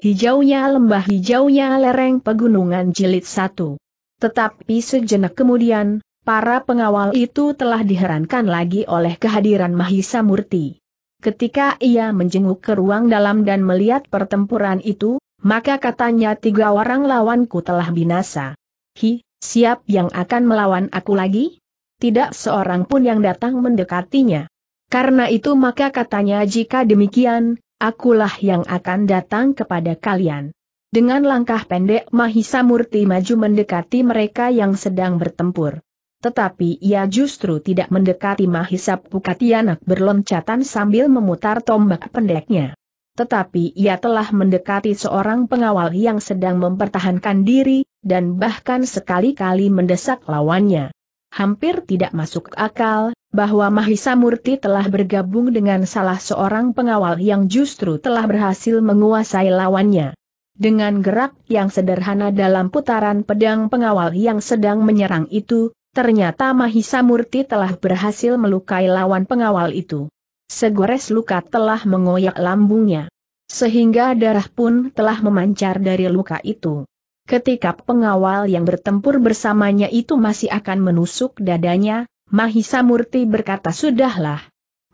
Hijaunya lembah hijaunya lereng pegunungan jilid satu. Tetapi sejenak kemudian, para pengawal itu telah diherankan lagi oleh kehadiran Mahisa Murti. Ketika ia menjenguk ke ruang dalam dan melihat pertempuran itu, maka katanya tiga orang lawanku telah binasa. Hi, siap yang akan melawan aku lagi? Tidak seorang pun yang datang mendekatinya. Karena itu maka katanya jika demikian, akulah yang akan datang kepada kalian. Dengan langkah pendek Mahisa Murti maju mendekati mereka yang sedang bertempur. Tetapi ia justru tidak mendekati Mahisa Pukatianak berloncatan sambil memutar tombak pendeknya. Tetapi ia telah mendekati seorang pengawal yang sedang mempertahankan diri, dan bahkan sekali-kali mendesak lawannya. Hampir tidak masuk akal, bahwa Mahisa Murti telah bergabung dengan salah seorang pengawal yang justru telah berhasil menguasai lawannya. Dengan gerak yang sederhana dalam putaran pedang pengawal yang sedang menyerang itu, ternyata Mahisa Murti telah berhasil melukai lawan pengawal itu. Segores luka telah mengoyak lambungnya. Sehingga darah pun telah memancar dari luka itu. Ketika pengawal yang bertempur bersamanya itu masih akan menusuk dadanya, Mahisa Murti berkata sudahlah.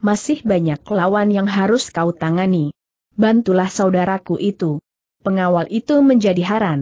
Masih banyak lawan yang harus kau tangani. Bantulah saudaraku itu. Pengawal itu menjadi haran.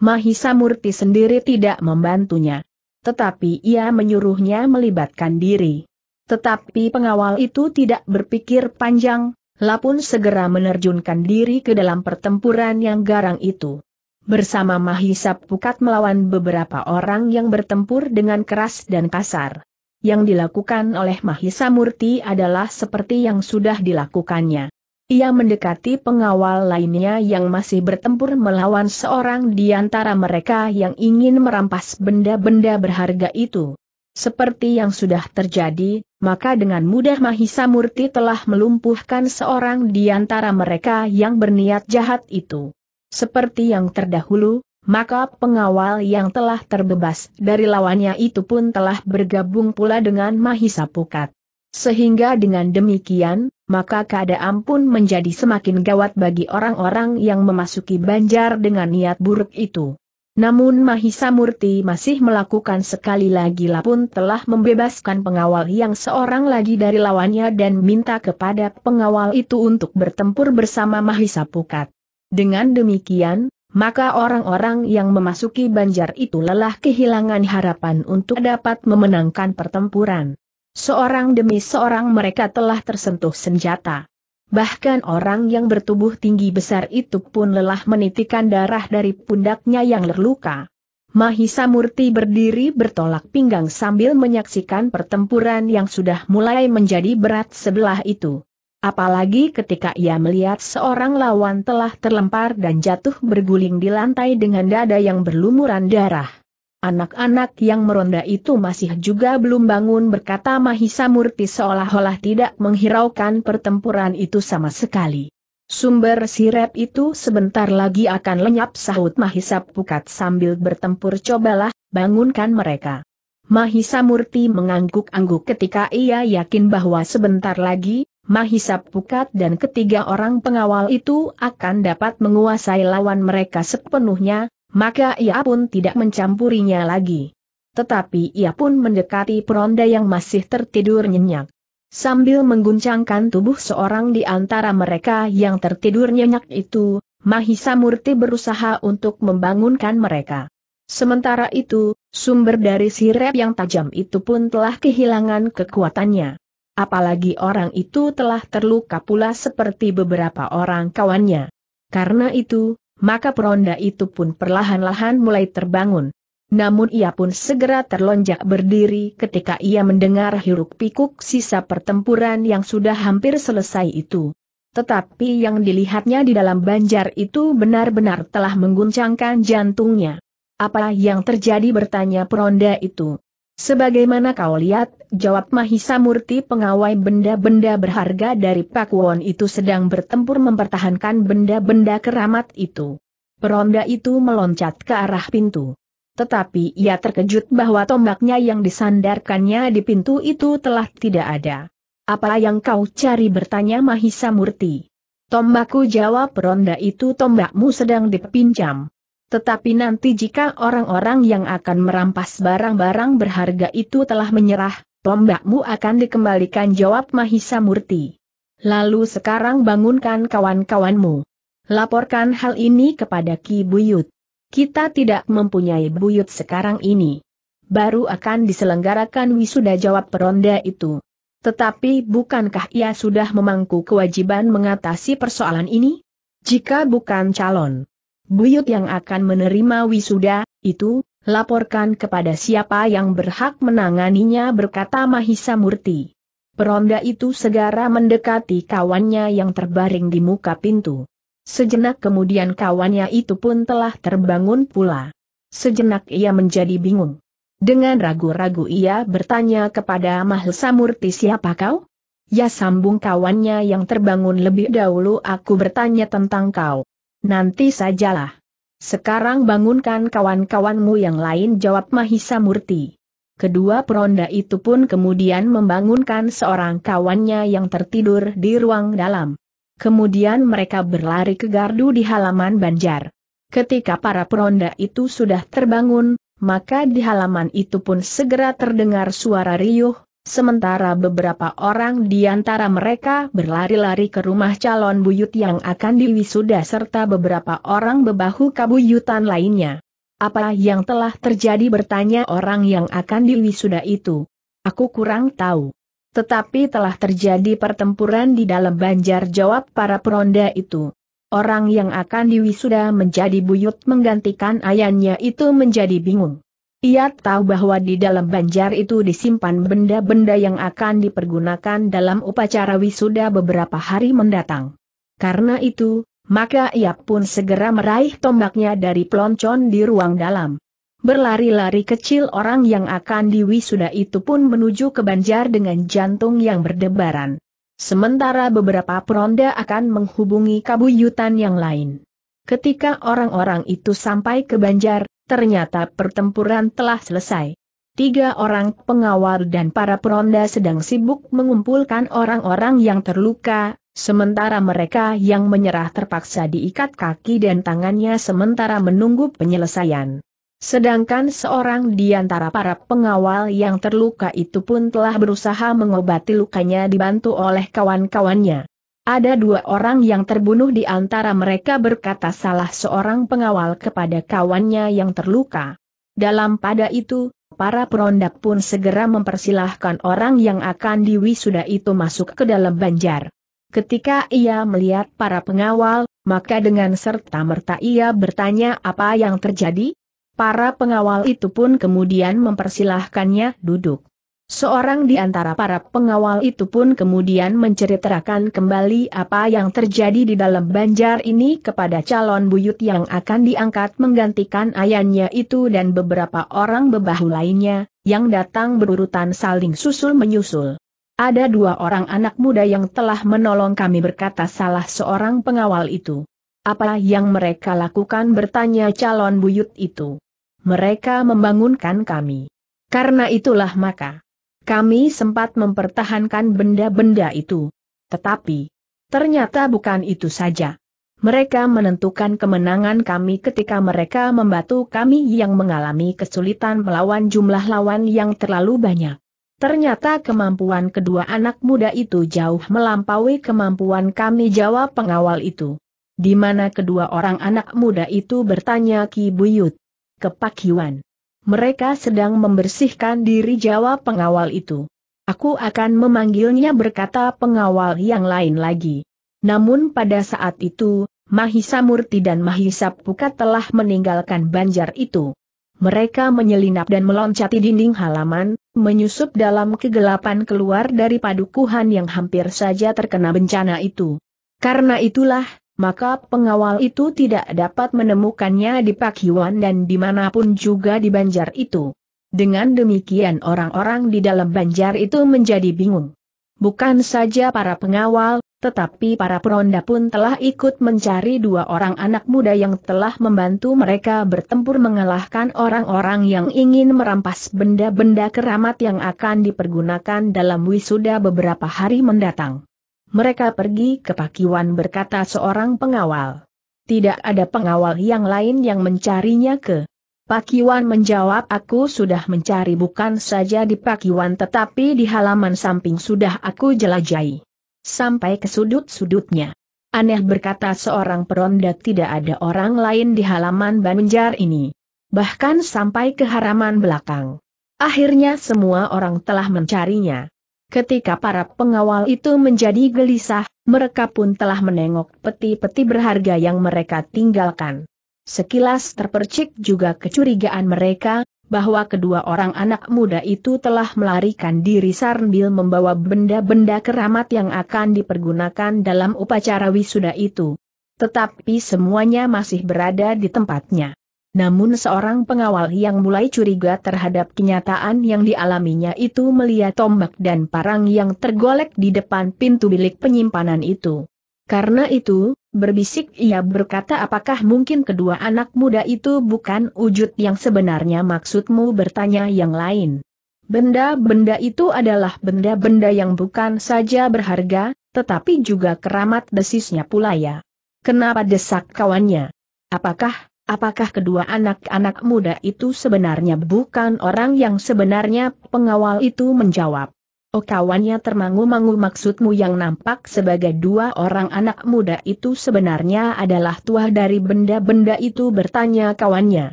Mahisa Murti sendiri tidak membantunya. Tetapi ia menyuruhnya melibatkan diri. Tetapi pengawal itu tidak berpikir panjang, Lapun segera menerjunkan diri ke dalam pertempuran yang garang itu. Bersama Mahisa Pukat melawan beberapa orang yang bertempur dengan keras dan kasar yang dilakukan oleh Mahisa Murti adalah seperti yang sudah dilakukannya. Ia mendekati pengawal lainnya yang masih bertempur melawan seorang di antara mereka yang ingin merampas benda-benda berharga itu. Seperti yang sudah terjadi, maka dengan mudah Mahisa Murti telah melumpuhkan seorang di antara mereka yang berniat jahat itu. Seperti yang terdahulu, maka pengawal yang telah terbebas dari lawannya itu pun telah bergabung pula dengan Mahisa Pukat. Sehingga dengan demikian, maka keadaan pun menjadi semakin gawat bagi orang-orang yang memasuki banjar dengan niat buruk itu. Namun Mahisa Murti masih melakukan sekali lagi lapun telah membebaskan pengawal yang seorang lagi dari lawannya dan minta kepada pengawal itu untuk bertempur bersama Mahisa Pukat. Dengan demikian, maka orang-orang yang memasuki banjar itu lelah kehilangan harapan untuk dapat memenangkan pertempuran. Seorang demi seorang mereka telah tersentuh senjata. Bahkan orang yang bertubuh tinggi besar itu pun lelah menitikan darah dari pundaknya yang terluka. Mahisa Murti berdiri bertolak pinggang sambil menyaksikan pertempuran yang sudah mulai menjadi berat sebelah itu. Apalagi ketika ia melihat seorang lawan telah terlempar dan jatuh berguling di lantai dengan dada yang berlumuran darah. Anak-anak yang meronda itu masih juga belum bangun berkata Mahisa Murti seolah-olah tidak menghiraukan pertempuran itu sama sekali. Sumber sirep itu sebentar lagi akan lenyap sahut Mahisa Pukat sambil bertempur cobalah, bangunkan mereka. Mahisa Murti mengangguk-angguk ketika ia yakin bahwa sebentar lagi, Mahisa Pukat dan ketiga orang pengawal itu akan dapat menguasai lawan mereka sepenuhnya, maka ia pun tidak mencampurinya lagi. Tetapi ia pun mendekati peronda yang masih tertidur nyenyak. Sambil mengguncangkan tubuh seorang di antara mereka yang tertidur nyenyak itu, Mahisa Murti berusaha untuk membangunkan mereka. Sementara itu, sumber dari sirep yang tajam itu pun telah kehilangan kekuatannya apalagi orang itu telah terluka pula seperti beberapa orang kawannya. Karena itu, maka peronda itu pun perlahan-lahan mulai terbangun. Namun ia pun segera terlonjak berdiri ketika ia mendengar hiruk-pikuk sisa pertempuran yang sudah hampir selesai itu. Tetapi yang dilihatnya di dalam banjar itu benar-benar telah mengguncangkan jantungnya. Apa yang terjadi bertanya peronda itu. Sebagaimana kau lihat, jawab Mahisa Murti pengawai benda-benda berharga dari Pakuwon itu sedang bertempur mempertahankan benda-benda keramat itu. Peronda itu meloncat ke arah pintu. Tetapi ia terkejut bahwa tombaknya yang disandarkannya di pintu itu telah tidak ada. Apa yang kau cari bertanya Mahisa Murti. Tombakku jawab peronda itu tombakmu sedang dipinjam. Tetapi nanti jika orang-orang yang akan merampas barang-barang berharga itu telah menyerah, tombakmu akan dikembalikan jawab Mahisa Murti. Lalu sekarang bangunkan kawan-kawanmu. Laporkan hal ini kepada Ki Buyut. Kita tidak mempunyai Buyut sekarang ini. Baru akan diselenggarakan wisuda jawab peronda itu. Tetapi bukankah ia sudah memangku kewajiban mengatasi persoalan ini? Jika bukan calon buyut yang akan menerima wisuda, itu, laporkan kepada siapa yang berhak menanganinya berkata Mahisa Murti. Peronda itu segera mendekati kawannya yang terbaring di muka pintu. Sejenak kemudian kawannya itu pun telah terbangun pula. Sejenak ia menjadi bingung. Dengan ragu-ragu ia bertanya kepada Mahisa Murti siapa kau? Ya sambung kawannya yang terbangun lebih dahulu aku bertanya tentang kau nanti sajalah. Sekarang bangunkan kawan-kawanmu yang lain jawab Mahisa Murti. Kedua peronda itu pun kemudian membangunkan seorang kawannya yang tertidur di ruang dalam. Kemudian mereka berlari ke gardu di halaman Banjar. Ketika para peronda itu sudah terbangun, maka di halaman itu pun segera terdengar suara riuh, sementara beberapa orang di antara mereka berlari-lari ke rumah calon buyut yang akan diwisuda serta beberapa orang bebahu kabuyutan lainnya. Apa yang telah terjadi bertanya orang yang akan diwisuda itu. Aku kurang tahu. Tetapi telah terjadi pertempuran di dalam banjar jawab para peronda itu. Orang yang akan diwisuda menjadi buyut menggantikan ayahnya itu menjadi bingung. Ia tahu bahwa di dalam banjar itu disimpan benda-benda yang akan dipergunakan dalam upacara wisuda beberapa hari mendatang. Karena itu, maka ia pun segera meraih tombaknya dari peloncon di ruang dalam. Berlari-lari kecil orang yang akan diwisuda itu pun menuju ke banjar dengan jantung yang berdebaran. Sementara beberapa peronda akan menghubungi kabuyutan yang lain. Ketika orang-orang itu sampai ke banjar, ternyata pertempuran telah selesai. Tiga orang pengawal dan para peronda sedang sibuk mengumpulkan orang-orang yang terluka, sementara mereka yang menyerah terpaksa diikat kaki dan tangannya sementara menunggu penyelesaian. Sedangkan seorang di antara para pengawal yang terluka itu pun telah berusaha mengobati lukanya dibantu oleh kawan-kawannya. Ada dua orang yang terbunuh di antara mereka berkata salah seorang pengawal kepada kawannya yang terluka. Dalam pada itu, para perondak pun segera mempersilahkan orang yang akan diwisuda itu masuk ke dalam banjar. Ketika ia melihat para pengawal, maka dengan serta-merta ia bertanya apa yang terjadi? Para pengawal itu pun kemudian mempersilahkannya duduk. Seorang di antara para pengawal itu pun kemudian menceritakan kembali apa yang terjadi di dalam banjar ini kepada calon buyut yang akan diangkat menggantikan ayahnya itu dan beberapa orang bebahu lainnya, yang datang berurutan saling susul-menyusul. Ada dua orang anak muda yang telah menolong kami berkata salah seorang pengawal itu. Apa yang mereka lakukan bertanya calon buyut itu. Mereka membangunkan kami. Karena itulah maka kami sempat mempertahankan benda-benda itu. Tetapi, ternyata bukan itu saja. Mereka menentukan kemenangan kami ketika mereka membantu kami yang mengalami kesulitan melawan jumlah lawan yang terlalu banyak. Ternyata kemampuan kedua anak muda itu jauh melampaui kemampuan kami jawab pengawal itu. Di mana kedua orang anak muda itu bertanya Ki Buyut. Kepakiwan mereka sedang membersihkan diri jawab pengawal itu. Aku akan memanggilnya berkata pengawal yang lain lagi. Namun pada saat itu, Mahisa Murti dan Mahisa Puka telah meninggalkan banjar itu. Mereka menyelinap dan meloncati dinding halaman, menyusup dalam kegelapan keluar dari padukuhan yang hampir saja terkena bencana itu. Karena itulah, maka pengawal itu tidak dapat menemukannya di Pakiwan dan dimanapun juga di banjar itu. Dengan demikian orang-orang di dalam banjar itu menjadi bingung. Bukan saja para pengawal, tetapi para peronda pun telah ikut mencari dua orang anak muda yang telah membantu mereka bertempur mengalahkan orang-orang yang ingin merampas benda-benda keramat yang akan dipergunakan dalam wisuda beberapa hari mendatang. Mereka pergi ke Pakiwan berkata seorang pengawal. Tidak ada pengawal yang lain yang mencarinya ke. Pakiwan menjawab aku sudah mencari bukan saja di Pakiwan tetapi di halaman samping sudah aku jelajahi. Sampai ke sudut-sudutnya. Aneh berkata seorang peronda tidak ada orang lain di halaman Banjar ini. Bahkan sampai ke haraman belakang. Akhirnya semua orang telah mencarinya. Ketika para pengawal itu menjadi gelisah, mereka pun telah menengok peti-peti berharga yang mereka tinggalkan. Sekilas terpercik juga kecurigaan mereka, bahwa kedua orang anak muda itu telah melarikan diri sambil membawa benda-benda keramat yang akan dipergunakan dalam upacara wisuda itu. Tetapi semuanya masih berada di tempatnya. Namun seorang pengawal yang mulai curiga terhadap kenyataan yang dialaminya itu melihat tombak dan parang yang tergolek di depan pintu bilik penyimpanan itu. Karena itu, berbisik ia berkata apakah mungkin kedua anak muda itu bukan wujud yang sebenarnya maksudmu bertanya yang lain. Benda-benda itu adalah benda-benda yang bukan saja berharga, tetapi juga keramat desisnya pula ya. Kenapa desak kawannya? Apakah apakah kedua anak-anak muda itu sebenarnya bukan orang yang sebenarnya pengawal itu menjawab. Oh kawannya termangu-mangu maksudmu yang nampak sebagai dua orang anak muda itu sebenarnya adalah tuah dari benda-benda itu bertanya kawannya.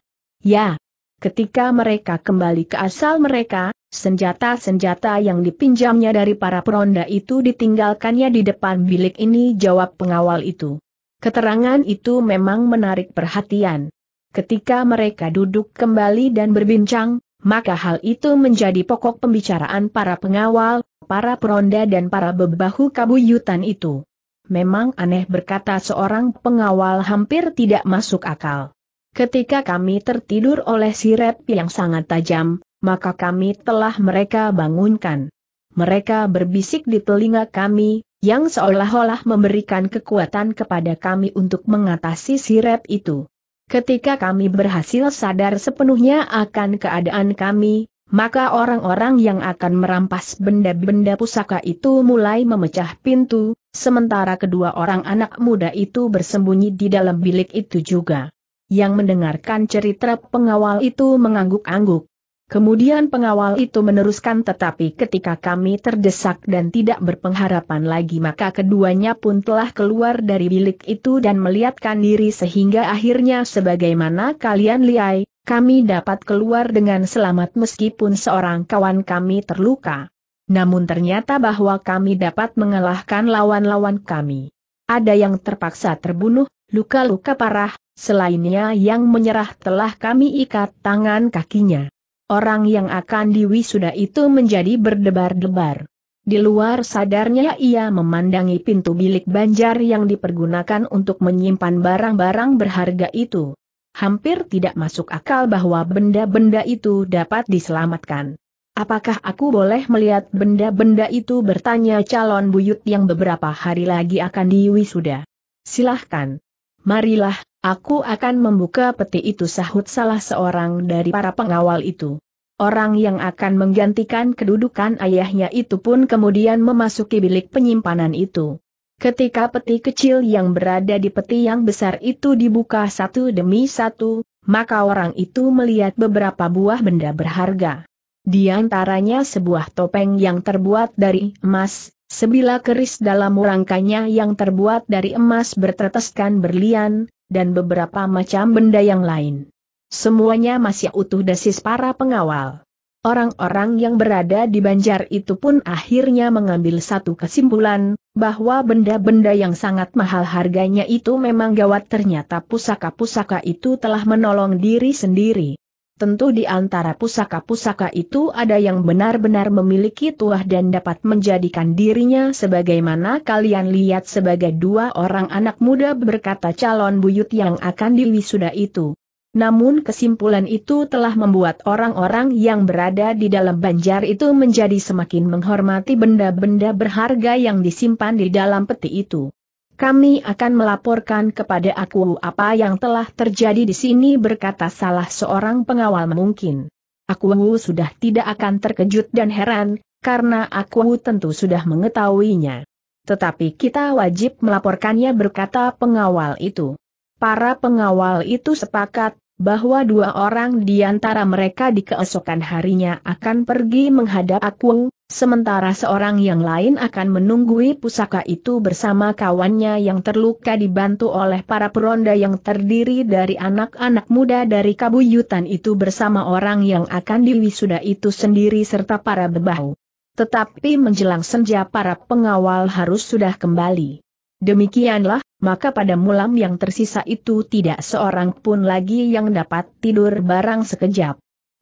Ya. Ketika mereka kembali ke asal mereka, senjata-senjata yang dipinjamnya dari para peronda itu ditinggalkannya di depan bilik ini jawab pengawal itu. Keterangan itu memang menarik perhatian. Ketika mereka duduk kembali dan berbincang, maka hal itu menjadi pokok pembicaraan para pengawal, para peronda dan para bebahu kabuyutan itu. Memang aneh berkata seorang pengawal hampir tidak masuk akal. Ketika kami tertidur oleh sirep yang sangat tajam, maka kami telah mereka bangunkan. Mereka berbisik di telinga kami, yang seolah-olah memberikan kekuatan kepada kami untuk mengatasi sirep itu. Ketika kami berhasil sadar sepenuhnya akan keadaan kami, maka orang-orang yang akan merampas benda-benda pusaka itu mulai memecah pintu, sementara kedua orang anak muda itu bersembunyi di dalam bilik itu juga. Yang mendengarkan cerita pengawal itu mengangguk-angguk, Kemudian pengawal itu meneruskan tetapi ketika kami terdesak dan tidak berpengharapan lagi maka keduanya pun telah keluar dari bilik itu dan melihatkan diri sehingga akhirnya sebagaimana kalian liai, kami dapat keluar dengan selamat meskipun seorang kawan kami terluka. Namun ternyata bahwa kami dapat mengalahkan lawan-lawan kami. Ada yang terpaksa terbunuh, luka-luka parah, selainnya yang menyerah telah kami ikat tangan kakinya orang yang akan diwisuda itu menjadi berdebar-debar. Di luar sadarnya ia memandangi pintu bilik banjar yang dipergunakan untuk menyimpan barang-barang berharga itu. Hampir tidak masuk akal bahwa benda-benda itu dapat diselamatkan. Apakah aku boleh melihat benda-benda itu bertanya calon buyut yang beberapa hari lagi akan diwisuda? Silahkan marilah, aku akan membuka peti itu sahut salah seorang dari para pengawal itu. Orang yang akan menggantikan kedudukan ayahnya itu pun kemudian memasuki bilik penyimpanan itu. Ketika peti kecil yang berada di peti yang besar itu dibuka satu demi satu, maka orang itu melihat beberapa buah benda berharga. Di antaranya sebuah topeng yang terbuat dari emas, Sebilah keris dalam rangkanya yang terbuat dari emas berteteskan berlian, dan beberapa macam benda yang lain. Semuanya masih utuh desis para pengawal. Orang-orang yang berada di banjar itu pun akhirnya mengambil satu kesimpulan, bahwa benda-benda yang sangat mahal harganya itu memang gawat ternyata pusaka-pusaka itu telah menolong diri sendiri tentu di antara pusaka-pusaka itu ada yang benar-benar memiliki tuah dan dapat menjadikan dirinya sebagaimana kalian lihat sebagai dua orang anak muda berkata calon buyut yang akan diwisuda itu. Namun kesimpulan itu telah membuat orang-orang yang berada di dalam banjar itu menjadi semakin menghormati benda-benda berharga yang disimpan di dalam peti itu. Kami akan melaporkan kepada aku apa yang telah terjadi di sini berkata salah seorang pengawal mungkin. Aku sudah tidak akan terkejut dan heran, karena aku tentu sudah mengetahuinya. Tetapi kita wajib melaporkannya berkata pengawal itu. Para pengawal itu sepakat bahwa dua orang di antara mereka di keesokan harinya akan pergi menghadap aku, Sementara seorang yang lain akan menunggui pusaka itu bersama kawannya yang terluka dibantu oleh para peronda yang terdiri dari anak-anak muda dari kabuyutan itu bersama orang yang akan diwisuda itu sendiri serta para bebahu. Tetapi menjelang senja para pengawal harus sudah kembali. Demikianlah, maka pada mulam yang tersisa itu tidak seorang pun lagi yang dapat tidur barang sekejap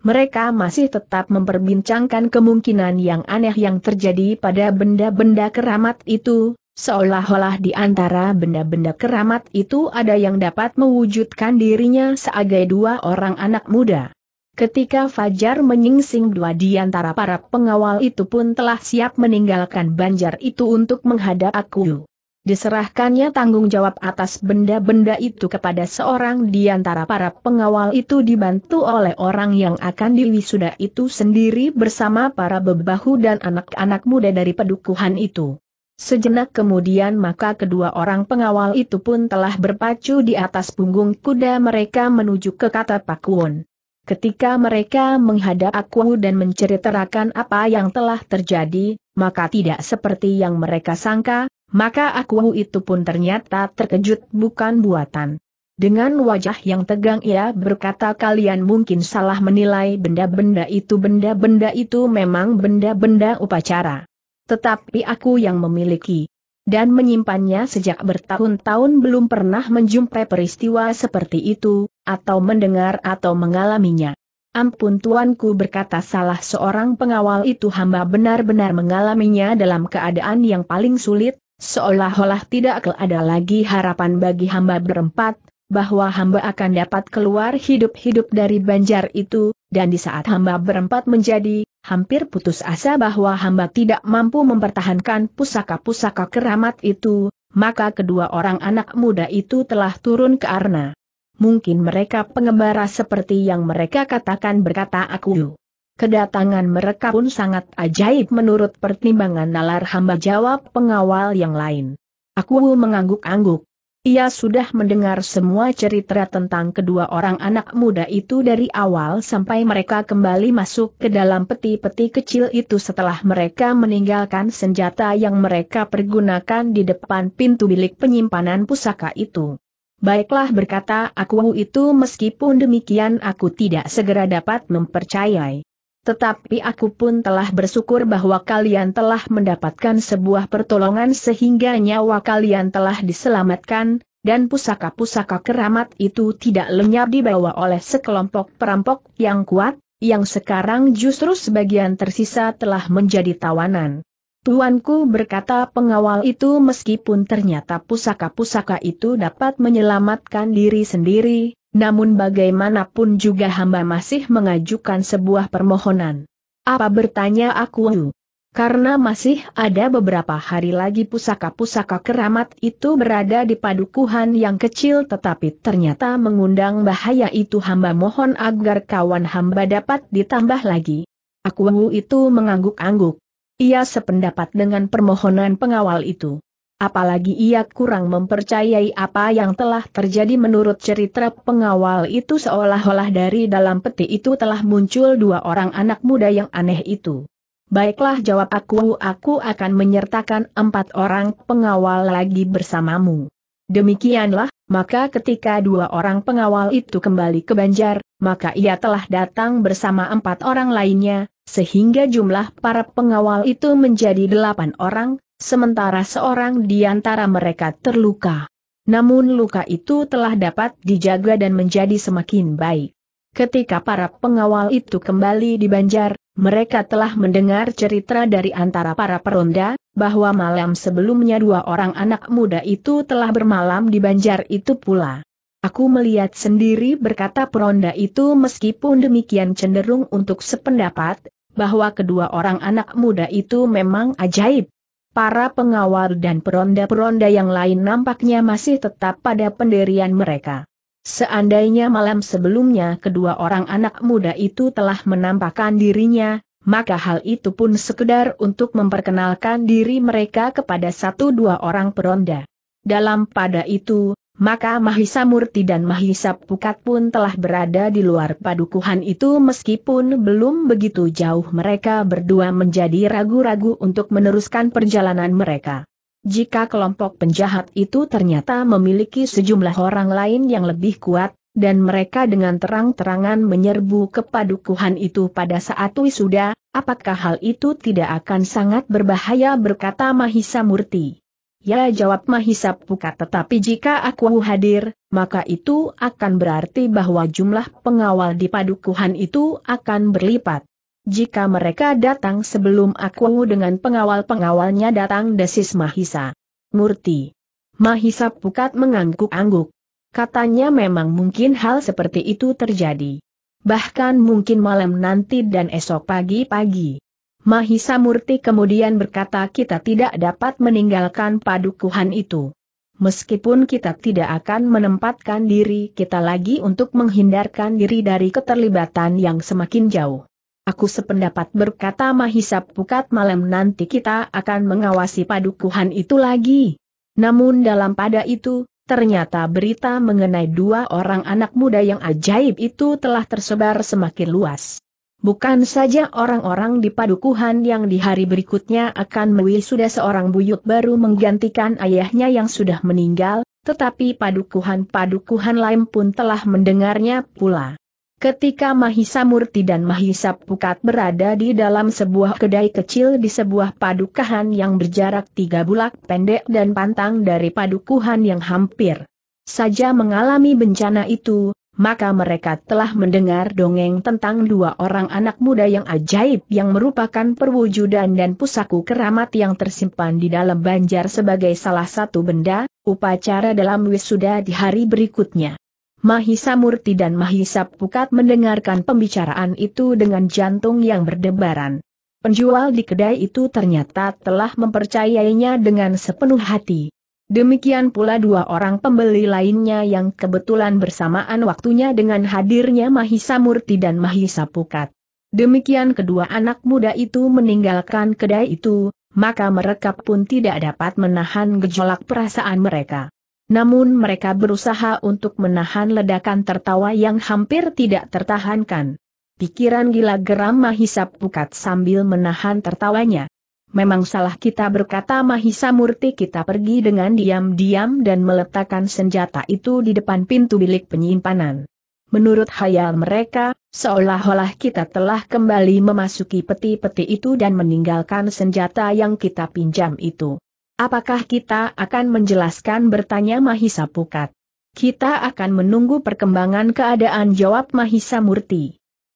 mereka masih tetap memperbincangkan kemungkinan yang aneh yang terjadi pada benda-benda keramat itu, seolah-olah di antara benda-benda keramat itu ada yang dapat mewujudkan dirinya sebagai dua orang anak muda. Ketika Fajar menyingsing dua di antara para pengawal itu pun telah siap meninggalkan banjar itu untuk menghadap aku diserahkannya tanggung jawab atas benda-benda itu kepada seorang di antara para pengawal itu dibantu oleh orang yang akan diwisuda itu sendiri bersama para bebahu dan anak-anak muda dari pedukuhan itu. Sejenak kemudian maka kedua orang pengawal itu pun telah berpacu di atas punggung kuda mereka menuju ke kata Won. Ketika mereka menghadap aku dan menceritakan apa yang telah terjadi, maka tidak seperti yang mereka sangka, maka aku itu pun ternyata terkejut bukan buatan. Dengan wajah yang tegang ia berkata kalian mungkin salah menilai benda-benda itu benda-benda itu memang benda-benda upacara. Tetapi aku yang memiliki dan menyimpannya sejak bertahun-tahun belum pernah menjumpai peristiwa seperti itu, atau mendengar atau mengalaminya. Ampun tuanku berkata salah seorang pengawal itu hamba benar-benar mengalaminya dalam keadaan yang paling sulit, Seolah-olah tidak ada lagi harapan bagi hamba berempat, bahwa hamba akan dapat keluar hidup-hidup dari banjar itu, dan di saat hamba berempat menjadi, hampir putus asa bahwa hamba tidak mampu mempertahankan pusaka-pusaka keramat itu, maka kedua orang anak muda itu telah turun ke arna. Mungkin mereka pengembara seperti yang mereka katakan berkata aku. Kedatangan mereka pun sangat ajaib menurut pertimbangan nalar hamba jawab pengawal yang lain. Aku mengangguk-angguk. Ia sudah mendengar semua cerita tentang kedua orang anak muda itu dari awal sampai mereka kembali masuk ke dalam peti-peti kecil itu setelah mereka meninggalkan senjata yang mereka pergunakan di depan pintu bilik penyimpanan pusaka itu. Baiklah berkata aku itu meskipun demikian aku tidak segera dapat mempercayai. Tetapi aku pun telah bersyukur bahwa kalian telah mendapatkan sebuah pertolongan sehingga nyawa kalian telah diselamatkan, dan pusaka-pusaka keramat itu tidak lenyap dibawa oleh sekelompok perampok yang kuat, yang sekarang justru sebagian tersisa telah menjadi tawanan. Tuanku berkata pengawal itu meskipun ternyata pusaka-pusaka itu dapat menyelamatkan diri sendiri, namun bagaimanapun juga hamba masih mengajukan sebuah permohonan. Apa bertanya aku? Karena masih ada beberapa hari lagi pusaka-pusaka keramat itu berada di padukuhan yang kecil tetapi ternyata mengundang bahaya itu hamba mohon agar kawan hamba dapat ditambah lagi. Aku itu mengangguk-angguk. Ia sependapat dengan permohonan pengawal itu. Apalagi ia kurang mempercayai apa yang telah terjadi menurut cerita pengawal itu seolah-olah dari dalam peti itu telah muncul dua orang anak muda yang aneh itu. Baiklah jawab aku, aku akan menyertakan empat orang pengawal lagi bersamamu. Demikianlah, maka ketika dua orang pengawal itu kembali ke Banjar, maka ia telah datang bersama empat orang lainnya, sehingga jumlah para pengawal itu menjadi delapan orang, Sementara seorang di antara mereka terluka. Namun luka itu telah dapat dijaga dan menjadi semakin baik. Ketika para pengawal itu kembali di Banjar, mereka telah mendengar cerita dari antara para peronda, bahwa malam sebelumnya dua orang anak muda itu telah bermalam di banjar itu pula. Aku melihat sendiri berkata peronda itu meskipun demikian cenderung untuk sependapat, bahwa kedua orang anak muda itu memang ajaib, para pengawal dan peronda-peronda yang lain nampaknya masih tetap pada pendirian mereka. Seandainya malam sebelumnya kedua orang anak muda itu telah menampakkan dirinya, maka hal itu pun sekedar untuk memperkenalkan diri mereka kepada satu dua orang peronda. Dalam pada itu, maka Mahisa Murti dan Mahisa Pukat pun telah berada di luar padukuhan itu meskipun belum begitu jauh mereka berdua menjadi ragu-ragu untuk meneruskan perjalanan mereka. Jika kelompok penjahat itu ternyata memiliki sejumlah orang lain yang lebih kuat, dan mereka dengan terang-terangan menyerbu ke padukuhan itu pada saat wisuda, apakah hal itu tidak akan sangat berbahaya berkata Mahisa Murti. Ya jawab Mahisa Pukat. tetapi jika aku hadir, maka itu akan berarti bahwa jumlah pengawal di padukuhan itu akan berlipat. Jika mereka datang sebelum aku dengan pengawal-pengawalnya datang desis Mahisa. Murti. Mahisa Pukat mengangguk-angguk. Katanya memang mungkin hal seperti itu terjadi. Bahkan mungkin malam nanti dan esok pagi-pagi. Mahisa Murti kemudian berkata kita tidak dapat meninggalkan padukuhan itu. Meskipun kita tidak akan menempatkan diri kita lagi untuk menghindarkan diri dari keterlibatan yang semakin jauh. Aku sependapat berkata Mahisa Pukat malam nanti kita akan mengawasi padukuhan itu lagi. Namun dalam pada itu, ternyata berita mengenai dua orang anak muda yang ajaib itu telah tersebar semakin luas. Bukan saja orang-orang di padukuhan yang di hari berikutnya akan sudah seorang buyut baru menggantikan ayahnya yang sudah meninggal, tetapi padukuhan-padukuhan lain pun telah mendengarnya pula. Ketika Mahisa Murti dan Mahisa Pukat berada di dalam sebuah kedai kecil di sebuah padukahan yang berjarak tiga bulak pendek dan pantang dari padukuhan yang hampir saja mengalami bencana itu, maka mereka telah mendengar dongeng tentang dua orang anak muda yang ajaib yang merupakan perwujudan dan pusaku keramat yang tersimpan di dalam banjar sebagai salah satu benda, upacara dalam wisuda di hari berikutnya. Mahisa Murti dan Mahisa Pukat mendengarkan pembicaraan itu dengan jantung yang berdebaran. Penjual di kedai itu ternyata telah mempercayainya dengan sepenuh hati. Demikian pula dua orang pembeli lainnya yang kebetulan bersamaan waktunya dengan hadirnya Mahisa Murti dan Mahisa Pukat. Demikian kedua anak muda itu meninggalkan kedai itu, maka mereka pun tidak dapat menahan gejolak perasaan mereka. Namun mereka berusaha untuk menahan ledakan tertawa yang hampir tidak tertahankan. Pikiran gila geram Mahisa Pukat sambil menahan tertawanya. Memang salah kita berkata Mahisa Murti kita pergi dengan diam-diam dan meletakkan senjata itu di depan pintu bilik penyimpanan. Menurut hayal mereka, seolah-olah kita telah kembali memasuki peti-peti itu dan meninggalkan senjata yang kita pinjam itu. Apakah kita akan menjelaskan bertanya Mahisa Pukat? Kita akan menunggu perkembangan keadaan jawab Mahisa Murti.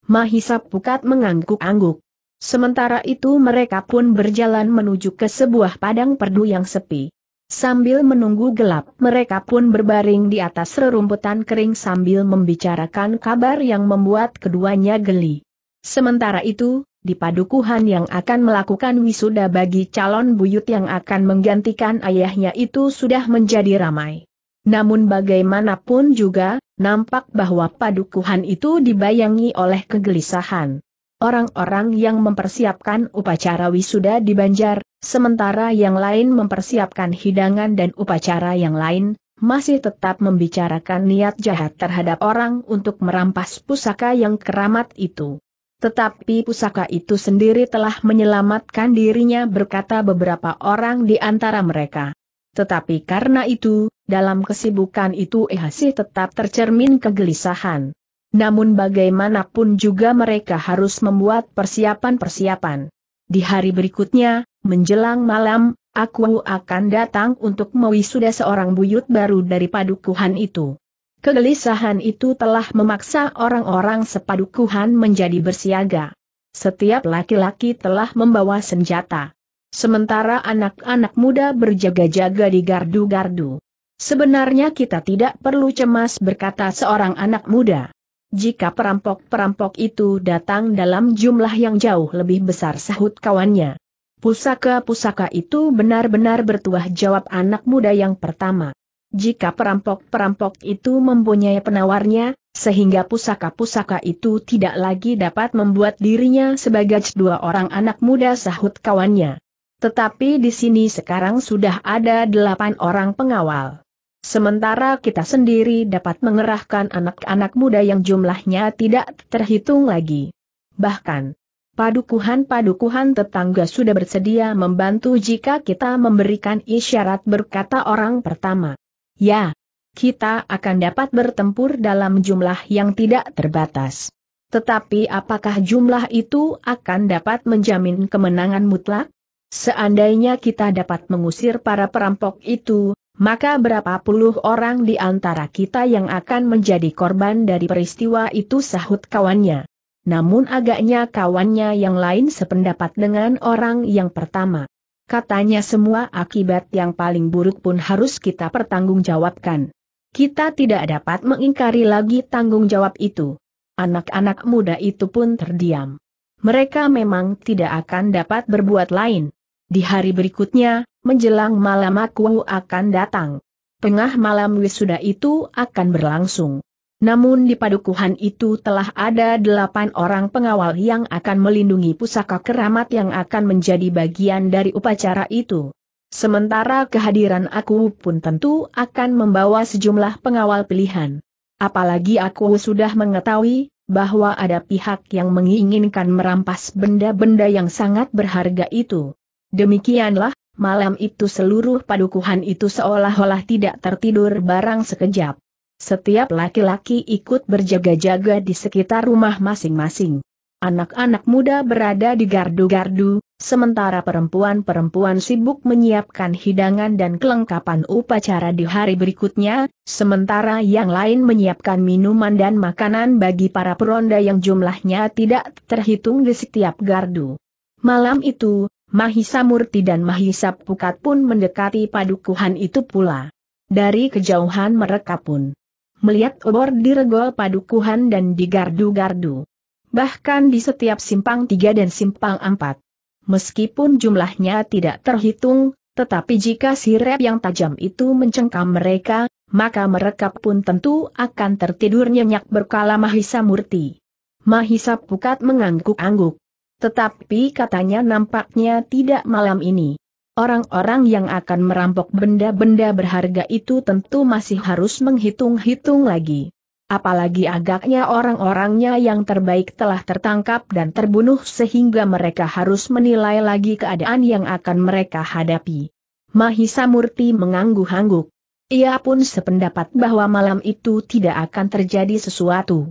Mahisa Pukat mengangguk-angguk. Sementara itu mereka pun berjalan menuju ke sebuah padang perdu yang sepi. Sambil menunggu gelap, mereka pun berbaring di atas rerumputan kering sambil membicarakan kabar yang membuat keduanya geli. Sementara itu, di padukuhan yang akan melakukan wisuda bagi calon buyut yang akan menggantikan ayahnya itu sudah menjadi ramai. Namun bagaimanapun juga, nampak bahwa padukuhan itu dibayangi oleh kegelisahan. Orang-orang yang mempersiapkan upacara wisuda di Banjar, sementara yang lain mempersiapkan hidangan dan upacara yang lain, masih tetap membicarakan niat jahat terhadap orang untuk merampas pusaka yang keramat itu. Tetapi pusaka itu sendiri telah menyelamatkan dirinya berkata beberapa orang di antara mereka. Tetapi karena itu, dalam kesibukan itu Ehasi tetap tercermin kegelisahan. Namun bagaimanapun juga mereka harus membuat persiapan-persiapan. Di hari berikutnya, menjelang malam, aku akan datang untuk mewisuda seorang buyut baru dari padukuhan itu. Kegelisahan itu telah memaksa orang-orang sepadukuhan menjadi bersiaga. Setiap laki-laki telah membawa senjata. Sementara anak-anak muda berjaga-jaga di gardu-gardu. Sebenarnya kita tidak perlu cemas berkata seorang anak muda. Jika perampok-perampok itu datang dalam jumlah yang jauh lebih besar sahut kawannya. Pusaka-pusaka itu benar-benar bertuah jawab anak muda yang pertama. Jika perampok-perampok itu mempunyai penawarnya, sehingga pusaka-pusaka itu tidak lagi dapat membuat dirinya sebagai dua orang anak muda sahut kawannya. Tetapi di sini sekarang sudah ada delapan orang pengawal. Sementara kita sendiri dapat mengerahkan anak-anak muda yang jumlahnya tidak terhitung lagi. Bahkan, padukuhan-padukuhan tetangga sudah bersedia membantu jika kita memberikan isyarat berkata orang pertama. Ya, kita akan dapat bertempur dalam jumlah yang tidak terbatas. Tetapi apakah jumlah itu akan dapat menjamin kemenangan mutlak? Seandainya kita dapat mengusir para perampok itu, maka berapa puluh orang di antara kita yang akan menjadi korban dari peristiwa itu sahut kawannya. Namun agaknya kawannya yang lain sependapat dengan orang yang pertama. Katanya semua akibat yang paling buruk pun harus kita pertanggungjawabkan. Kita tidak dapat mengingkari lagi tanggung jawab itu. Anak-anak muda itu pun terdiam. Mereka memang tidak akan dapat berbuat lain di hari berikutnya, menjelang malam aku akan datang. Tengah malam wisuda itu akan berlangsung. Namun di padukuhan itu telah ada delapan orang pengawal yang akan melindungi pusaka keramat yang akan menjadi bagian dari upacara itu. Sementara kehadiran aku pun tentu akan membawa sejumlah pengawal pilihan. Apalagi aku sudah mengetahui bahwa ada pihak yang menginginkan merampas benda-benda yang sangat berharga itu. Demikianlah, malam itu seluruh padukuhan itu seolah-olah tidak tertidur barang sekejap. Setiap laki-laki ikut berjaga-jaga di sekitar rumah masing-masing. Anak-anak muda berada di gardu-gardu, sementara perempuan-perempuan sibuk menyiapkan hidangan dan kelengkapan upacara di hari berikutnya, sementara yang lain menyiapkan minuman dan makanan bagi para peronda yang jumlahnya tidak terhitung di setiap gardu. Malam itu, Mahisa Murti dan Mahisa Pukat pun mendekati padukuhan itu pula. Dari kejauhan mereka pun melihat obor diregol padukuhan dan digardu-gardu. Bahkan di setiap simpang tiga dan simpang empat. Meskipun jumlahnya tidak terhitung, tetapi jika sirep yang tajam itu mencengkam mereka, maka mereka pun tentu akan tertidur nyenyak berkala Mahisa Murti. Mahisa Pukat mengangguk-angguk. Tetapi katanya nampaknya tidak malam ini. Orang-orang yang akan merampok benda-benda berharga itu tentu masih harus menghitung-hitung lagi. Apalagi agaknya orang-orangnya yang terbaik telah tertangkap dan terbunuh sehingga mereka harus menilai lagi keadaan yang akan mereka hadapi. Mahisa Murti mengangguk-angguk. Ia pun sependapat bahwa malam itu tidak akan terjadi sesuatu.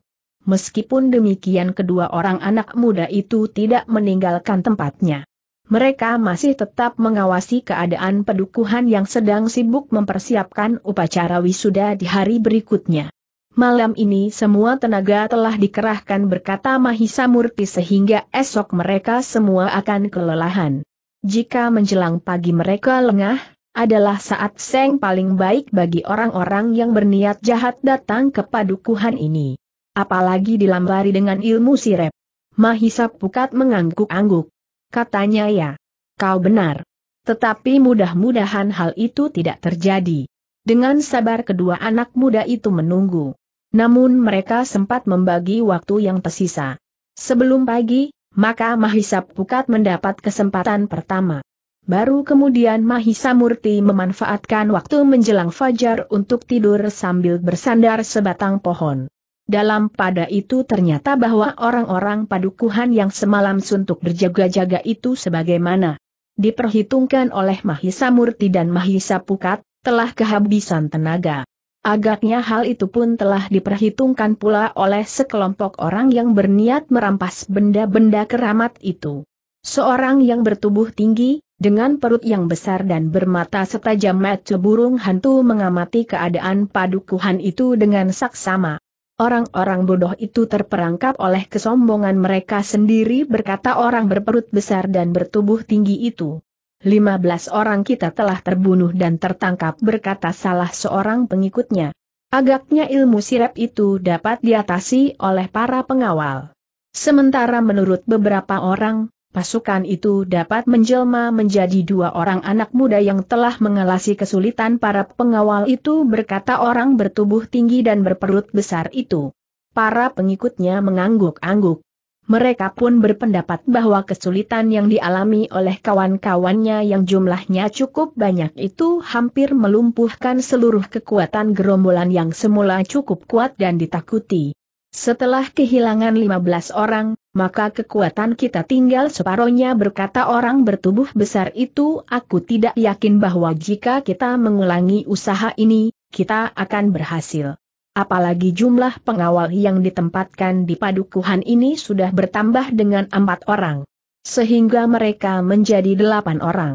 Meskipun demikian kedua orang anak muda itu tidak meninggalkan tempatnya. Mereka masih tetap mengawasi keadaan pedukuhan yang sedang sibuk mempersiapkan upacara wisuda di hari berikutnya. Malam ini semua tenaga telah dikerahkan berkata Mahisa Murti sehingga esok mereka semua akan kelelahan. Jika menjelang pagi mereka lengah, adalah saat seng paling baik bagi orang-orang yang berniat jahat datang ke padukuhan ini apalagi dilambari dengan ilmu sirep. Mahisa Pukat mengangguk-angguk. Katanya ya. Kau benar. Tetapi mudah-mudahan hal itu tidak terjadi. Dengan sabar kedua anak muda itu menunggu. Namun mereka sempat membagi waktu yang tersisa. Sebelum pagi, maka Mahisa Pukat mendapat kesempatan pertama. Baru kemudian Mahisa Murti memanfaatkan waktu menjelang fajar untuk tidur sambil bersandar sebatang pohon. Dalam pada itu ternyata bahwa orang-orang padukuhan yang semalam suntuk berjaga-jaga itu sebagaimana diperhitungkan oleh Mahisa Murti dan Mahisa Pukat, telah kehabisan tenaga. Agaknya hal itu pun telah diperhitungkan pula oleh sekelompok orang yang berniat merampas benda-benda keramat itu. Seorang yang bertubuh tinggi, dengan perut yang besar dan bermata setajam mata burung hantu mengamati keadaan padukuhan itu dengan saksama. Orang-orang bodoh itu terperangkap oleh kesombongan mereka sendiri berkata orang berperut besar dan bertubuh tinggi itu. 15 orang kita telah terbunuh dan tertangkap berkata salah seorang pengikutnya. Agaknya ilmu sirap itu dapat diatasi oleh para pengawal. Sementara menurut beberapa orang, pasukan itu dapat menjelma menjadi dua orang anak muda yang telah mengalasi kesulitan para pengawal itu berkata orang bertubuh tinggi dan berperut besar itu. Para pengikutnya mengangguk-angguk. Mereka pun berpendapat bahwa kesulitan yang dialami oleh kawan-kawannya yang jumlahnya cukup banyak itu hampir melumpuhkan seluruh kekuatan gerombolan yang semula cukup kuat dan ditakuti. Setelah kehilangan 15 orang, maka kekuatan kita tinggal separohnya berkata orang bertubuh besar itu aku tidak yakin bahwa jika kita mengulangi usaha ini, kita akan berhasil. Apalagi jumlah pengawal yang ditempatkan di padukuhan ini sudah bertambah dengan empat orang. Sehingga mereka menjadi delapan orang.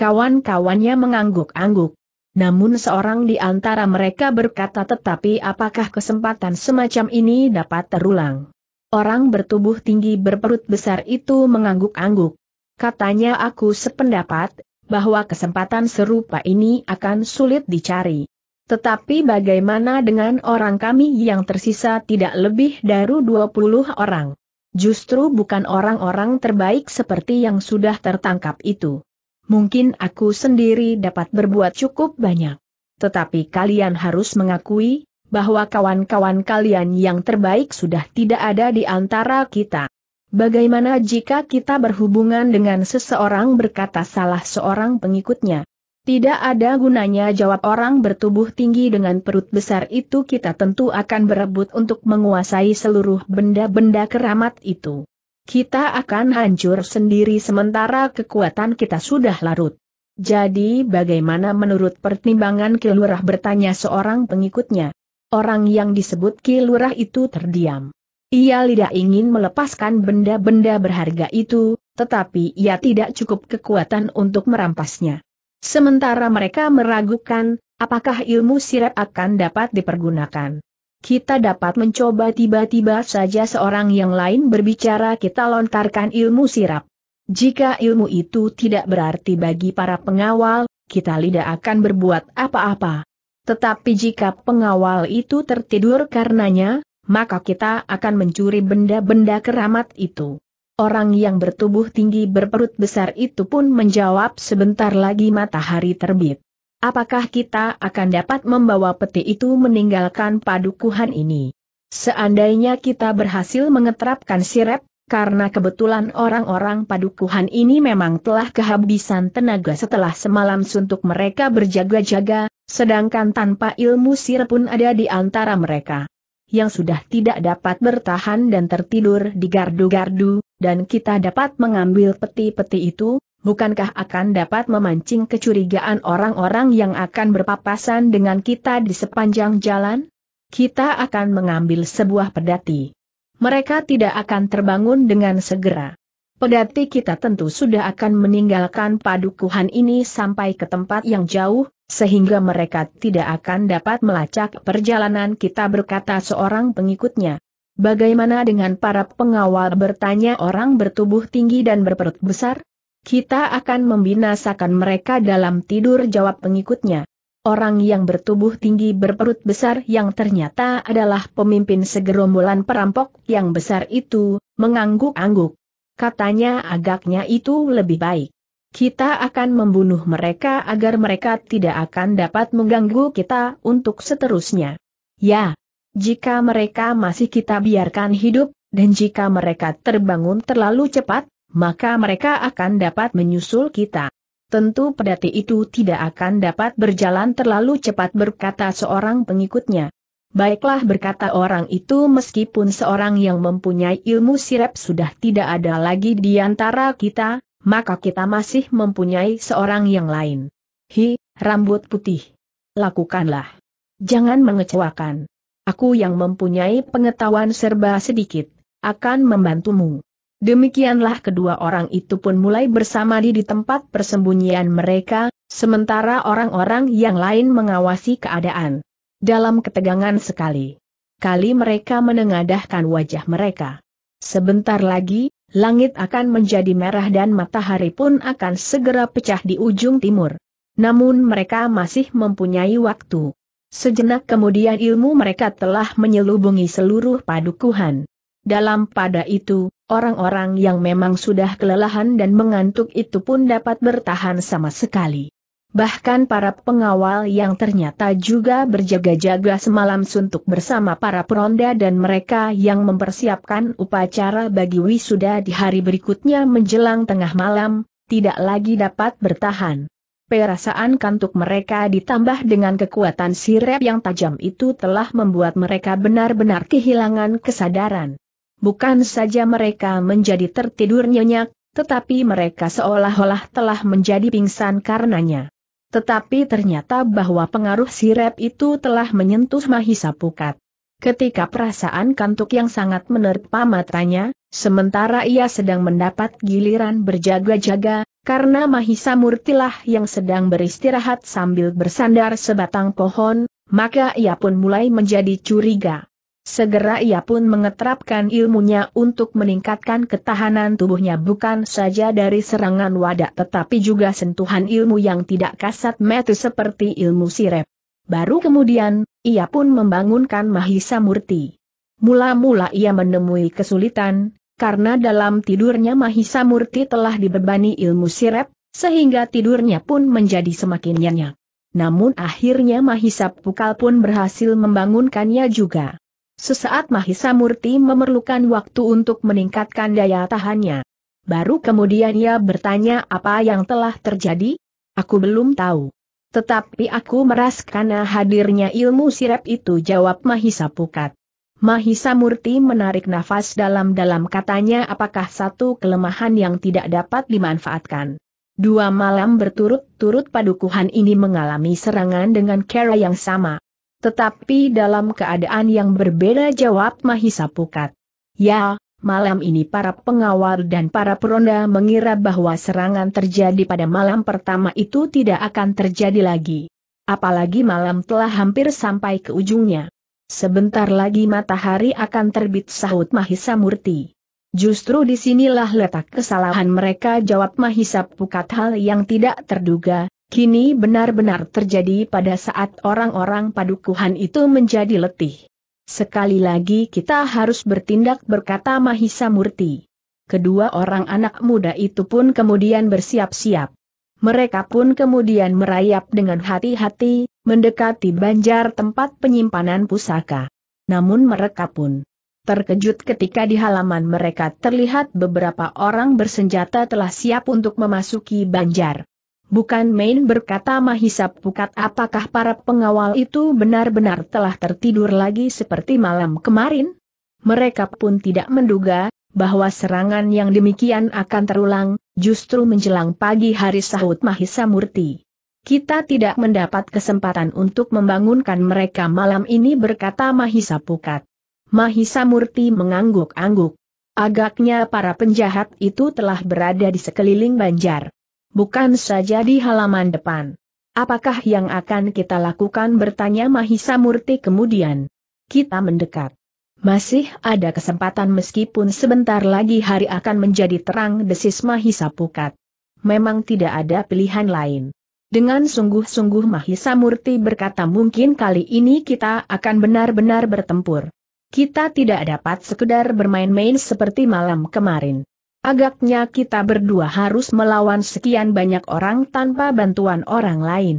Kawan-kawannya mengangguk-angguk. Namun seorang di antara mereka berkata tetapi apakah kesempatan semacam ini dapat terulang? Orang bertubuh tinggi berperut besar itu mengangguk-angguk. Katanya aku sependapat, bahwa kesempatan serupa ini akan sulit dicari. Tetapi bagaimana dengan orang kami yang tersisa tidak lebih dari 20 orang? Justru bukan orang-orang terbaik seperti yang sudah tertangkap itu mungkin aku sendiri dapat berbuat cukup banyak. Tetapi kalian harus mengakui, bahwa kawan-kawan kalian yang terbaik sudah tidak ada di antara kita. Bagaimana jika kita berhubungan dengan seseorang berkata salah seorang pengikutnya? Tidak ada gunanya jawab orang bertubuh tinggi dengan perut besar itu kita tentu akan berebut untuk menguasai seluruh benda-benda keramat itu. Kita akan hancur sendiri sementara kekuatan kita sudah larut. Jadi bagaimana menurut pertimbangan Kilurah bertanya seorang pengikutnya? Orang yang disebut Kilurah itu terdiam. Ia tidak ingin melepaskan benda-benda berharga itu, tetapi ia tidak cukup kekuatan untuk merampasnya. Sementara mereka meragukan, apakah ilmu sirat akan dapat dipergunakan. Kita dapat mencoba tiba-tiba saja seorang yang lain berbicara kita lontarkan ilmu sirap. Jika ilmu itu tidak berarti bagi para pengawal, kita tidak akan berbuat apa-apa. Tetapi jika pengawal itu tertidur karenanya, maka kita akan mencuri benda-benda keramat itu. Orang yang bertubuh tinggi berperut besar itu pun menjawab sebentar lagi matahari terbit. Apakah kita akan dapat membawa peti itu meninggalkan padukuhan ini? Seandainya kita berhasil mengeterapkan sirep, karena kebetulan orang-orang padukuhan ini memang telah kehabisan tenaga setelah semalam suntuk mereka berjaga-jaga, sedangkan tanpa ilmu sirep pun ada di antara mereka yang sudah tidak dapat bertahan dan tertidur di gardu-gardu, dan kita dapat mengambil peti-peti itu, bukankah akan dapat memancing kecurigaan orang-orang yang akan berpapasan dengan kita di sepanjang jalan? Kita akan mengambil sebuah pedati. Mereka tidak akan terbangun dengan segera. Pedati kita tentu sudah akan meninggalkan padukuhan ini sampai ke tempat yang jauh, sehingga mereka tidak akan dapat melacak perjalanan kita berkata seorang pengikutnya. Bagaimana dengan para pengawal bertanya orang bertubuh tinggi dan berperut besar? Kita akan membinasakan mereka dalam tidur jawab pengikutnya. Orang yang bertubuh tinggi berperut besar yang ternyata adalah pemimpin segerombolan perampok yang besar itu, mengangguk-angguk. Katanya agaknya itu lebih baik. Kita akan membunuh mereka agar mereka tidak akan dapat mengganggu kita untuk seterusnya. Ya, jika mereka masih kita biarkan hidup, dan jika mereka terbangun terlalu cepat, maka mereka akan dapat menyusul kita. Tentu pedati itu tidak akan dapat berjalan terlalu cepat berkata seorang pengikutnya. Baiklah berkata orang itu meskipun seorang yang mempunyai ilmu sirep sudah tidak ada lagi di antara kita, maka kita masih mempunyai seorang yang lain. Hi, rambut putih. Lakukanlah. Jangan mengecewakan. Aku yang mempunyai pengetahuan serba sedikit, akan membantumu. Demikianlah kedua orang itu pun mulai bersamadi di tempat persembunyian mereka, sementara orang-orang yang lain mengawasi keadaan. Dalam ketegangan sekali. Kali mereka menengadahkan wajah mereka. Sebentar lagi, langit akan menjadi merah dan matahari pun akan segera pecah di ujung timur. Namun mereka masih mempunyai waktu. Sejenak kemudian ilmu mereka telah menyelubungi seluruh padukuhan. Dalam pada itu, Orang-orang yang memang sudah kelelahan dan mengantuk itu pun dapat bertahan sama sekali. Bahkan para pengawal yang ternyata juga berjaga-jaga semalam suntuk bersama para peronda dan mereka yang mempersiapkan upacara bagi wisuda di hari berikutnya menjelang tengah malam, tidak lagi dapat bertahan. Perasaan kantuk mereka ditambah dengan kekuatan sirep yang tajam itu telah membuat mereka benar-benar kehilangan kesadaran. Bukan saja mereka menjadi tertidur nyenyak, tetapi mereka seolah-olah telah menjadi pingsan karenanya. Tetapi ternyata bahwa pengaruh sirep itu telah menyentuh Mahisa Pukat. Ketika perasaan kantuk yang sangat menerpa matanya, sementara ia sedang mendapat giliran berjaga-jaga, karena Mahisa Murtilah yang sedang beristirahat sambil bersandar sebatang pohon, maka ia pun mulai menjadi curiga. Segera ia pun mengeterapkan ilmunya untuk meningkatkan ketahanan tubuhnya bukan saja dari serangan wadah tetapi juga sentuhan ilmu yang tidak kasat mata seperti ilmu sirep. Baru kemudian, ia pun membangunkan Mahisa Murti. Mula-mula ia menemui kesulitan, karena dalam tidurnya Mahisa Murti telah dibebani ilmu sirep, sehingga tidurnya pun menjadi semakin nyenyak. Namun akhirnya Mahisa Pukal pun berhasil membangunkannya juga. Sesaat Mahisa Murti memerlukan waktu untuk meningkatkan daya tahannya. Baru kemudian ia bertanya apa yang telah terjadi? Aku belum tahu. Tetapi aku meras karena hadirnya ilmu sirep itu jawab Mahisa Pukat. Mahisa Murti menarik nafas dalam-dalam katanya apakah satu kelemahan yang tidak dapat dimanfaatkan. Dua malam berturut-turut padukuhan ini mengalami serangan dengan cara yang sama. Tetapi dalam keadaan yang berbeda jawab Mahisa Pukat. Ya, malam ini para pengawal dan para peronda mengira bahwa serangan terjadi pada malam pertama itu tidak akan terjadi lagi. Apalagi malam telah hampir sampai ke ujungnya. Sebentar lagi matahari akan terbit sahut Mahisa Murti. Justru disinilah letak kesalahan mereka jawab Mahisa Pukat hal yang tidak terduga, Kini benar-benar terjadi pada saat orang-orang padukuhan itu menjadi letih. Sekali lagi kita harus bertindak berkata Mahisa Murti. Kedua orang anak muda itu pun kemudian bersiap-siap. Mereka pun kemudian merayap dengan hati-hati, mendekati banjar tempat penyimpanan pusaka. Namun mereka pun terkejut ketika di halaman mereka terlihat beberapa orang bersenjata telah siap untuk memasuki banjar. Bukan main berkata Mahisa Pukat apakah para pengawal itu benar-benar telah tertidur lagi seperti malam kemarin? Mereka pun tidak menduga, bahwa serangan yang demikian akan terulang, justru menjelang pagi hari sahut Mahisa Murti. Kita tidak mendapat kesempatan untuk membangunkan mereka malam ini berkata Mahisa Pukat. Mahisa Murti mengangguk-angguk. Agaknya para penjahat itu telah berada di sekeliling banjar bukan saja di halaman depan. Apakah yang akan kita lakukan bertanya Mahisa Murti kemudian. Kita mendekat. Masih ada kesempatan meskipun sebentar lagi hari akan menjadi terang desis Mahisa Pukat. Memang tidak ada pilihan lain. Dengan sungguh-sungguh Mahisa Murti berkata mungkin kali ini kita akan benar-benar bertempur. Kita tidak dapat sekedar bermain-main seperti malam kemarin. Agaknya kita berdua harus melawan sekian banyak orang tanpa bantuan orang lain.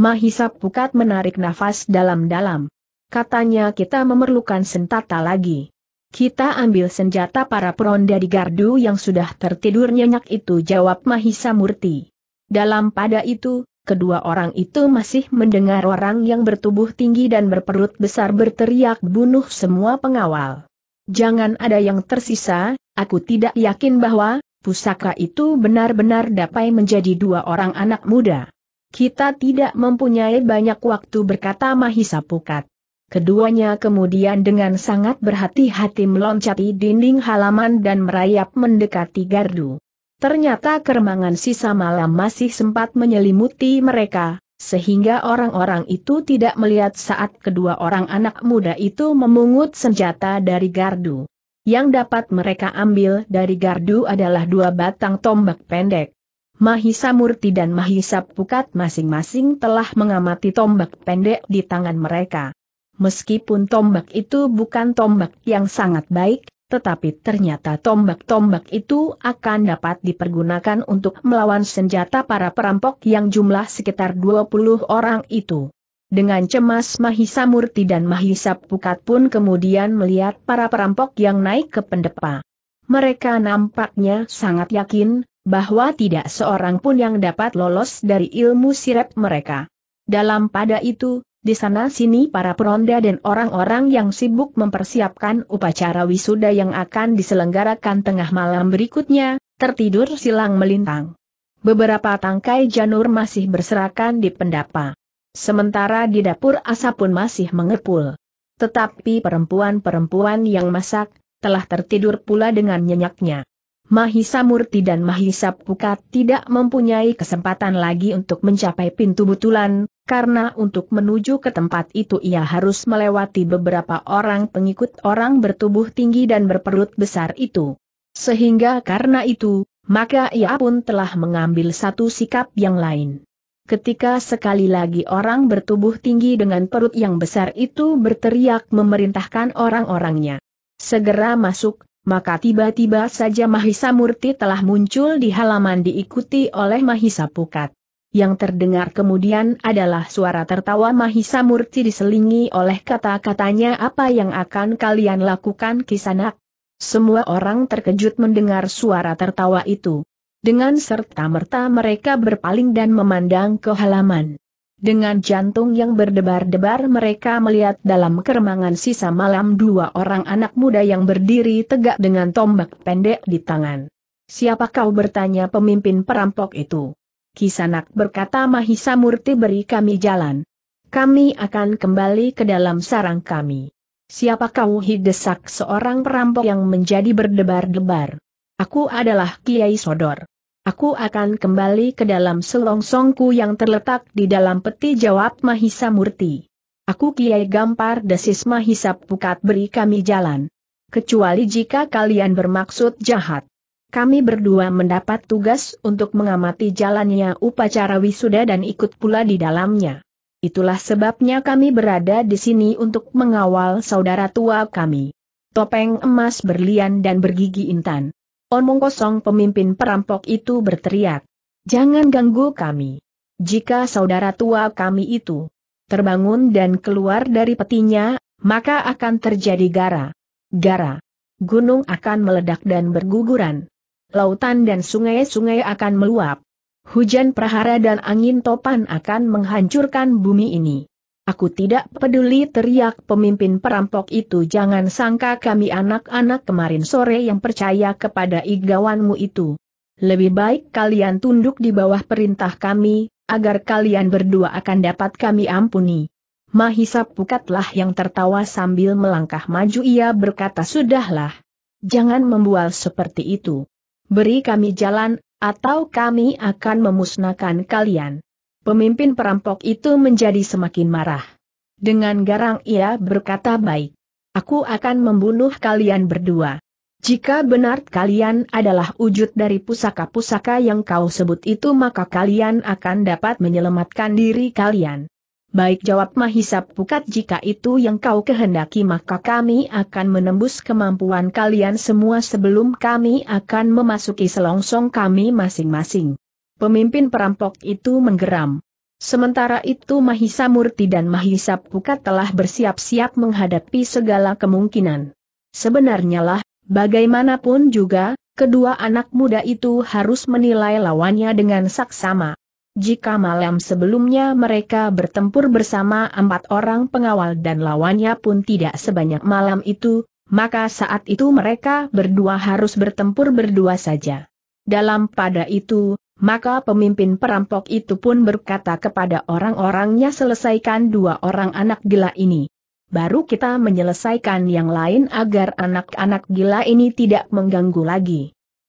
Mahisa Pukat menarik nafas dalam-dalam. Katanya kita memerlukan sentata lagi. Kita ambil senjata para peronda di gardu yang sudah tertidur nyenyak itu jawab Mahisa Murti. Dalam pada itu, kedua orang itu masih mendengar orang yang bertubuh tinggi dan berperut besar berteriak bunuh semua pengawal jangan ada yang tersisa, aku tidak yakin bahwa pusaka itu benar-benar dapat menjadi dua orang anak muda. Kita tidak mempunyai banyak waktu berkata Mahisa Pukat. Keduanya kemudian dengan sangat berhati-hati meloncati dinding halaman dan merayap mendekati gardu. Ternyata keremangan sisa malam masih sempat menyelimuti mereka, sehingga orang-orang itu tidak melihat saat kedua orang anak muda itu memungut senjata dari gardu. Yang dapat mereka ambil dari gardu adalah dua batang tombak pendek. Mahisa Murti dan Mahisa Pukat masing-masing telah mengamati tombak pendek di tangan mereka. Meskipun tombak itu bukan tombak yang sangat baik, tetapi ternyata tombak-tombak itu akan dapat dipergunakan untuk melawan senjata para perampok yang jumlah sekitar 20 orang itu. Dengan cemas Mahisa Murti dan Mahisa Pukat pun kemudian melihat para perampok yang naik ke pendepa. Mereka nampaknya sangat yakin bahwa tidak seorang pun yang dapat lolos dari ilmu sirep mereka. Dalam pada itu, di sana-sini para peronda dan orang-orang yang sibuk mempersiapkan upacara wisuda yang akan diselenggarakan tengah malam berikutnya, tertidur silang melintang. Beberapa tangkai janur masih berserakan di pendapa. Sementara di dapur asap pun masih mengepul. Tetapi perempuan-perempuan yang masak, telah tertidur pula dengan nyenyaknya. Mahisa Murti dan Mahisa Pukat tidak mempunyai kesempatan lagi untuk mencapai pintu butulan, karena untuk menuju ke tempat itu ia harus melewati beberapa orang pengikut orang bertubuh tinggi dan berperut besar itu. Sehingga karena itu, maka ia pun telah mengambil satu sikap yang lain. Ketika sekali lagi orang bertubuh tinggi dengan perut yang besar itu berteriak memerintahkan orang-orangnya. Segera masuk, maka tiba-tiba saja Mahisa Murti telah muncul di halaman diikuti oleh Mahisa Pukat. Yang terdengar kemudian adalah suara tertawa Mahisa Murti diselingi oleh kata-katanya apa yang akan kalian lakukan kisanak. Semua orang terkejut mendengar suara tertawa itu. Dengan serta-merta mereka berpaling dan memandang ke halaman. Dengan jantung yang berdebar-debar mereka melihat dalam keremangan sisa malam dua orang anak muda yang berdiri tegak dengan tombak pendek di tangan. Siapa kau bertanya pemimpin perampok itu? Kisanak berkata Mahisa Murti beri kami jalan. Kami akan kembali ke dalam sarang kami. Siapa kau hidesak seorang perampok yang menjadi berdebar-debar? Aku adalah Kiai Sodor. Aku akan kembali ke dalam selongsongku yang terletak di dalam peti jawab Mahisa Murti. Aku Kiai Gampar Desis Mahisa Pukat beri kami jalan. Kecuali jika kalian bermaksud jahat. Kami berdua mendapat tugas untuk mengamati jalannya upacara wisuda dan ikut pula di dalamnya. Itulah sebabnya kami berada di sini untuk mengawal saudara tua kami. Topeng emas berlian dan bergigi intan. Omong kosong pemimpin perampok itu berteriak. Jangan ganggu kami. Jika saudara tua kami itu terbangun dan keluar dari petinya, maka akan terjadi gara. Gara. Gunung akan meledak dan berguguran lautan dan sungai-sungai akan meluap. Hujan prahara dan angin topan akan menghancurkan bumi ini. Aku tidak peduli teriak pemimpin perampok itu jangan sangka kami anak-anak kemarin sore yang percaya kepada igawanmu itu. Lebih baik kalian tunduk di bawah perintah kami, agar kalian berdua akan dapat kami ampuni. Mahisa Pukatlah yang tertawa sambil melangkah maju ia berkata sudahlah. Jangan membual seperti itu. Beri kami jalan, atau kami akan memusnahkan kalian. Pemimpin perampok itu menjadi semakin marah. Dengan garang ia berkata baik. Aku akan membunuh kalian berdua. Jika benar kalian adalah wujud dari pusaka-pusaka yang kau sebut itu maka kalian akan dapat menyelamatkan diri kalian. Baik jawab Mahisa Pukat jika itu yang kau kehendaki maka kami akan menembus kemampuan kalian semua sebelum kami akan memasuki selongsong kami masing-masing. Pemimpin perampok itu menggeram. Sementara itu Mahisa Murti dan Mahisa Pukat telah bersiap-siap menghadapi segala kemungkinan. Sebenarnya lah, bagaimanapun juga, kedua anak muda itu harus menilai lawannya dengan saksama. Jika malam sebelumnya mereka bertempur bersama empat orang pengawal dan lawannya pun tidak sebanyak malam itu, maka saat itu mereka berdua harus bertempur berdua saja. Dalam pada itu, maka pemimpin perampok itu pun berkata kepada orang-orangnya selesaikan dua orang anak gila ini. Baru kita menyelesaikan yang lain agar anak-anak gila ini tidak mengganggu lagi.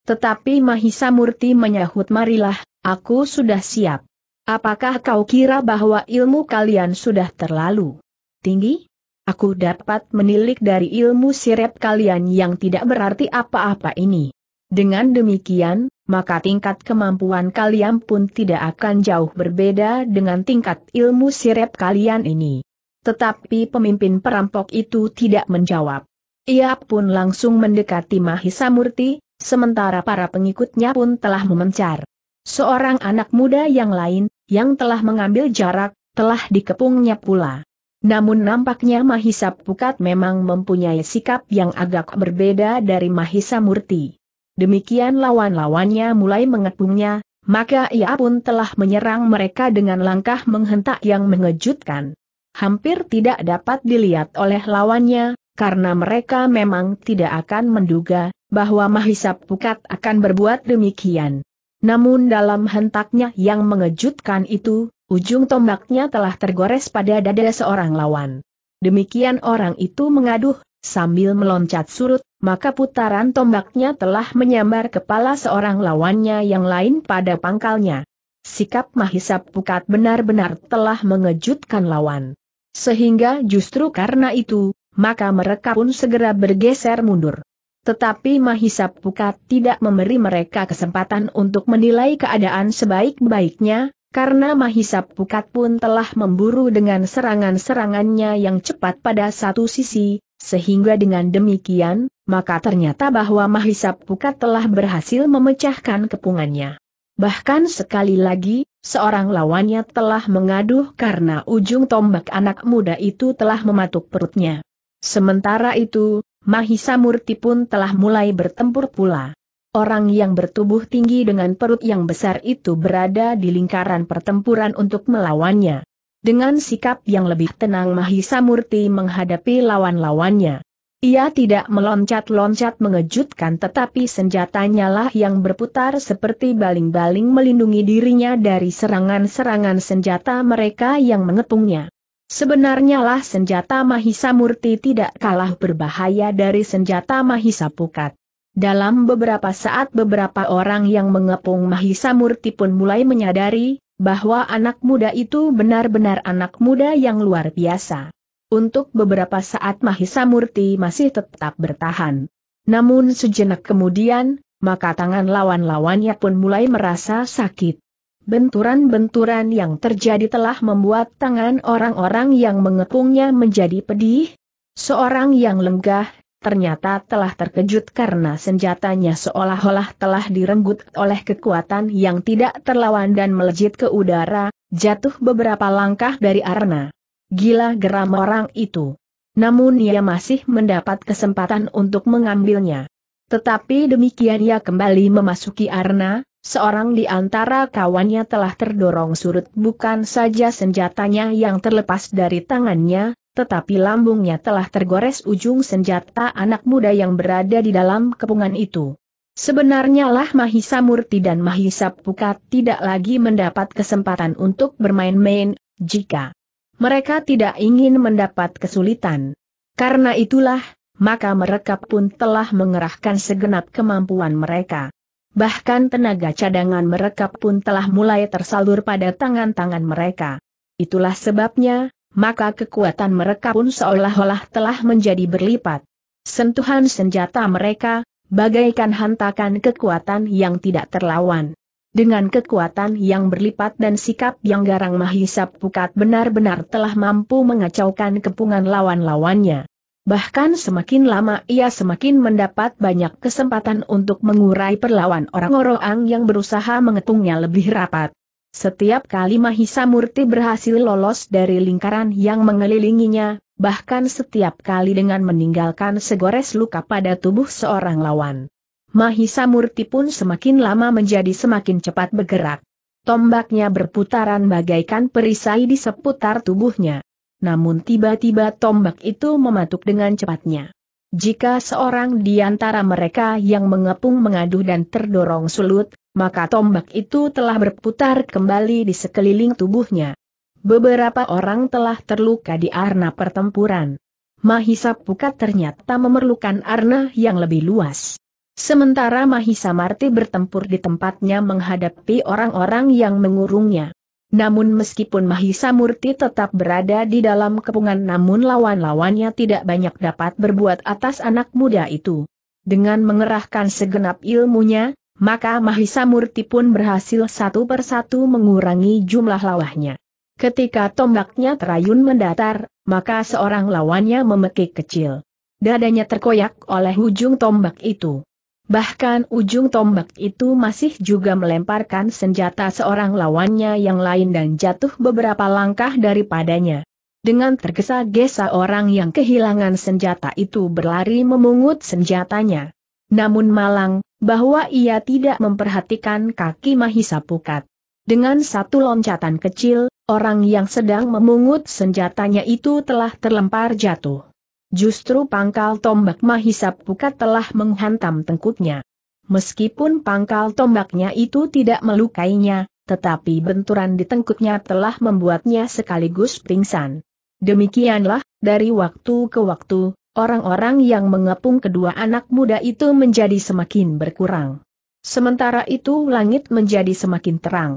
Tetapi Mahisa Murti menyahut marilah, aku sudah siap. Apakah kau kira bahwa ilmu kalian sudah terlalu tinggi? Aku dapat menilik dari ilmu sirep kalian yang tidak berarti apa-apa ini. Dengan demikian, maka tingkat kemampuan kalian pun tidak akan jauh berbeda dengan tingkat ilmu sirep kalian ini. Tetapi pemimpin perampok itu tidak menjawab. Ia pun langsung mendekati Mahisa Murti, sementara para pengikutnya pun telah memencar. Seorang anak muda yang lain, yang telah mengambil jarak, telah dikepungnya pula. Namun nampaknya Mahisa Pukat memang mempunyai sikap yang agak berbeda dari Mahisa Murti. Demikian lawan-lawannya mulai mengepungnya, maka ia pun telah menyerang mereka dengan langkah menghentak yang mengejutkan. Hampir tidak dapat dilihat oleh lawannya, karena mereka memang tidak akan menduga bahwa Mahisa Pukat akan berbuat demikian. Namun dalam hentaknya yang mengejutkan itu, ujung tombaknya telah tergores pada dada seorang lawan. Demikian orang itu mengaduh, sambil meloncat surut, maka putaran tombaknya telah menyambar kepala seorang lawannya yang lain pada pangkalnya. Sikap Mahisa Pukat benar-benar telah mengejutkan lawan. Sehingga justru karena itu, maka mereka pun segera bergeser mundur. Tetapi Mahisa Pukat tidak memberi mereka kesempatan untuk menilai keadaan sebaik-baiknya, karena Mahisa Pukat pun telah memburu dengan serangan-serangannya yang cepat pada satu sisi, sehingga dengan demikian, maka ternyata bahwa Mahisa Pukat telah berhasil memecahkan kepungannya. Bahkan sekali lagi, seorang lawannya telah mengaduh karena ujung tombak anak muda itu telah mematuk perutnya. Sementara itu, Mahisa Murti pun telah mulai bertempur pula. Orang yang bertubuh tinggi dengan perut yang besar itu berada di lingkaran pertempuran untuk melawannya. Dengan sikap yang lebih tenang Mahisa Murti menghadapi lawan-lawannya. Ia tidak meloncat-loncat mengejutkan tetapi senjatanya lah yang berputar seperti baling-baling melindungi dirinya dari serangan-serangan senjata mereka yang mengepungnya. Sebenarnya lah senjata Mahisa Murti tidak kalah berbahaya dari senjata Mahisa Pukat. Dalam beberapa saat beberapa orang yang mengepung Mahisa Murti pun mulai menyadari, bahwa anak muda itu benar-benar anak muda yang luar biasa. Untuk beberapa saat Mahisa Murti masih tetap bertahan. Namun sejenak kemudian, maka tangan lawan-lawannya pun mulai merasa sakit. Benturan-benturan yang terjadi telah membuat tangan orang-orang yang mengepungnya menjadi pedih. Seorang yang lenggah, ternyata telah terkejut karena senjatanya seolah-olah telah direnggut oleh kekuatan yang tidak terlawan dan melejit ke udara, jatuh beberapa langkah dari arena. Gila geram orang itu. Namun ia masih mendapat kesempatan untuk mengambilnya. Tetapi demikian ia kembali memasuki arena, seorang di antara kawannya telah terdorong surut bukan saja senjatanya yang terlepas dari tangannya, tetapi lambungnya telah tergores ujung senjata anak muda yang berada di dalam kepungan itu. Sebenarnya lah Mahisa Murti dan Mahisa Pukat tidak lagi mendapat kesempatan untuk bermain-main, jika mereka tidak ingin mendapat kesulitan. Karena itulah, maka mereka pun telah mengerahkan segenap kemampuan mereka. Bahkan tenaga cadangan mereka pun telah mulai tersalur pada tangan-tangan mereka. Itulah sebabnya, maka kekuatan mereka pun seolah-olah telah menjadi berlipat. Sentuhan senjata mereka, bagaikan hantakan kekuatan yang tidak terlawan. Dengan kekuatan yang berlipat dan sikap yang garang mahisap, Pukat benar-benar telah mampu mengacaukan kepungan lawan-lawannya. Bahkan semakin lama ia semakin mendapat banyak kesempatan untuk mengurai perlawan orang-orang yang berusaha mengetungnya lebih rapat. Setiap kali Mahisa Murti berhasil lolos dari lingkaran yang mengelilinginya, bahkan setiap kali dengan meninggalkan segores luka pada tubuh seorang lawan. Mahisa Murti pun semakin lama menjadi semakin cepat bergerak. Tombaknya berputaran bagaikan perisai di seputar tubuhnya namun tiba-tiba tombak itu mematuk dengan cepatnya. Jika seorang di antara mereka yang mengepung mengaduh dan terdorong sulut, maka tombak itu telah berputar kembali di sekeliling tubuhnya. Beberapa orang telah terluka di arena pertempuran. Mahisa Pukat ternyata memerlukan arena yang lebih luas. Sementara Mahisa Marti bertempur di tempatnya menghadapi orang-orang yang mengurungnya. Namun meskipun Mahisa Murti tetap berada di dalam kepungan namun lawan-lawannya tidak banyak dapat berbuat atas anak muda itu. Dengan mengerahkan segenap ilmunya, maka Mahisa Murti pun berhasil satu persatu mengurangi jumlah lawahnya. Ketika tombaknya terayun mendatar, maka seorang lawannya memekik kecil. Dadanya terkoyak oleh ujung tombak itu. Bahkan ujung tombak itu masih juga melemparkan senjata seorang lawannya yang lain dan jatuh beberapa langkah daripadanya. Dengan tergesa-gesa orang yang kehilangan senjata itu berlari memungut senjatanya. Namun malang, bahwa ia tidak memperhatikan kaki Mahisa Pukat. Dengan satu loncatan kecil, orang yang sedang memungut senjatanya itu telah terlempar jatuh. Justru pangkal tombak Mahisa Pukat telah menghantam tengkuknya. Meskipun pangkal tombaknya itu tidak melukainya, tetapi benturan di tengkuknya telah membuatnya sekaligus pingsan. Demikianlah, dari waktu ke waktu, orang-orang yang mengepung kedua anak muda itu menjadi semakin berkurang. Sementara itu langit menjadi semakin terang.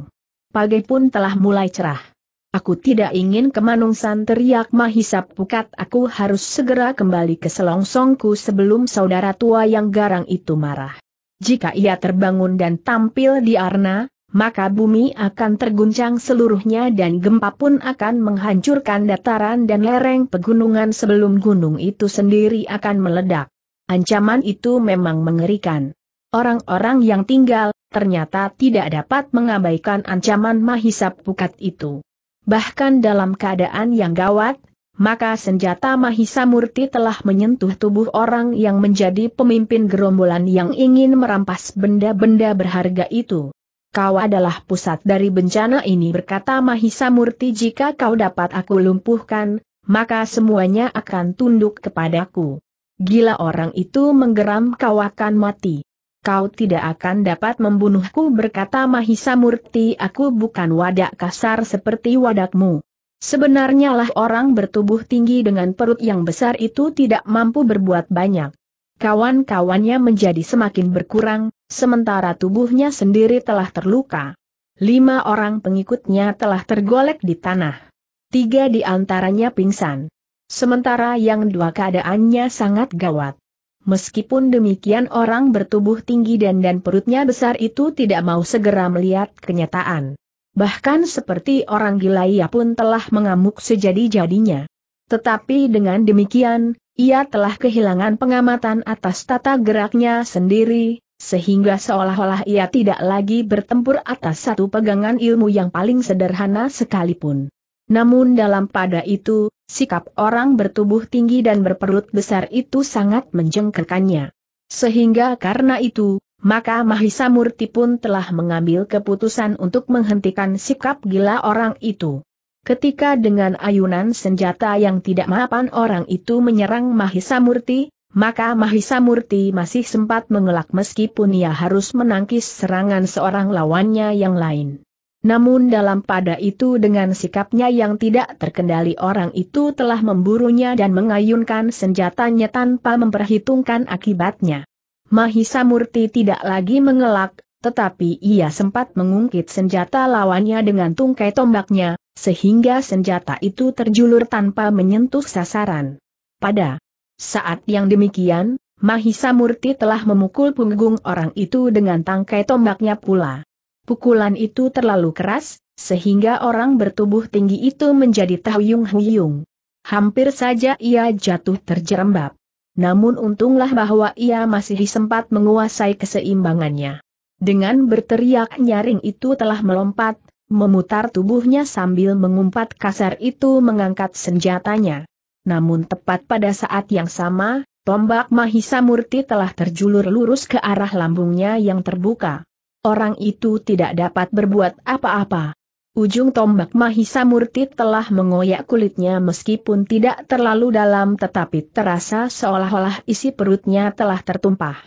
Pagi pun telah mulai cerah. Aku tidak ingin kemanungsan teriak mahisap pukat aku harus segera kembali ke selongsongku sebelum saudara tua yang garang itu marah. Jika ia terbangun dan tampil di arna, maka bumi akan terguncang seluruhnya dan gempa pun akan menghancurkan dataran dan lereng pegunungan sebelum gunung itu sendiri akan meledak. Ancaman itu memang mengerikan. Orang-orang yang tinggal, ternyata tidak dapat mengabaikan ancaman mahisap pukat itu bahkan dalam keadaan yang gawat, maka senjata Mahisa Murti telah menyentuh tubuh orang yang menjadi pemimpin gerombolan yang ingin merampas benda-benda berharga itu. Kau adalah pusat dari bencana ini berkata Mahisa Murti jika kau dapat aku lumpuhkan, maka semuanya akan tunduk kepadaku. Gila orang itu menggeram kau akan mati kau tidak akan dapat membunuhku berkata Mahisa Murti aku bukan wadak kasar seperti wadakmu. Sebenarnya lah orang bertubuh tinggi dengan perut yang besar itu tidak mampu berbuat banyak. Kawan-kawannya menjadi semakin berkurang, sementara tubuhnya sendiri telah terluka. Lima orang pengikutnya telah tergolek di tanah. Tiga di antaranya pingsan. Sementara yang dua keadaannya sangat gawat. Meskipun demikian orang bertubuh tinggi dan dan perutnya besar itu tidak mau segera melihat kenyataan. Bahkan seperti orang gila ia pun telah mengamuk sejadi-jadinya. Tetapi dengan demikian, ia telah kehilangan pengamatan atas tata geraknya sendiri, sehingga seolah-olah ia tidak lagi bertempur atas satu pegangan ilmu yang paling sederhana sekalipun. Namun dalam pada itu, sikap orang bertubuh tinggi dan berperut besar itu sangat menjengkelkannya. Sehingga karena itu, maka Mahisa Murti pun telah mengambil keputusan untuk menghentikan sikap gila orang itu. Ketika dengan ayunan senjata yang tidak mapan orang itu menyerang Mahisa Murti, maka Mahisa Murti masih sempat mengelak meskipun ia harus menangkis serangan seorang lawannya yang lain. Namun dalam pada itu dengan sikapnya yang tidak terkendali orang itu telah memburunya dan mengayunkan senjatanya tanpa memperhitungkan akibatnya. Mahisa Murti tidak lagi mengelak, tetapi ia sempat mengungkit senjata lawannya dengan tungkai tombaknya, sehingga senjata itu terjulur tanpa menyentuh sasaran. Pada saat yang demikian, Mahisa Murti telah memukul punggung orang itu dengan tangkai tombaknya pula. Pukulan itu terlalu keras, sehingga orang bertubuh tinggi itu menjadi tahuyung-huyung. Hampir saja ia jatuh terjerembab. Namun untunglah bahwa ia masih sempat menguasai keseimbangannya. Dengan berteriak nyaring itu telah melompat, memutar tubuhnya sambil mengumpat kasar itu mengangkat senjatanya. Namun tepat pada saat yang sama, tombak Mahisa Murti telah terjulur lurus ke arah lambungnya yang terbuka orang itu tidak dapat berbuat apa-apa. Ujung tombak Mahisa Murti telah mengoyak kulitnya meskipun tidak terlalu dalam tetapi terasa seolah-olah isi perutnya telah tertumpah.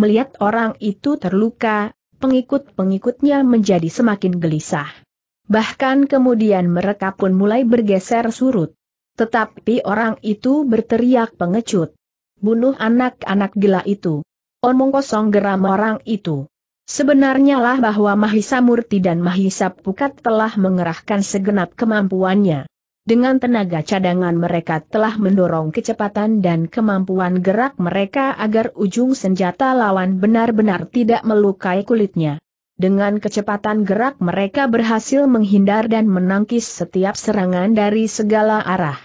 Melihat orang itu terluka, pengikut-pengikutnya menjadi semakin gelisah. Bahkan kemudian mereka pun mulai bergeser surut. Tetapi orang itu berteriak pengecut. Bunuh anak-anak gila itu. Omong kosong geram orang itu. Sebenarnya lah bahwa Mahisa Murti dan Mahisa Pukat telah mengerahkan segenap kemampuannya. Dengan tenaga cadangan mereka telah mendorong kecepatan dan kemampuan gerak mereka agar ujung senjata lawan benar-benar tidak melukai kulitnya. Dengan kecepatan gerak mereka berhasil menghindar dan menangkis setiap serangan dari segala arah.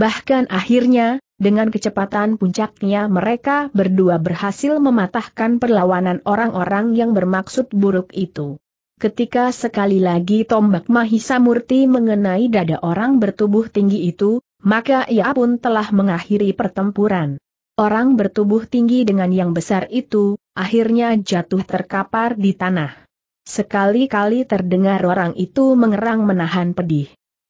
Bahkan akhirnya, dengan kecepatan puncaknya mereka berdua berhasil mematahkan perlawanan orang-orang yang bermaksud buruk itu. Ketika sekali lagi tombak Mahisa Murti mengenai dada orang bertubuh tinggi itu, maka ia pun telah mengakhiri pertempuran. Orang bertubuh tinggi dengan yang besar itu, akhirnya jatuh terkapar di tanah. Sekali-kali terdengar orang itu mengerang menahan pedih.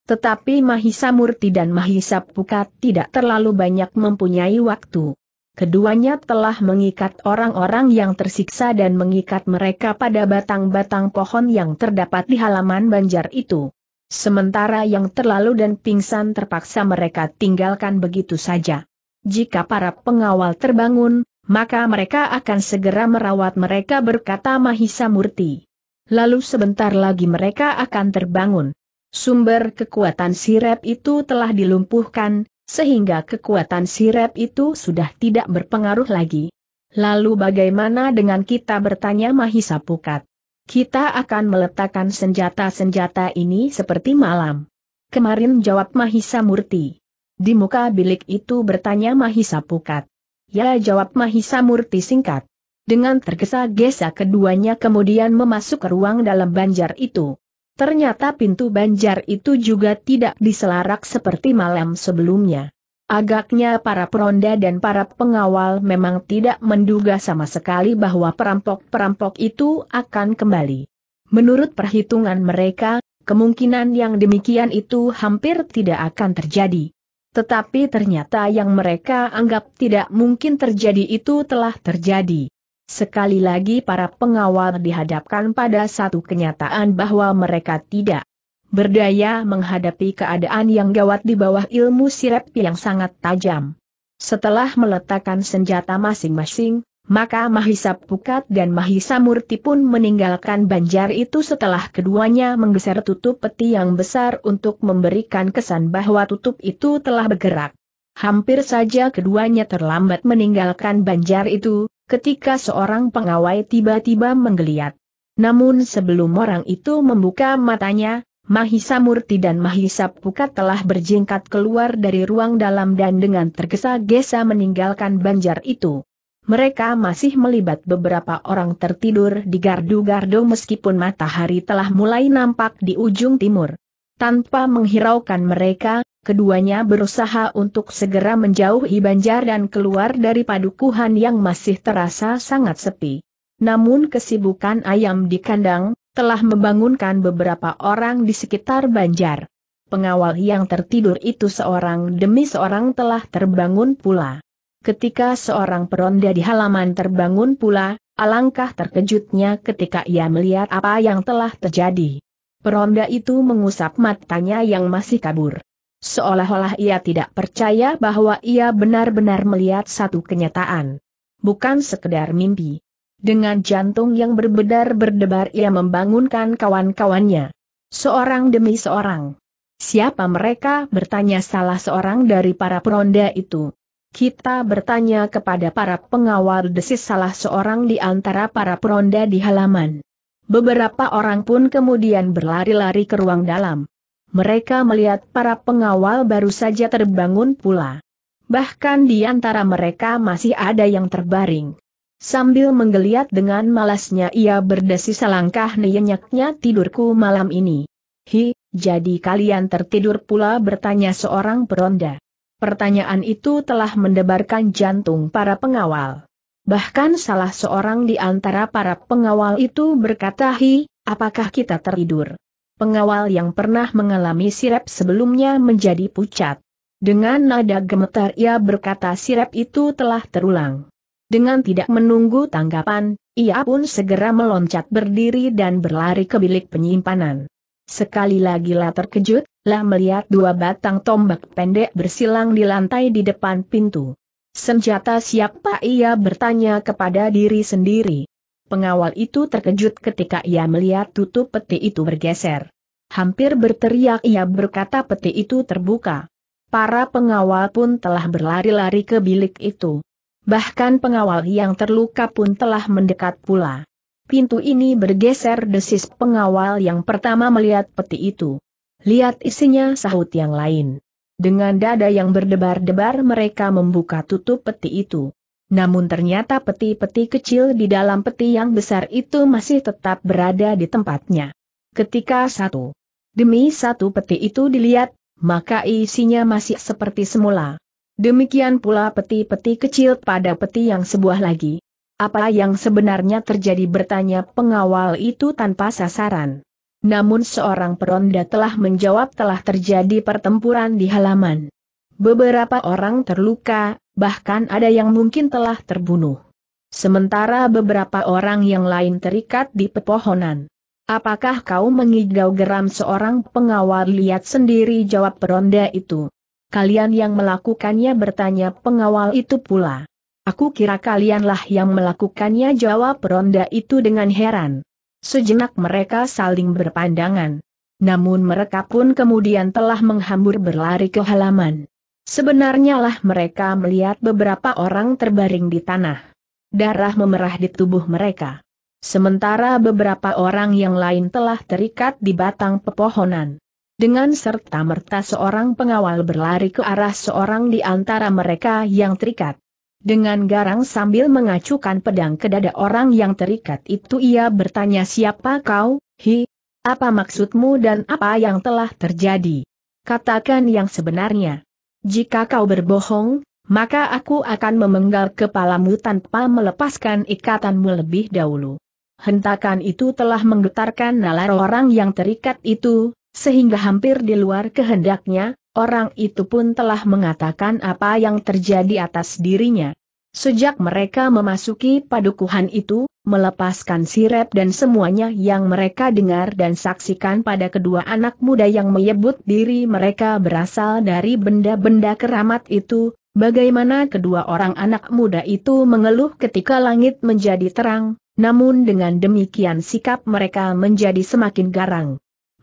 Tetapi Mahisa Murti dan Mahisa Pukat tidak terlalu banyak mempunyai waktu. Keduanya telah mengikat orang-orang yang tersiksa dan mengikat mereka pada batang-batang pohon yang terdapat di halaman banjar itu. Sementara yang terlalu dan pingsan terpaksa mereka tinggalkan begitu saja. Jika para pengawal terbangun, maka mereka akan segera merawat mereka berkata Mahisa Murti. Lalu sebentar lagi mereka akan terbangun. Sumber kekuatan sirep itu telah dilumpuhkan, sehingga kekuatan sirep itu sudah tidak berpengaruh lagi. Lalu bagaimana dengan kita bertanya Mahisa Pukat? Kita akan meletakkan senjata-senjata ini seperti malam. Kemarin jawab Mahisa Murti. Di muka bilik itu bertanya Mahisa Pukat. Ya jawab Mahisa Murti singkat. Dengan tergesa-gesa keduanya kemudian memasuk ke ruang dalam banjar itu. Ternyata pintu banjar itu juga tidak diselarak seperti malam sebelumnya. Agaknya para peronda dan para pengawal memang tidak menduga sama sekali bahwa perampok-perampok itu akan kembali. Menurut perhitungan mereka, kemungkinan yang demikian itu hampir tidak akan terjadi. Tetapi ternyata yang mereka anggap tidak mungkin terjadi itu telah terjadi. Sekali lagi para pengawal dihadapkan pada satu kenyataan bahwa mereka tidak berdaya menghadapi keadaan yang gawat di bawah ilmu sirep yang sangat tajam. Setelah meletakkan senjata masing-masing, maka Mahisa Pukat dan Mahisa Murti pun meninggalkan banjar itu setelah keduanya menggeser tutup peti yang besar untuk memberikan kesan bahwa tutup itu telah bergerak. Hampir saja keduanya terlambat meninggalkan banjar itu, ketika seorang pengawai tiba-tiba menggeliat. Namun sebelum orang itu membuka matanya, Mahisa Murti dan Mahisa Pukat telah berjingkat keluar dari ruang dalam dan dengan tergesa-gesa meninggalkan banjar itu. Mereka masih melibat beberapa orang tertidur di gardu-gardu meskipun matahari telah mulai nampak di ujung timur. Tanpa menghiraukan mereka, keduanya berusaha untuk segera menjauhi Banjar dan keluar dari padukuhan yang masih terasa sangat sepi. Namun kesibukan ayam di kandang, telah membangunkan beberapa orang di sekitar Banjar. Pengawal yang tertidur itu seorang demi seorang telah terbangun pula. Ketika seorang peronda di halaman terbangun pula, alangkah terkejutnya ketika ia melihat apa yang telah terjadi. Peronda itu mengusap matanya yang masih kabur seolah-olah ia tidak percaya bahwa ia benar-benar melihat satu kenyataan. Bukan sekedar mimpi. Dengan jantung yang berbedar berdebar ia membangunkan kawan-kawannya. Seorang demi seorang. Siapa mereka bertanya salah seorang dari para peronda itu. Kita bertanya kepada para pengawal desis salah seorang di antara para peronda di halaman. Beberapa orang pun kemudian berlari-lari ke ruang dalam mereka melihat para pengawal baru saja terbangun pula. Bahkan di antara mereka masih ada yang terbaring. Sambil menggeliat dengan malasnya ia berdesis selangkah nyenyaknya tidurku malam ini. Hi, jadi kalian tertidur pula bertanya seorang peronda. Pertanyaan itu telah mendebarkan jantung para pengawal. Bahkan salah seorang di antara para pengawal itu berkata hi, apakah kita tertidur? pengawal yang pernah mengalami sirep sebelumnya menjadi pucat. Dengan nada gemetar ia berkata sirep itu telah terulang. Dengan tidak menunggu tanggapan, ia pun segera meloncat berdiri dan berlari ke bilik penyimpanan. Sekali lagi lah terkejut, lah melihat dua batang tombak pendek bersilang di lantai di depan pintu. Senjata siapa ia bertanya kepada diri sendiri. Pengawal itu terkejut ketika ia melihat tutup peti itu bergeser. Hampir berteriak ia berkata peti itu terbuka. Para pengawal pun telah berlari-lari ke bilik itu. Bahkan pengawal yang terluka pun telah mendekat pula. Pintu ini bergeser desis pengawal yang pertama melihat peti itu. Lihat isinya sahut yang lain. Dengan dada yang berdebar-debar mereka membuka tutup peti itu. Namun ternyata peti-peti kecil di dalam peti yang besar itu masih tetap berada di tempatnya. Ketika satu demi satu peti itu dilihat, maka isinya masih seperti semula. Demikian pula peti-peti kecil pada peti yang sebuah lagi. Apa yang sebenarnya terjadi bertanya pengawal itu tanpa sasaran. Namun seorang peronda telah menjawab telah terjadi pertempuran di halaman. Beberapa orang terluka, bahkan ada yang mungkin telah terbunuh. Sementara beberapa orang yang lain terikat di pepohonan. Apakah kau mengigau geram seorang pengawal lihat sendiri jawab peronda itu? Kalian yang melakukannya bertanya pengawal itu pula. Aku kira kalianlah yang melakukannya jawab peronda itu dengan heran. Sejenak mereka saling berpandangan. Namun mereka pun kemudian telah menghambur berlari ke halaman. Sebenarnya lah mereka melihat beberapa orang terbaring di tanah. Darah memerah di tubuh mereka. Sementara beberapa orang yang lain telah terikat di batang pepohonan. Dengan serta merta seorang pengawal berlari ke arah seorang di antara mereka yang terikat. Dengan garang sambil mengacukan pedang ke dada orang yang terikat itu ia bertanya siapa kau, hi, apa maksudmu dan apa yang telah terjadi. Katakan yang sebenarnya. Jika kau berbohong, maka aku akan memenggal kepalamu tanpa melepaskan ikatanmu lebih dahulu. Hentakan itu telah menggetarkan nalar orang yang terikat itu, sehingga hampir di luar kehendaknya, orang itu pun telah mengatakan apa yang terjadi atas dirinya. Sejak mereka memasuki padukuhan itu, melepaskan sirep dan semuanya yang mereka dengar dan saksikan pada kedua anak muda yang menyebut diri mereka berasal dari benda-benda keramat itu, bagaimana kedua orang anak muda itu mengeluh ketika langit menjadi terang, namun dengan demikian sikap mereka menjadi semakin garang.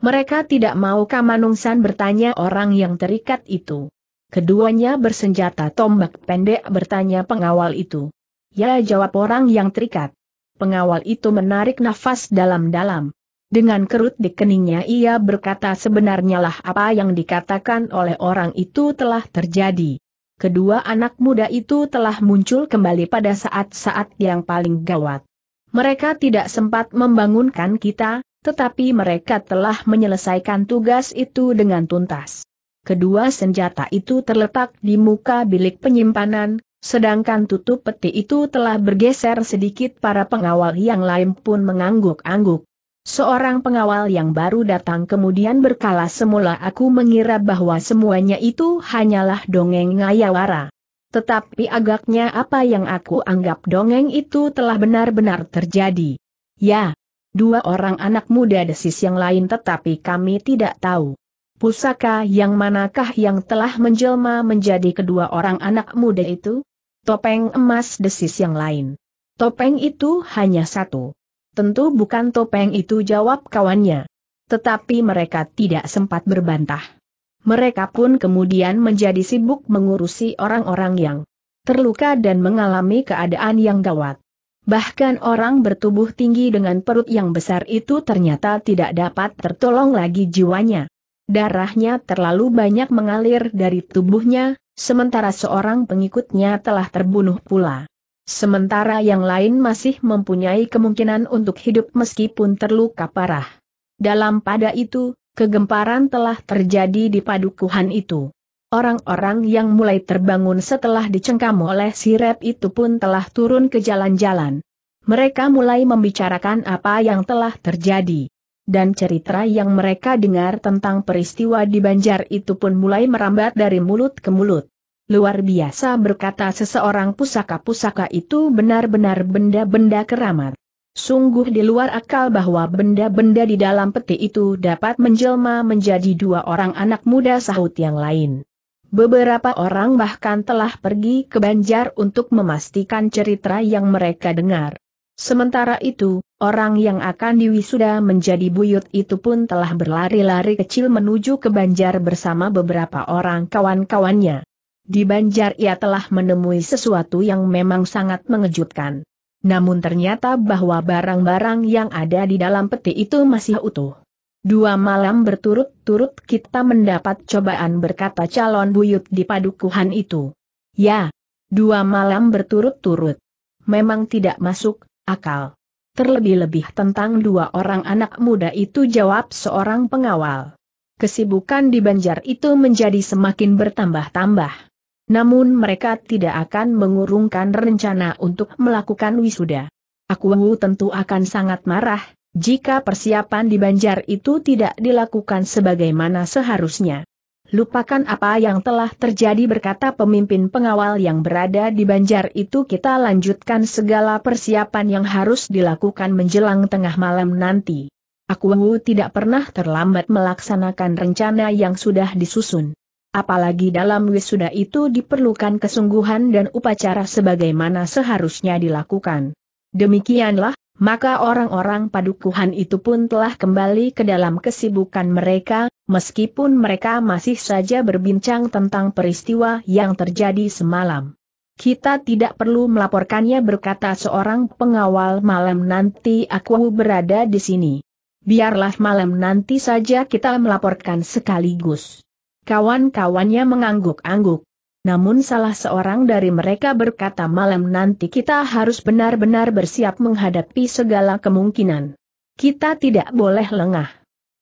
Mereka tidak mau Kamanungsan bertanya orang yang terikat itu. Keduanya bersenjata tombak pendek bertanya pengawal itu. Ya jawab orang yang terikat. Pengawal itu menarik nafas dalam-dalam. Dengan kerut di keningnya ia berkata sebenarnya lah apa yang dikatakan oleh orang itu telah terjadi. Kedua anak muda itu telah muncul kembali pada saat-saat yang paling gawat. Mereka tidak sempat membangunkan kita, tetapi mereka telah menyelesaikan tugas itu dengan tuntas. Kedua senjata itu terletak di muka bilik penyimpanan, Sedangkan tutup peti itu telah bergeser sedikit para pengawal yang lain pun mengangguk-angguk. Seorang pengawal yang baru datang kemudian berkala semula aku mengira bahwa semuanya itu hanyalah dongeng ngayawara. Tetapi agaknya apa yang aku anggap dongeng itu telah benar-benar terjadi. Ya, dua orang anak muda desis yang lain tetapi kami tidak tahu. Pusaka yang manakah yang telah menjelma menjadi kedua orang anak muda itu? topeng emas desis yang lain. Topeng itu hanya satu. Tentu bukan topeng itu jawab kawannya. Tetapi mereka tidak sempat berbantah. Mereka pun kemudian menjadi sibuk mengurusi orang-orang yang terluka dan mengalami keadaan yang gawat. Bahkan orang bertubuh tinggi dengan perut yang besar itu ternyata tidak dapat tertolong lagi jiwanya. Darahnya terlalu banyak mengalir dari tubuhnya, sementara seorang pengikutnya telah terbunuh pula. Sementara yang lain masih mempunyai kemungkinan untuk hidup meskipun terluka parah. Dalam pada itu, kegemparan telah terjadi di padukuhan itu. Orang-orang yang mulai terbangun setelah dicengkam oleh sirep itu pun telah turun ke jalan-jalan. Mereka mulai membicarakan apa yang telah terjadi dan cerita yang mereka dengar tentang peristiwa di Banjar itu pun mulai merambat dari mulut ke mulut. Luar biasa berkata seseorang pusaka-pusaka itu benar-benar benda-benda keramat. Sungguh di luar akal bahwa benda-benda di dalam peti itu dapat menjelma menjadi dua orang anak muda sahut yang lain. Beberapa orang bahkan telah pergi ke Banjar untuk memastikan cerita yang mereka dengar. Sementara itu, orang yang akan diwisuda menjadi buyut itu pun telah berlari-lari kecil menuju ke banjar bersama beberapa orang kawan-kawannya. Di banjar ia telah menemui sesuatu yang memang sangat mengejutkan. Namun ternyata bahwa barang-barang yang ada di dalam peti itu masih utuh. Dua malam berturut-turut kita mendapat cobaan berkata calon buyut di padukuhan itu. Ya, dua malam berturut-turut. Memang tidak masuk akal. Terlebih-lebih tentang dua orang anak muda itu jawab seorang pengawal. Kesibukan di Banjar itu menjadi semakin bertambah-tambah. Namun mereka tidak akan mengurungkan rencana untuk melakukan wisuda. Aku tentu akan sangat marah, jika persiapan di Banjar itu tidak dilakukan sebagaimana seharusnya. Lupakan apa yang telah terjadi berkata pemimpin pengawal yang berada di banjar itu kita lanjutkan segala persiapan yang harus dilakukan menjelang tengah malam nanti. Aku tidak pernah terlambat melaksanakan rencana yang sudah disusun. Apalagi dalam wisuda itu diperlukan kesungguhan dan upacara sebagaimana seharusnya dilakukan. Demikianlah, maka orang-orang padukuhan itu pun telah kembali ke dalam kesibukan mereka, meskipun mereka masih saja berbincang tentang peristiwa yang terjadi semalam. Kita tidak perlu melaporkannya berkata seorang pengawal malam nanti aku berada di sini. Biarlah malam nanti saja kita melaporkan sekaligus. Kawan-kawannya mengangguk-angguk. Namun salah seorang dari mereka berkata malam nanti kita harus benar-benar bersiap menghadapi segala kemungkinan. Kita tidak boleh lengah.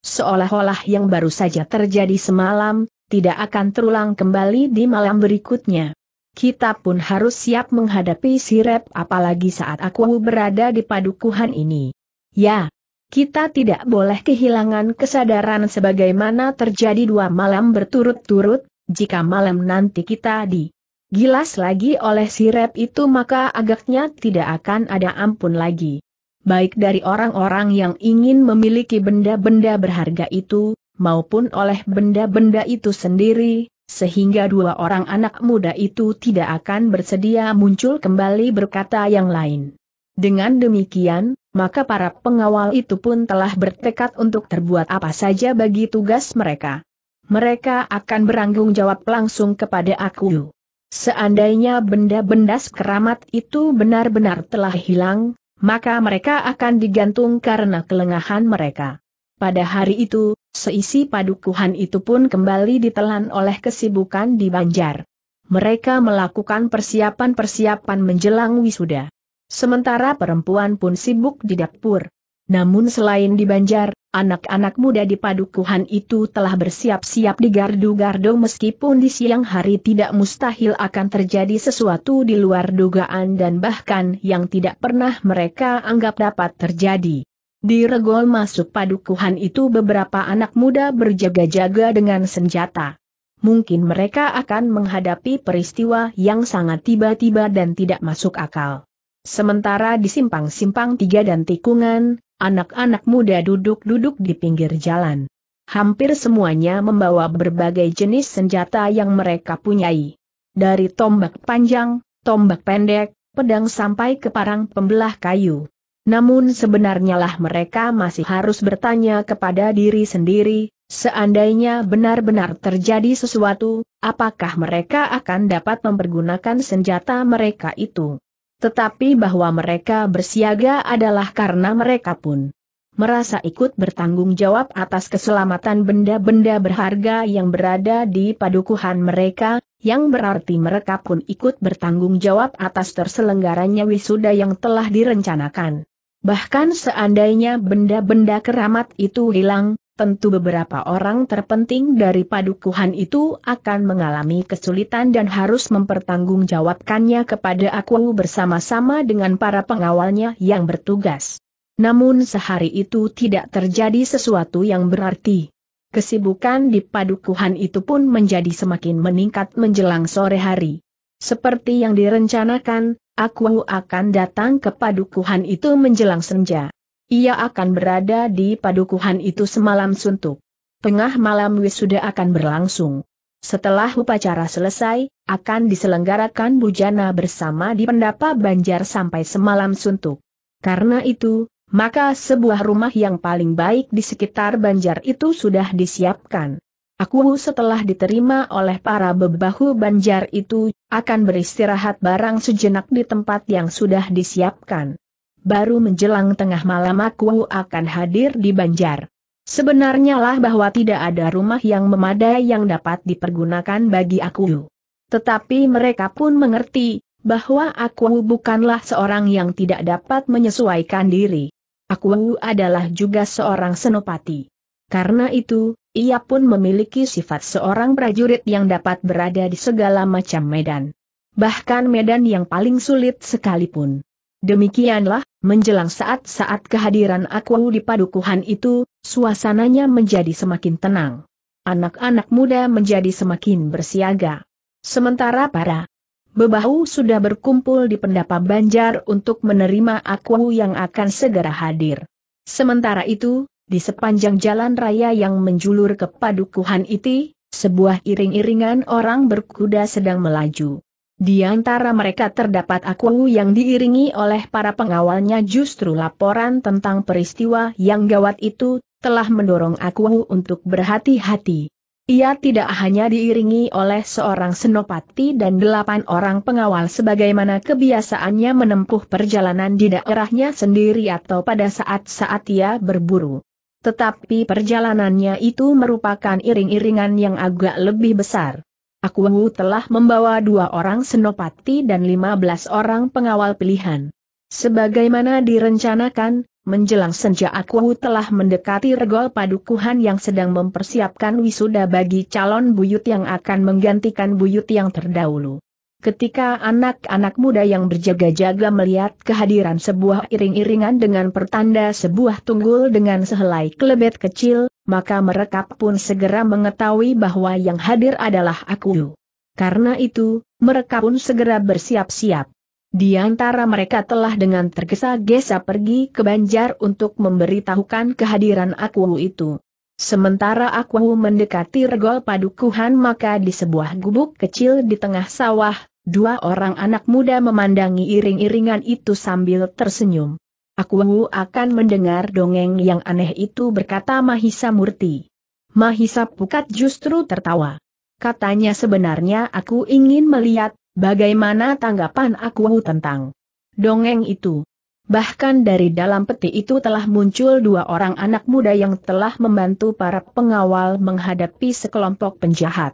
Seolah-olah yang baru saja terjadi semalam, tidak akan terulang kembali di malam berikutnya. Kita pun harus siap menghadapi sirep apalagi saat aku berada di padukuhan ini. Ya, kita tidak boleh kehilangan kesadaran sebagaimana terjadi dua malam berturut-turut, jika malam nanti kita di gilas lagi oleh si rep itu maka agaknya tidak akan ada ampun lagi. Baik dari orang-orang yang ingin memiliki benda-benda berharga itu, maupun oleh benda-benda itu sendiri, sehingga dua orang anak muda itu tidak akan bersedia muncul kembali berkata yang lain. Dengan demikian, maka para pengawal itu pun telah bertekad untuk terbuat apa saja bagi tugas mereka mereka akan beranggung jawab langsung kepada aku. Seandainya benda-benda keramat itu benar-benar telah hilang, maka mereka akan digantung karena kelengahan mereka. Pada hari itu, seisi padukuhan itu pun kembali ditelan oleh kesibukan di Banjar. Mereka melakukan persiapan-persiapan menjelang wisuda. Sementara perempuan pun sibuk di dapur, namun selain di Banjar, anak-anak muda di padukuhan itu telah bersiap-siap di gardu-gardu meskipun di siang hari tidak mustahil akan terjadi sesuatu di luar dugaan dan bahkan yang tidak pernah mereka anggap dapat terjadi. Di regol masuk padukuhan itu beberapa anak muda berjaga-jaga dengan senjata. Mungkin mereka akan menghadapi peristiwa yang sangat tiba-tiba dan tidak masuk akal. Sementara di simpang-simpang tiga dan tikungan, anak-anak muda duduk-duduk di pinggir jalan. Hampir semuanya membawa berbagai jenis senjata yang mereka punyai. Dari tombak panjang, tombak pendek, pedang sampai ke parang pembelah kayu. Namun sebenarnya lah mereka masih harus bertanya kepada diri sendiri, seandainya benar-benar terjadi sesuatu, apakah mereka akan dapat mempergunakan senjata mereka itu. Tetapi bahwa mereka bersiaga adalah karena mereka pun merasa ikut bertanggung jawab atas keselamatan benda-benda berharga yang berada di padukuhan mereka, yang berarti mereka pun ikut bertanggung jawab atas terselenggaranya wisuda yang telah direncanakan. Bahkan seandainya benda-benda keramat itu hilang, tentu beberapa orang terpenting dari padukuhan itu akan mengalami kesulitan dan harus mempertanggungjawabkannya kepada aku bersama-sama dengan para pengawalnya yang bertugas. Namun sehari itu tidak terjadi sesuatu yang berarti. Kesibukan di padukuhan itu pun menjadi semakin meningkat menjelang sore hari. Seperti yang direncanakan, aku akan datang ke padukuhan itu menjelang senja. Ia akan berada di padukuhan itu semalam suntuk. Tengah malam wisuda akan berlangsung. Setelah upacara selesai, akan diselenggarakan bujana bersama di pendapa Banjar sampai semalam suntuk. Karena itu, maka sebuah rumah yang paling baik di sekitar Banjar itu sudah disiapkan. Aku setelah diterima oleh para bebahu Banjar itu, akan beristirahat barang sejenak di tempat yang sudah disiapkan baru menjelang tengah malam aku akan hadir di Banjar. Sebenarnya lah bahwa tidak ada rumah yang memadai yang dapat dipergunakan bagi aku. Tetapi mereka pun mengerti, bahwa aku bukanlah seorang yang tidak dapat menyesuaikan diri. Aku adalah juga seorang senopati. Karena itu, ia pun memiliki sifat seorang prajurit yang dapat berada di segala macam medan. Bahkan medan yang paling sulit sekalipun. Demikianlah, Menjelang saat-saat kehadiran aku di padukuhan itu, suasananya menjadi semakin tenang. Anak-anak muda menjadi semakin bersiaga. Sementara para bebahu sudah berkumpul di pendapa Banjar untuk menerima aku yang akan segera hadir. Sementara itu, di sepanjang jalan raya yang menjulur ke padukuhan itu, sebuah iring-iringan orang berkuda sedang melaju. Di antara mereka terdapat aku yang diiringi oleh para pengawalnya justru laporan tentang peristiwa yang gawat itu, telah mendorong aku untuk berhati-hati. Ia tidak hanya diiringi oleh seorang senopati dan delapan orang pengawal sebagaimana kebiasaannya menempuh perjalanan di daerahnya sendiri atau pada saat-saat ia berburu. Tetapi perjalanannya itu merupakan iring-iringan yang agak lebih besar. Aku Wu telah membawa dua orang senopati dan lima belas orang pengawal pilihan. Sebagaimana direncanakan, menjelang senja aku Wu telah mendekati regol padukuhan yang sedang mempersiapkan wisuda bagi calon buyut yang akan menggantikan buyut yang terdahulu. Ketika anak-anak muda yang berjaga-jaga melihat kehadiran sebuah iring-iringan dengan pertanda sebuah tunggul dengan sehelai kelebet kecil, maka mereka pun segera mengetahui bahwa yang hadir adalah aku. Karena itu, mereka pun segera bersiap-siap. Di antara mereka telah dengan tergesa-gesa pergi ke Banjar untuk memberitahukan kehadiran aku itu. Sementara aku mendekati regol padukuhan maka di sebuah gubuk kecil di tengah sawah, Dua orang anak muda memandangi iring-iringan itu sambil tersenyum. Aku akan mendengar dongeng yang aneh itu berkata Mahisa Murti. Mahisa Pukat justru tertawa. Katanya sebenarnya aku ingin melihat bagaimana tanggapan aku tentang dongeng itu. Bahkan dari dalam peti itu telah muncul dua orang anak muda yang telah membantu para pengawal menghadapi sekelompok penjahat.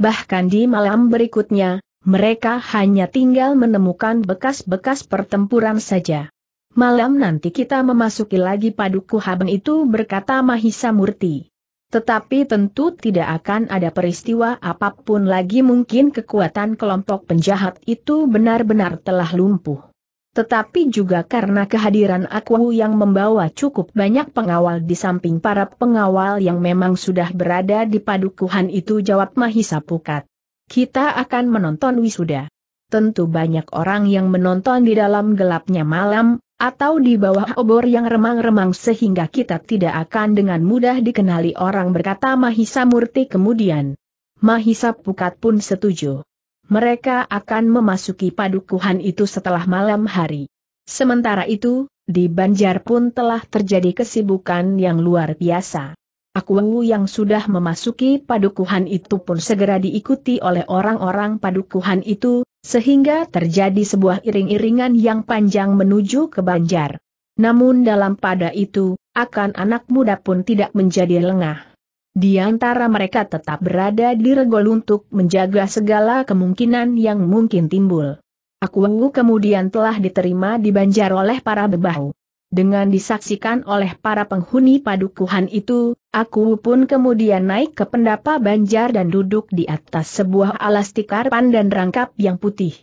Bahkan di malam berikutnya, mereka hanya tinggal menemukan bekas-bekas pertempuran saja. Malam nanti kita memasuki lagi paduku haben itu berkata Mahisa Murti. Tetapi tentu tidak akan ada peristiwa apapun lagi mungkin kekuatan kelompok penjahat itu benar-benar telah lumpuh. Tetapi juga karena kehadiran aku yang membawa cukup banyak pengawal di samping para pengawal yang memang sudah berada di padukuhan itu jawab Mahisa Pukat kita akan menonton wisuda. Tentu banyak orang yang menonton di dalam gelapnya malam, atau di bawah obor yang remang-remang sehingga kita tidak akan dengan mudah dikenali orang berkata Mahisa Murti kemudian. Mahisa Pukat pun setuju. Mereka akan memasuki padukuhan itu setelah malam hari. Sementara itu, di Banjar pun telah terjadi kesibukan yang luar biasa. Akuengu yang sudah memasuki padukuhan itu pun segera diikuti oleh orang-orang padukuhan itu, sehingga terjadi sebuah iring-iringan yang panjang menuju ke Banjar. Namun dalam pada itu, akan anak muda pun tidak menjadi lengah. Di antara mereka tetap berada di regol untuk menjaga segala kemungkinan yang mungkin timbul. Akuengu kemudian telah diterima di Banjar oleh para bebahu. Dengan disaksikan oleh para penghuni padukuhan itu, aku pun kemudian naik ke pendapa banjar dan duduk di atas sebuah alas tikar pandan rangkap yang putih.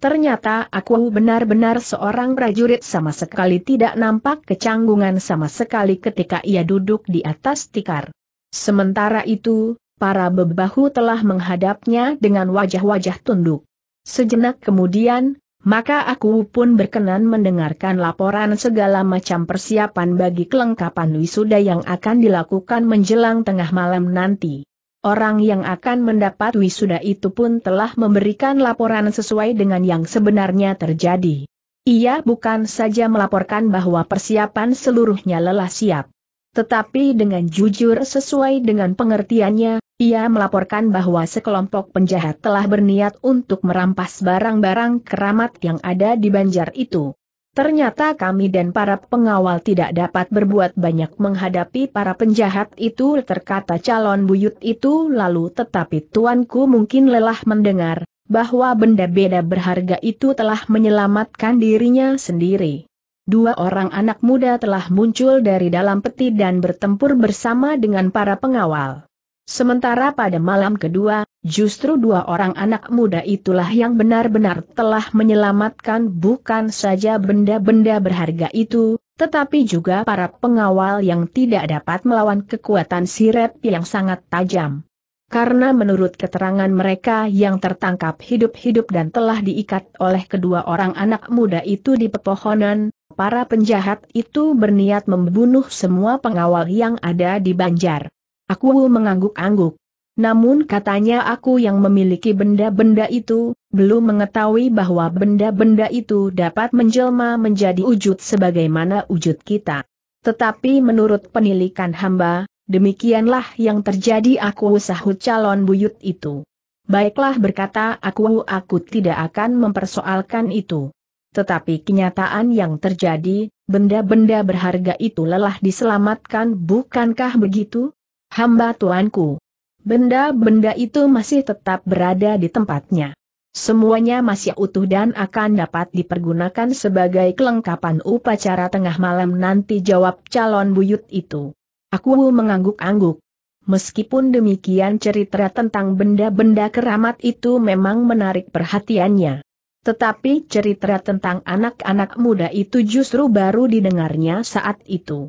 Ternyata aku benar-benar seorang prajurit sama sekali tidak nampak kecanggungan sama sekali ketika ia duduk di atas tikar. Sementara itu, para bebahu telah menghadapnya dengan wajah-wajah tunduk. Sejenak kemudian, maka aku pun berkenan mendengarkan laporan segala macam persiapan bagi kelengkapan wisuda yang akan dilakukan menjelang tengah malam nanti. Orang yang akan mendapat wisuda itu pun telah memberikan laporan sesuai dengan yang sebenarnya terjadi. Ia bukan saja melaporkan bahwa persiapan seluruhnya lelah siap. Tetapi dengan jujur sesuai dengan pengertiannya, ia melaporkan bahwa sekelompok penjahat telah berniat untuk merampas barang-barang keramat yang ada di banjar itu. Ternyata kami dan para pengawal tidak dapat berbuat banyak menghadapi para penjahat itu terkata calon buyut itu lalu tetapi tuanku mungkin lelah mendengar, bahwa benda beda berharga itu telah menyelamatkan dirinya sendiri. Dua orang anak muda telah muncul dari dalam peti dan bertempur bersama dengan para pengawal. Sementara pada malam kedua, justru dua orang anak muda itulah yang benar-benar telah menyelamatkan bukan saja benda-benda berharga itu, tetapi juga para pengawal yang tidak dapat melawan kekuatan sirep yang sangat tajam. Karena menurut keterangan mereka yang tertangkap hidup-hidup dan telah diikat oleh kedua orang anak muda itu di pepohonan, para penjahat itu berniat membunuh semua pengawal yang ada di Banjar. Aku mengangguk-angguk. Namun katanya aku yang memiliki benda-benda itu, belum mengetahui bahwa benda-benda itu dapat menjelma menjadi wujud sebagaimana wujud kita. Tetapi menurut penilikan hamba, demikianlah yang terjadi aku sahut calon buyut itu. Baiklah berkata aku aku tidak akan mempersoalkan itu. Tetapi kenyataan yang terjadi, benda-benda berharga itu lelah diselamatkan bukankah begitu? Hamba tuanku. Benda-benda itu masih tetap berada di tempatnya. Semuanya masih utuh dan akan dapat dipergunakan sebagai kelengkapan upacara tengah malam nanti jawab calon buyut itu. Aku mengangguk-angguk. Meskipun demikian cerita tentang benda-benda keramat itu memang menarik perhatiannya. Tetapi cerita tentang anak-anak muda itu justru baru didengarnya saat itu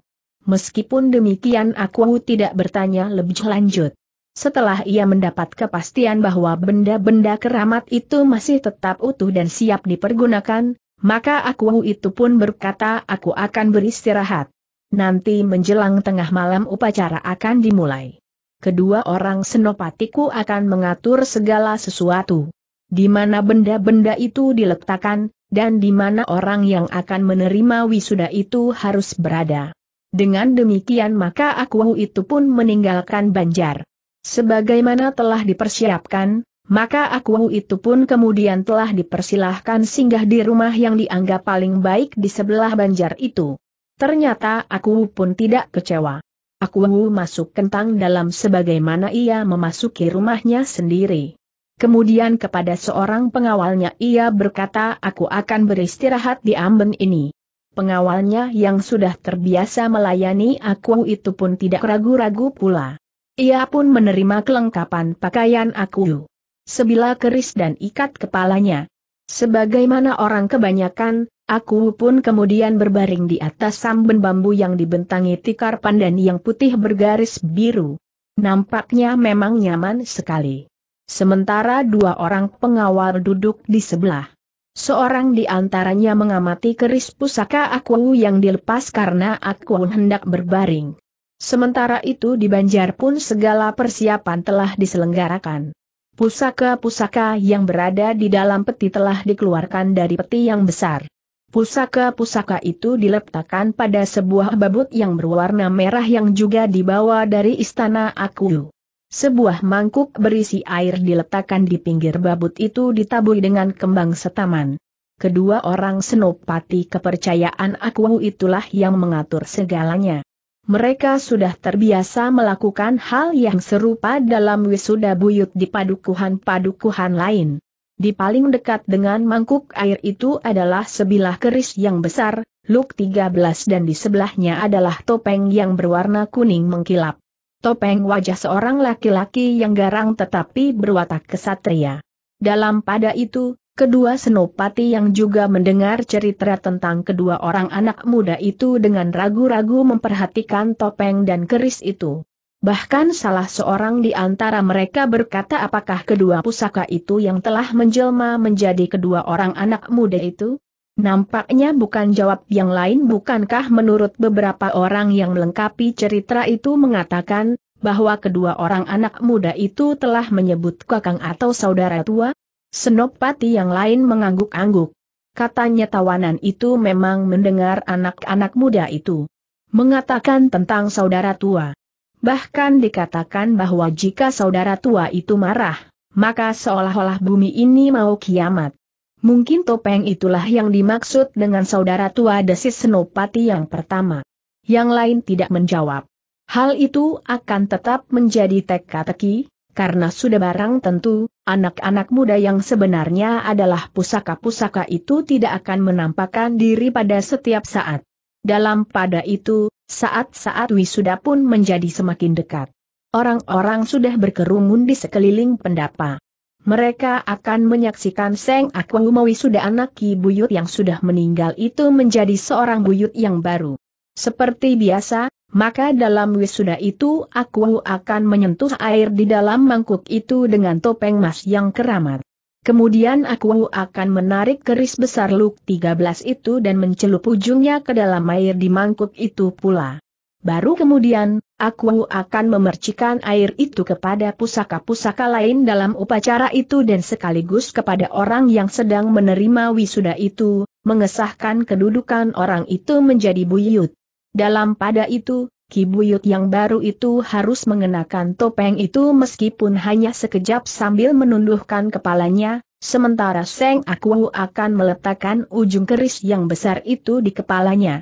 meskipun demikian aku tidak bertanya lebih lanjut. Setelah ia mendapat kepastian bahwa benda-benda keramat itu masih tetap utuh dan siap dipergunakan, maka aku itu pun berkata aku akan beristirahat. Nanti menjelang tengah malam upacara akan dimulai. Kedua orang senopatiku akan mengatur segala sesuatu. Di mana benda-benda itu diletakkan, dan di mana orang yang akan menerima wisuda itu harus berada. Dengan demikian maka Akuahu itu pun meninggalkan Banjar. Sebagaimana telah dipersiapkan, maka Akuahu itu pun kemudian telah dipersilahkan singgah di rumah yang dianggap paling baik di sebelah Banjar itu. Ternyata Akuahu pun tidak kecewa. Akuahu masuk kentang dalam sebagaimana ia memasuki rumahnya sendiri. Kemudian kepada seorang pengawalnya ia berkata aku akan beristirahat di amben ini. Pengawalnya yang sudah terbiasa melayani aku itu pun tidak ragu-ragu pula. Ia pun menerima kelengkapan pakaian aku. Sebila keris dan ikat kepalanya. Sebagaimana orang kebanyakan, aku pun kemudian berbaring di atas samben bambu yang dibentangi tikar pandan yang putih bergaris biru. Nampaknya memang nyaman sekali. Sementara dua orang pengawal duduk di sebelah. Seorang di antaranya mengamati keris pusaka aku yang dilepas karena aku hendak berbaring. Sementara itu di Banjar pun segala persiapan telah diselenggarakan. Pusaka-pusaka yang berada di dalam peti telah dikeluarkan dari peti yang besar. Pusaka-pusaka itu diletakkan pada sebuah babut yang berwarna merah yang juga dibawa dari istana Aku. Sebuah mangkuk berisi air diletakkan di pinggir babut itu ditaburi dengan kembang setaman. Kedua orang senopati kepercayaan aku itulah yang mengatur segalanya. Mereka sudah terbiasa melakukan hal yang serupa dalam wisuda buyut di padukuhan-padukuhan lain. Di paling dekat dengan mangkuk air itu adalah sebilah keris yang besar, luk 13 dan di sebelahnya adalah topeng yang berwarna kuning mengkilap topeng wajah seorang laki-laki yang garang tetapi berwatak kesatria. Dalam pada itu, kedua senopati yang juga mendengar cerita tentang kedua orang anak muda itu dengan ragu-ragu memperhatikan topeng dan keris itu. Bahkan salah seorang di antara mereka berkata apakah kedua pusaka itu yang telah menjelma menjadi kedua orang anak muda itu? Nampaknya bukan jawab yang lain bukankah menurut beberapa orang yang melengkapi cerita itu mengatakan, bahwa kedua orang anak muda itu telah menyebut kakang atau saudara tua? Senopati yang lain mengangguk-angguk. Katanya tawanan itu memang mendengar anak-anak muda itu mengatakan tentang saudara tua. Bahkan dikatakan bahwa jika saudara tua itu marah, maka seolah-olah bumi ini mau kiamat. Mungkin topeng itulah yang dimaksud dengan saudara tua Desis Senopati yang pertama. Yang lain tidak menjawab. Hal itu akan tetap menjadi teka-teki, karena sudah barang tentu, anak-anak muda yang sebenarnya adalah pusaka-pusaka itu tidak akan menampakkan diri pada setiap saat. Dalam pada itu, saat-saat wisuda pun menjadi semakin dekat. Orang-orang sudah berkerumun di sekeliling pendapa. Mereka akan menyaksikan Seng Akwang sudah anak Ki Buyut yang sudah meninggal itu menjadi seorang Buyut yang baru. Seperti biasa, maka dalam wisuda itu aku akan menyentuh air di dalam mangkuk itu dengan topeng emas yang keramat. Kemudian aku akan menarik keris besar luk 13 itu dan mencelup ujungnya ke dalam air di mangkuk itu pula. Baru kemudian, aku akan memercikan air itu kepada pusaka-pusaka lain dalam upacara itu dan sekaligus kepada orang yang sedang menerima wisuda itu, mengesahkan kedudukan orang itu menjadi buyut. Dalam pada itu, Ki Buyut yang baru itu harus mengenakan topeng itu meskipun hanya sekejap sambil menundukkan kepalanya, sementara Seng Aku akan meletakkan ujung keris yang besar itu di kepalanya.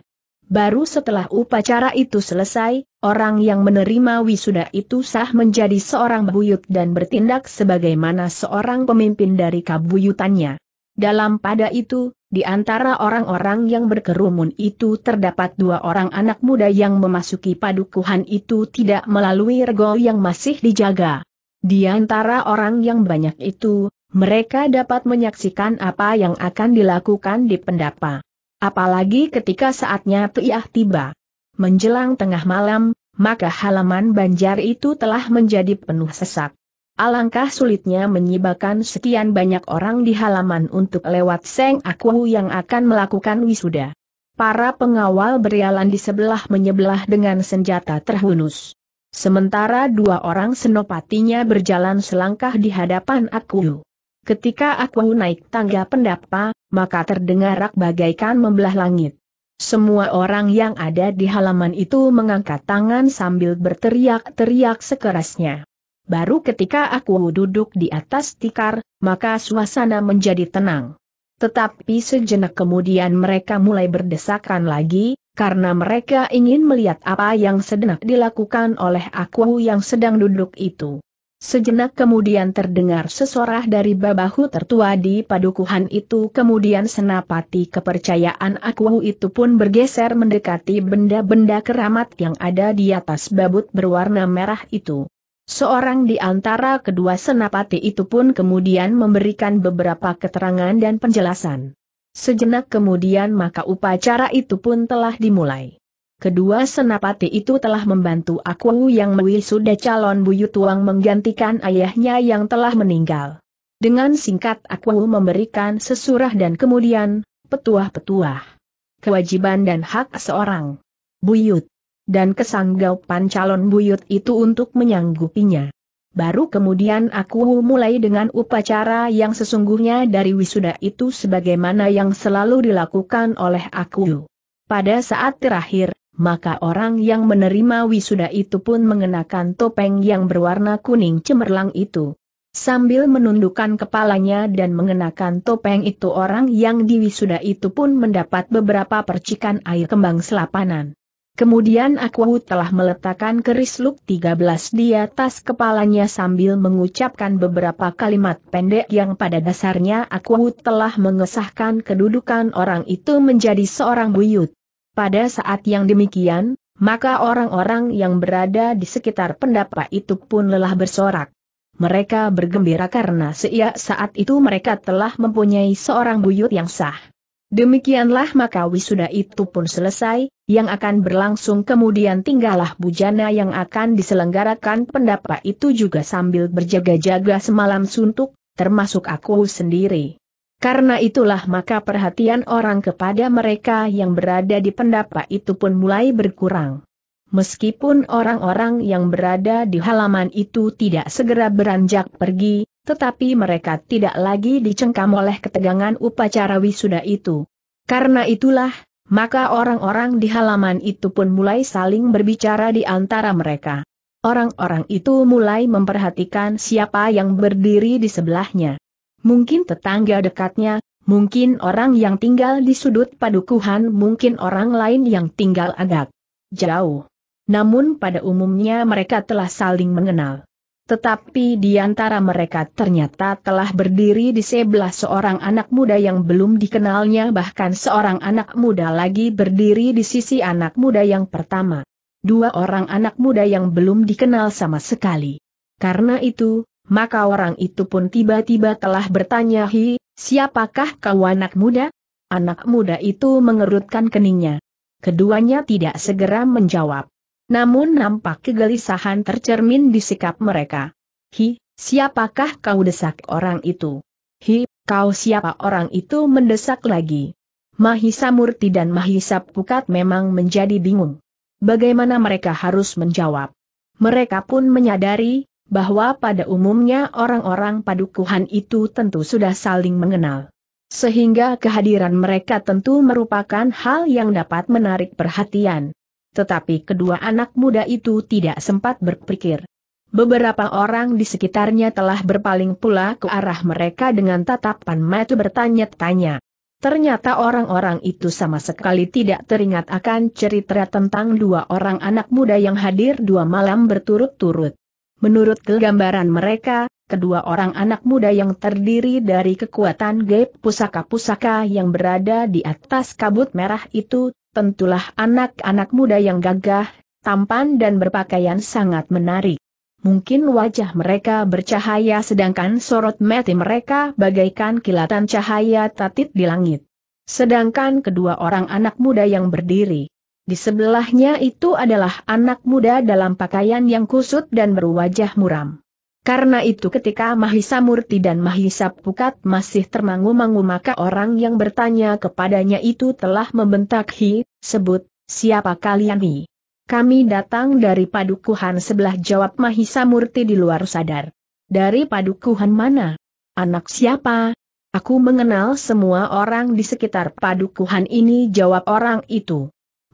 Baru setelah upacara itu selesai, orang yang menerima wisuda itu sah menjadi seorang buyut dan bertindak sebagaimana seorang pemimpin dari kabuyutannya. Dalam pada itu, di antara orang-orang yang berkerumun itu terdapat dua orang anak muda yang memasuki padukuhan itu tidak melalui rego yang masih dijaga. Di antara orang yang banyak itu, mereka dapat menyaksikan apa yang akan dilakukan di pendapa. Apalagi ketika saatnya tuiah tiba. Menjelang tengah malam, maka halaman banjar itu telah menjadi penuh sesak. Alangkah sulitnya menyibakan sekian banyak orang di halaman untuk lewat Seng Aku yang akan melakukan wisuda. Para pengawal berjalan di sebelah menyebelah dengan senjata terhunus. Sementara dua orang senopatinya berjalan selangkah di hadapan Aku. Ketika aku naik tangga pendapa, maka terdengar rak bagaikan membelah langit. Semua orang yang ada di halaman itu mengangkat tangan sambil berteriak-teriak sekerasnya. Baru ketika aku duduk di atas tikar, maka suasana menjadi tenang. Tetapi sejenak kemudian mereka mulai berdesakan lagi, karena mereka ingin melihat apa yang sedang dilakukan oleh aku yang sedang duduk itu. Sejenak kemudian terdengar sesorah dari babahu tertua di padukuhan itu kemudian senapati kepercayaan aku itu pun bergeser mendekati benda-benda keramat yang ada di atas babut berwarna merah itu. Seorang di antara kedua senapati itu pun kemudian memberikan beberapa keterangan dan penjelasan. Sejenak kemudian maka upacara itu pun telah dimulai kedua senapati itu telah membantu aku yang mewisuda calon Buyu Tuang menggantikan ayahnya yang telah meninggal. Dengan singkat aku memberikan sesurah dan kemudian, petuah-petuah. Kewajiban dan hak seorang buyut, dan kesanggapan calon buyut itu untuk menyanggupinya. Baru kemudian aku mulai dengan upacara yang sesungguhnya dari wisuda itu sebagaimana yang selalu dilakukan oleh aku. Pada saat terakhir, maka orang yang menerima wisuda itu pun mengenakan topeng yang berwarna kuning cemerlang itu. Sambil menundukkan kepalanya dan mengenakan topeng itu orang yang diwisuda itu pun mendapat beberapa percikan air kembang selapanan. Kemudian Akwahu telah meletakkan keris luk 13 di atas kepalanya sambil mengucapkan beberapa kalimat pendek yang pada dasarnya Akwahu telah mengesahkan kedudukan orang itu menjadi seorang buyut. Pada saat yang demikian, maka orang-orang yang berada di sekitar pendapa itu pun lelah bersorak. Mereka bergembira karena sejak saat itu mereka telah mempunyai seorang buyut yang sah. Demikianlah maka wisuda itu pun selesai, yang akan berlangsung kemudian tinggallah bujana yang akan diselenggarakan pendapa itu juga sambil berjaga-jaga semalam suntuk, termasuk aku sendiri. Karena itulah maka perhatian orang kepada mereka yang berada di pendapa itu pun mulai berkurang. Meskipun orang-orang yang berada di halaman itu tidak segera beranjak pergi, tetapi mereka tidak lagi dicengkam oleh ketegangan upacara wisuda itu. Karena itulah, maka orang-orang di halaman itu pun mulai saling berbicara di antara mereka. Orang-orang itu mulai memperhatikan siapa yang berdiri di sebelahnya mungkin tetangga dekatnya, mungkin orang yang tinggal di sudut padukuhan, mungkin orang lain yang tinggal agak jauh. Namun pada umumnya mereka telah saling mengenal. Tetapi di antara mereka ternyata telah berdiri di sebelah seorang anak muda yang belum dikenalnya bahkan seorang anak muda lagi berdiri di sisi anak muda yang pertama. Dua orang anak muda yang belum dikenal sama sekali. Karena itu, maka orang itu pun tiba-tiba telah bertanya Hi, siapakah kau anak muda? Anak muda itu mengerutkan keningnya. Keduanya tidak segera menjawab. Namun nampak kegelisahan tercermin di sikap mereka. Hi, siapakah kau desak orang itu? Hi, kau siapa orang itu mendesak lagi? Mahisa Murti dan Mahisa Pukat memang menjadi bingung. Bagaimana mereka harus menjawab? Mereka pun menyadari bahwa pada umumnya orang-orang padukuhan itu tentu sudah saling mengenal. Sehingga kehadiran mereka tentu merupakan hal yang dapat menarik perhatian. Tetapi kedua anak muda itu tidak sempat berpikir. Beberapa orang di sekitarnya telah berpaling pula ke arah mereka dengan tatapan mata bertanya-tanya. Ternyata orang-orang itu sama sekali tidak teringat akan cerita tentang dua orang anak muda yang hadir dua malam berturut-turut. Menurut gambaran mereka, kedua orang anak muda yang terdiri dari kekuatan gaib pusaka-pusaka yang berada di atas kabut merah itu, tentulah anak-anak muda yang gagah, tampan dan berpakaian sangat menarik. Mungkin wajah mereka bercahaya sedangkan sorot mati mereka bagaikan kilatan cahaya tatit di langit. Sedangkan kedua orang anak muda yang berdiri di sebelahnya itu adalah anak muda dalam pakaian yang kusut dan berwajah muram. Karena itu ketika Mahisa Murti dan Mahisa Pukat masih termangu-mangu maka orang yang bertanya kepadanya itu telah membentak Hi, sebut, siapa kalian Hi? Kami datang dari padukuhan sebelah jawab Mahisa Murti di luar sadar. Dari padukuhan mana? Anak siapa? Aku mengenal semua orang di sekitar padukuhan ini jawab orang itu.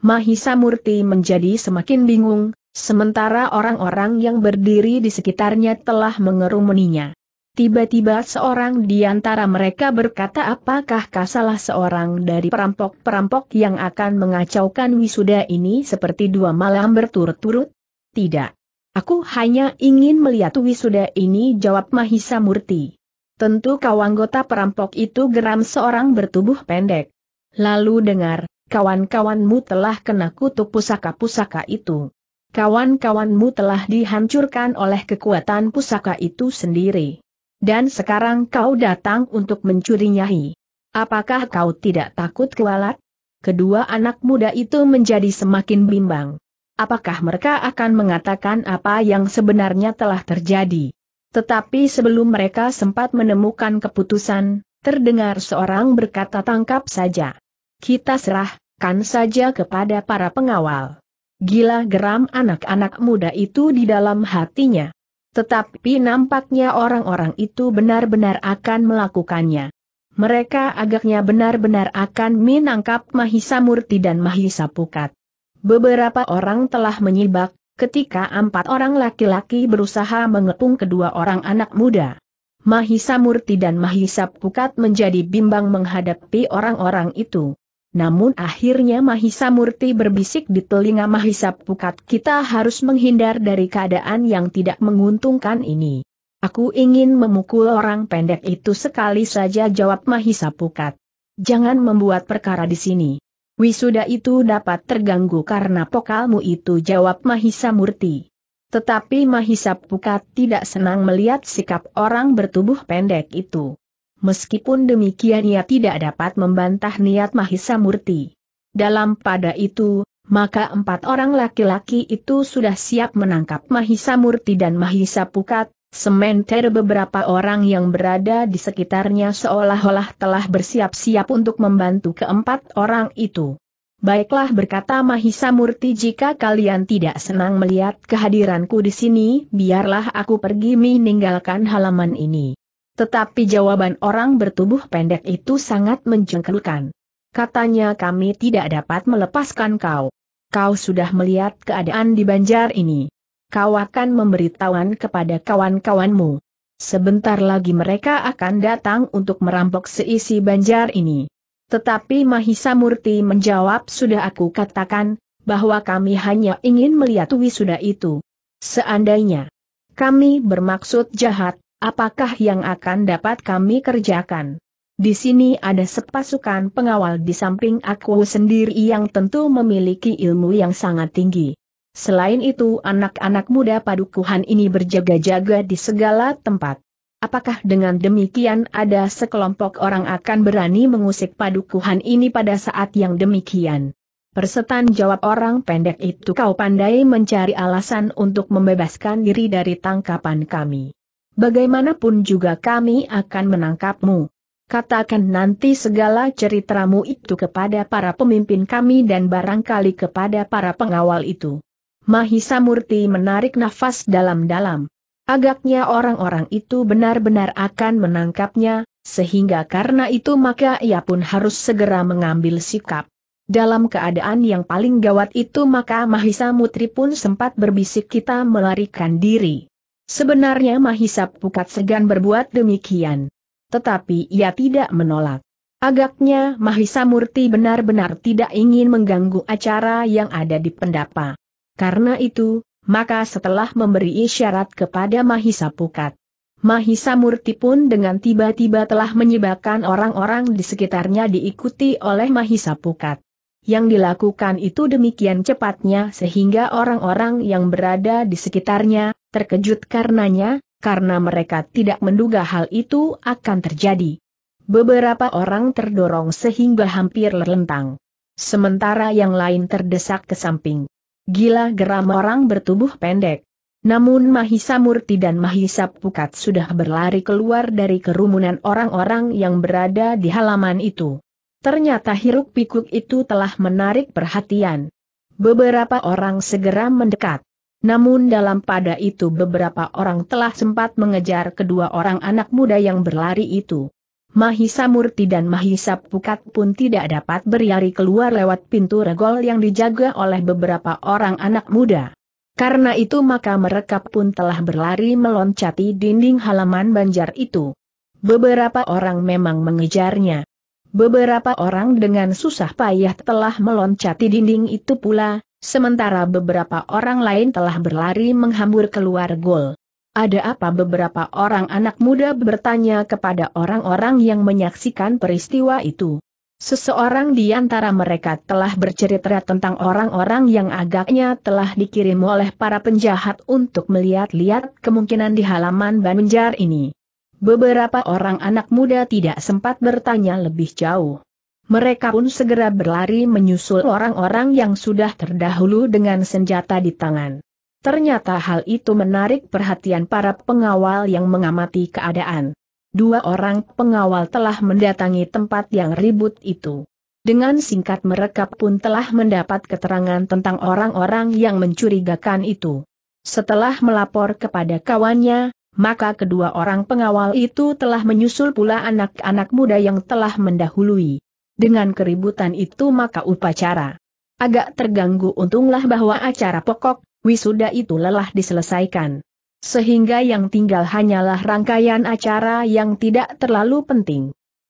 Mahisa Murti menjadi semakin bingung, sementara orang-orang yang berdiri di sekitarnya telah mengerumuninya. Tiba-tiba seorang di antara mereka berkata apakah salah seorang dari perampok-perampok yang akan mengacaukan wisuda ini seperti dua malam berturut-turut? Tidak. Aku hanya ingin melihat wisuda ini jawab Mahisa Murti. Tentu kau anggota perampok itu geram seorang bertubuh pendek. Lalu dengar, kawan-kawanmu telah kena kutuk pusaka-pusaka itu. Kawan-kawanmu telah dihancurkan oleh kekuatan pusaka itu sendiri. Dan sekarang kau datang untuk mencuri Apakah kau tidak takut kualat? Kedua anak muda itu menjadi semakin bimbang. Apakah mereka akan mengatakan apa yang sebenarnya telah terjadi? Tetapi sebelum mereka sempat menemukan keputusan, terdengar seorang berkata tangkap saja. Kita serahkan saja kepada para pengawal. Gila geram anak-anak muda itu di dalam hatinya. Tetapi nampaknya orang-orang itu benar-benar akan melakukannya. Mereka agaknya benar-benar akan menangkap Mahisa Murti dan Mahisa Pukat. Beberapa orang telah menyibak, ketika empat orang laki-laki berusaha mengepung kedua orang anak muda. Mahisa Murti dan Mahisa Pukat menjadi bimbang menghadapi orang-orang itu. Namun akhirnya Mahisa Murti berbisik di telinga Mahisa Pukat kita harus menghindar dari keadaan yang tidak menguntungkan ini. Aku ingin memukul orang pendek itu sekali saja jawab Mahisa Pukat. Jangan membuat perkara di sini. Wisuda itu dapat terganggu karena pokalmu itu jawab Mahisa Murti. Tetapi Mahisa Pukat tidak senang melihat sikap orang bertubuh pendek itu meskipun demikian ia tidak dapat membantah niat Mahisa Murti. Dalam pada itu, maka empat orang laki-laki itu sudah siap menangkap Mahisa Murti dan Mahisa Pukat, Sementara beberapa orang yang berada di sekitarnya seolah-olah telah bersiap-siap untuk membantu keempat orang itu. Baiklah berkata Mahisa Murti jika kalian tidak senang melihat kehadiranku di sini, biarlah aku pergi meninggalkan halaman ini. Tetapi jawaban orang bertubuh pendek itu sangat menjengkelkan. Katanya kami tidak dapat melepaskan kau. Kau sudah melihat keadaan di banjar ini. Kau akan memberitahuan kepada kawan-kawanmu. Sebentar lagi mereka akan datang untuk merampok seisi banjar ini. Tetapi Mahisa Murti menjawab sudah aku katakan, bahwa kami hanya ingin melihat wisuda itu. Seandainya kami bermaksud jahat, apakah yang akan dapat kami kerjakan? Di sini ada sepasukan pengawal di samping aku sendiri yang tentu memiliki ilmu yang sangat tinggi. Selain itu anak-anak muda padukuhan ini berjaga-jaga di segala tempat. Apakah dengan demikian ada sekelompok orang akan berani mengusik padukuhan ini pada saat yang demikian? Persetan jawab orang pendek itu kau pandai mencari alasan untuk membebaskan diri dari tangkapan kami bagaimanapun juga kami akan menangkapmu. Katakan nanti segala ceritamu itu kepada para pemimpin kami dan barangkali kepada para pengawal itu. Mahisa Murti menarik nafas dalam-dalam. Agaknya orang-orang itu benar-benar akan menangkapnya, sehingga karena itu maka ia pun harus segera mengambil sikap. Dalam keadaan yang paling gawat itu maka Mahisa Mutri pun sempat berbisik kita melarikan diri. Sebenarnya Mahisa Pukat segan berbuat demikian. Tetapi ia tidak menolak. Agaknya Mahisa Murti benar-benar tidak ingin mengganggu acara yang ada di pendapa. Karena itu, maka setelah memberi isyarat kepada Mahisa Pukat, Mahisa Murti pun dengan tiba-tiba telah menyebabkan orang-orang di sekitarnya diikuti oleh Mahisa Pukat yang dilakukan itu demikian cepatnya sehingga orang-orang yang berada di sekitarnya, terkejut karenanya, karena mereka tidak menduga hal itu akan terjadi. Beberapa orang terdorong sehingga hampir lelentang. Sementara yang lain terdesak ke samping. Gila geram orang bertubuh pendek. Namun Mahisa Murti dan Mahisa Pukat sudah berlari keluar dari kerumunan orang-orang yang berada di halaman itu. Ternyata hiruk pikuk itu telah menarik perhatian. Beberapa orang segera mendekat. Namun dalam pada itu beberapa orang telah sempat mengejar kedua orang anak muda yang berlari itu. Mahisa Murti dan Mahisa Pukat pun tidak dapat berlari keluar lewat pintu regol yang dijaga oleh beberapa orang anak muda. Karena itu maka mereka pun telah berlari meloncati dinding halaman banjar itu. Beberapa orang memang mengejarnya Beberapa orang dengan susah payah telah meloncati dinding itu pula, sementara beberapa orang lain telah berlari menghambur keluar gol. Ada apa beberapa orang anak muda bertanya kepada orang-orang yang menyaksikan peristiwa itu. Seseorang di antara mereka telah bercerita tentang orang-orang yang agaknya telah dikirim oleh para penjahat untuk melihat-lihat kemungkinan di halaman Banjar ini. Beberapa orang anak muda tidak sempat bertanya lebih jauh. Mereka pun segera berlari menyusul orang-orang yang sudah terdahulu dengan senjata di tangan. Ternyata hal itu menarik perhatian para pengawal yang mengamati keadaan. Dua orang pengawal telah mendatangi tempat yang ribut itu. Dengan singkat mereka pun telah mendapat keterangan tentang orang-orang yang mencurigakan itu. Setelah melapor kepada kawannya, maka kedua orang pengawal itu telah menyusul pula anak-anak muda yang telah mendahului. Dengan keributan itu maka upacara agak terganggu untunglah bahwa acara pokok, wisuda itu lelah diselesaikan. Sehingga yang tinggal hanyalah rangkaian acara yang tidak terlalu penting.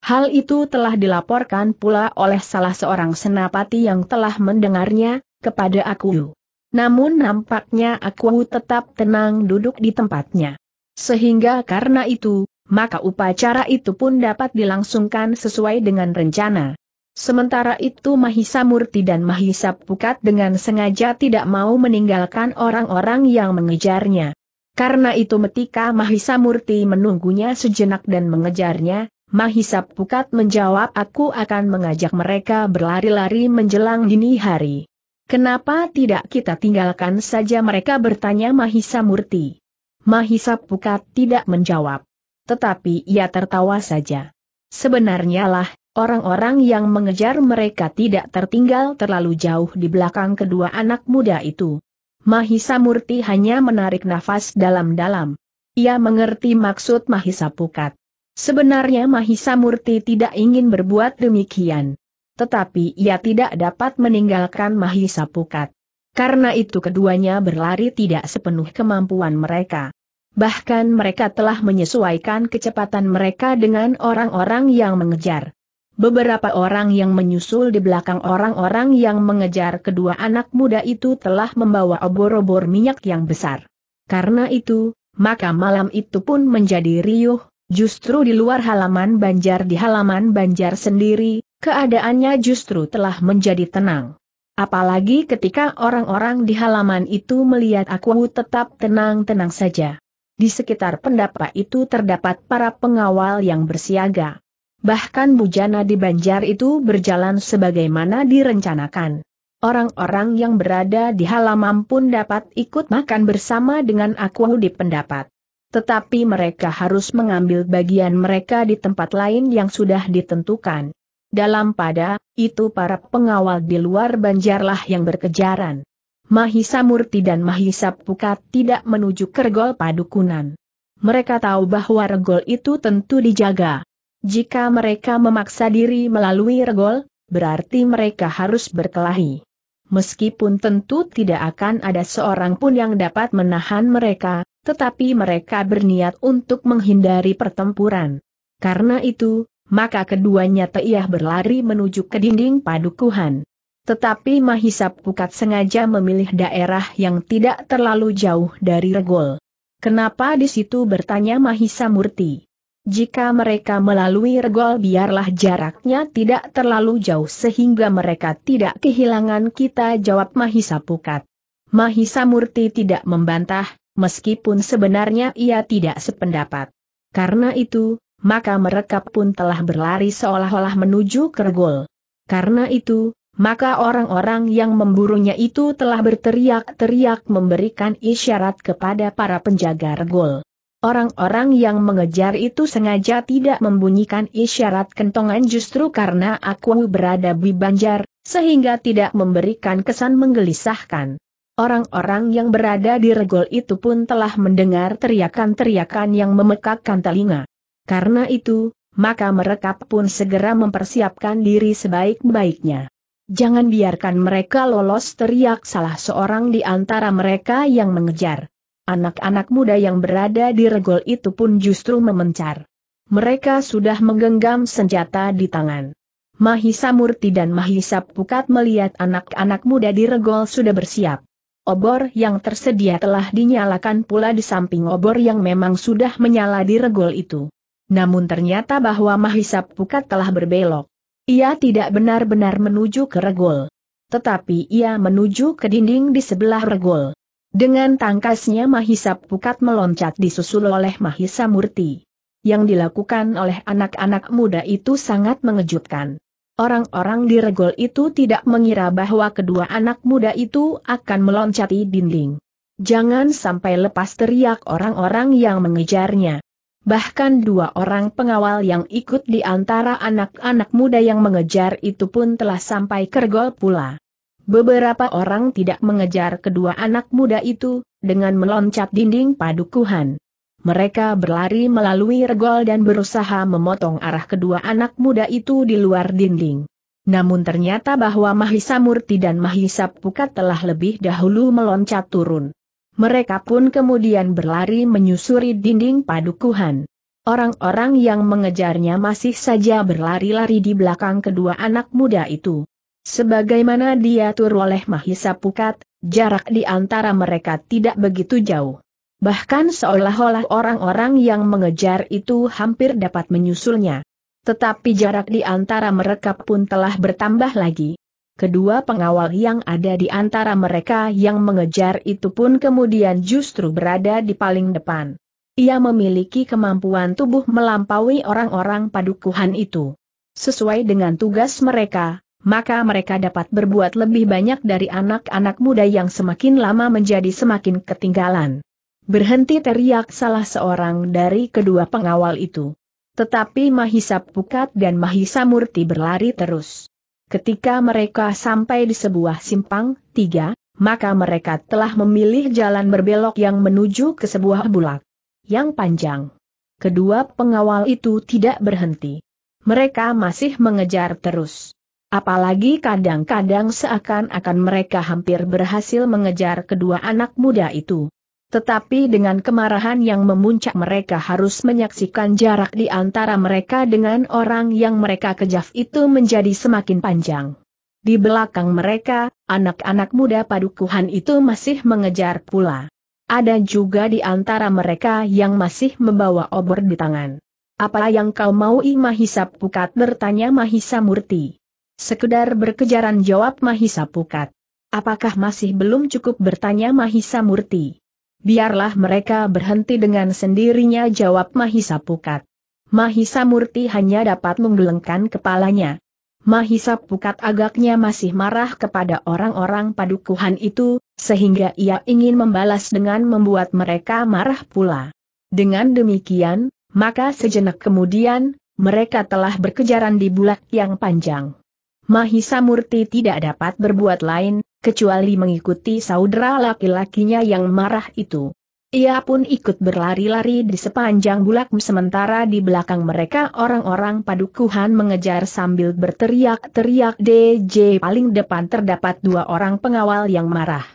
Hal itu telah dilaporkan pula oleh salah seorang senapati yang telah mendengarnya, kepada aku. Namun nampaknya aku tetap tenang duduk di tempatnya. Sehingga karena itu, maka upacara itu pun dapat dilangsungkan sesuai dengan rencana. Sementara itu Mahisa Murti dan Mahisa Pukat dengan sengaja tidak mau meninggalkan orang-orang yang mengejarnya. Karena itu ketika Mahisa Murti menunggunya sejenak dan mengejarnya, Mahisa Pukat menjawab aku akan mengajak mereka berlari-lari menjelang dini hari. Kenapa tidak kita tinggalkan saja mereka bertanya Mahisa Murti. Mahisa Pukat tidak menjawab. Tetapi ia tertawa saja. Sebenarnya lah, orang-orang yang mengejar mereka tidak tertinggal terlalu jauh di belakang kedua anak muda itu. Mahisa Murti hanya menarik nafas dalam-dalam. Ia mengerti maksud Mahisa Pukat. Sebenarnya Mahisa Murti tidak ingin berbuat demikian. Tetapi ia tidak dapat meninggalkan Mahisa Pukat. Karena itu keduanya berlari tidak sepenuh kemampuan mereka. Bahkan mereka telah menyesuaikan kecepatan mereka dengan orang-orang yang mengejar. Beberapa orang yang menyusul di belakang orang-orang yang mengejar kedua anak muda itu telah membawa obor-obor minyak yang besar. Karena itu, maka malam itu pun menjadi riuh, justru di luar halaman banjar di halaman banjar sendiri, keadaannya justru telah menjadi tenang. Apalagi ketika orang-orang di halaman itu melihat aku tetap tenang-tenang saja. Di sekitar pendapa itu terdapat para pengawal yang bersiaga. Bahkan bujana di banjar itu berjalan sebagaimana direncanakan. Orang-orang yang berada di halaman pun dapat ikut makan bersama dengan aku di pendapat. Tetapi mereka harus mengambil bagian mereka di tempat lain yang sudah ditentukan. Dalam pada, itu para pengawal di luar banjarlah yang berkejaran. Mahisa Murti dan Mahisa Pukat tidak menuju Kergol Padukunan. Mereka tahu bahwa regol itu tentu dijaga. Jika mereka memaksa diri melalui regol, berarti mereka harus berkelahi. Meskipun tentu tidak akan ada seorang pun yang dapat menahan mereka, tetapi mereka berniat untuk menghindari pertempuran. Karena itu, maka keduanya teiah berlari menuju ke dinding padukuhan. Tetapi Mahisa Pukat sengaja memilih daerah yang tidak terlalu jauh dari regol. Kenapa di situ bertanya Mahisa Murti? Jika mereka melalui regol biarlah jaraknya tidak terlalu jauh sehingga mereka tidak kehilangan kita jawab Mahisa Pukat. Mahisa Murti tidak membantah, meskipun sebenarnya ia tidak sependapat. Karena itu, maka mereka pun telah berlari seolah-olah menuju Kergol. Karena itu, maka orang-orang yang memburunya itu telah berteriak-teriak memberikan isyarat kepada para penjaga Regol. Orang-orang yang mengejar itu sengaja tidak membunyikan isyarat kentongan justru karena aku berada di Banjar, sehingga tidak memberikan kesan menggelisahkan. Orang-orang yang berada di regol itu pun telah mendengar teriakan-teriakan yang memekakkan telinga. Karena itu, maka mereka pun segera mempersiapkan diri sebaik-baiknya. Jangan biarkan mereka lolos teriak salah seorang di antara mereka yang mengejar. Anak-anak muda yang berada di regol itu pun justru memencar. Mereka sudah menggenggam senjata di tangan. Mahisa Murti dan Mahisa Pukat melihat anak-anak muda di regol sudah bersiap. Obor yang tersedia telah dinyalakan pula di samping obor yang memang sudah menyala di regol itu. Namun ternyata bahwa Mahisa Pukat telah berbelok. Ia tidak benar-benar menuju ke regol. Tetapi ia menuju ke dinding di sebelah regol. Dengan tangkasnya Mahisa Pukat meloncat disusul oleh Mahisa Murti. Yang dilakukan oleh anak-anak muda itu sangat mengejutkan. Orang-orang di regol itu tidak mengira bahwa kedua anak muda itu akan meloncati dinding. Jangan sampai lepas teriak orang-orang yang mengejarnya. Bahkan dua orang pengawal yang ikut di antara anak-anak muda yang mengejar itu pun telah sampai kergol pula. Beberapa orang tidak mengejar kedua anak muda itu, dengan meloncat dinding padukuhan. Mereka berlari melalui regol dan berusaha memotong arah kedua anak muda itu di luar dinding. Namun ternyata bahwa Mahisa Murti dan Mahisa Pukat telah lebih dahulu meloncat turun. Mereka pun kemudian berlari menyusuri dinding padukuhan. Orang-orang yang mengejarnya masih saja berlari-lari di belakang kedua anak muda itu. Sebagaimana diatur oleh Mahisa Pukat, jarak di antara mereka tidak begitu jauh. Bahkan seolah-olah orang-orang yang mengejar itu hampir dapat menyusulnya. Tetapi jarak di antara mereka pun telah bertambah lagi. Kedua pengawal yang ada di antara mereka yang mengejar itu pun kemudian justru berada di paling depan. Ia memiliki kemampuan tubuh melampaui orang-orang padukuhan itu. Sesuai dengan tugas mereka, maka mereka dapat berbuat lebih banyak dari anak-anak muda yang semakin lama menjadi semakin ketinggalan. Berhenti teriak salah seorang dari kedua pengawal itu. Tetapi Mahisa Pukat dan Mahisa Murti berlari terus. Ketika mereka sampai di sebuah simpang, tiga, maka mereka telah memilih jalan berbelok yang menuju ke sebuah bulak yang panjang. Kedua pengawal itu tidak berhenti. Mereka masih mengejar terus. Apalagi kadang-kadang seakan-akan mereka hampir berhasil mengejar kedua anak muda itu. Tetapi dengan kemarahan yang memuncak mereka harus menyaksikan jarak di antara mereka dengan orang yang mereka kejaf itu menjadi semakin panjang. Di belakang mereka, anak-anak muda padukuhan itu masih mengejar pula. Ada juga di antara mereka yang masih membawa obor di tangan. Apa yang kau mau Mahisa Pukat bertanya Mahisa Murti. Sekedar berkejaran jawab Mahisa Pukat. Apakah masih belum cukup bertanya Mahisa Murti. Biarlah mereka berhenti dengan sendirinya jawab Mahisa Pukat. Mahisa Murti hanya dapat menggelengkan kepalanya. Mahisa Pukat agaknya masih marah kepada orang-orang padukuhan itu, sehingga ia ingin membalas dengan membuat mereka marah pula. Dengan demikian, maka sejenak kemudian, mereka telah berkejaran di bulak yang panjang. Mahisa Murti tidak dapat berbuat lain, kecuali mengikuti saudara laki-lakinya yang marah itu. Ia pun ikut berlari-lari di sepanjang bulak sementara di belakang mereka orang-orang padukuhan mengejar sambil berteriak-teriak DJ paling depan terdapat dua orang pengawal yang marah.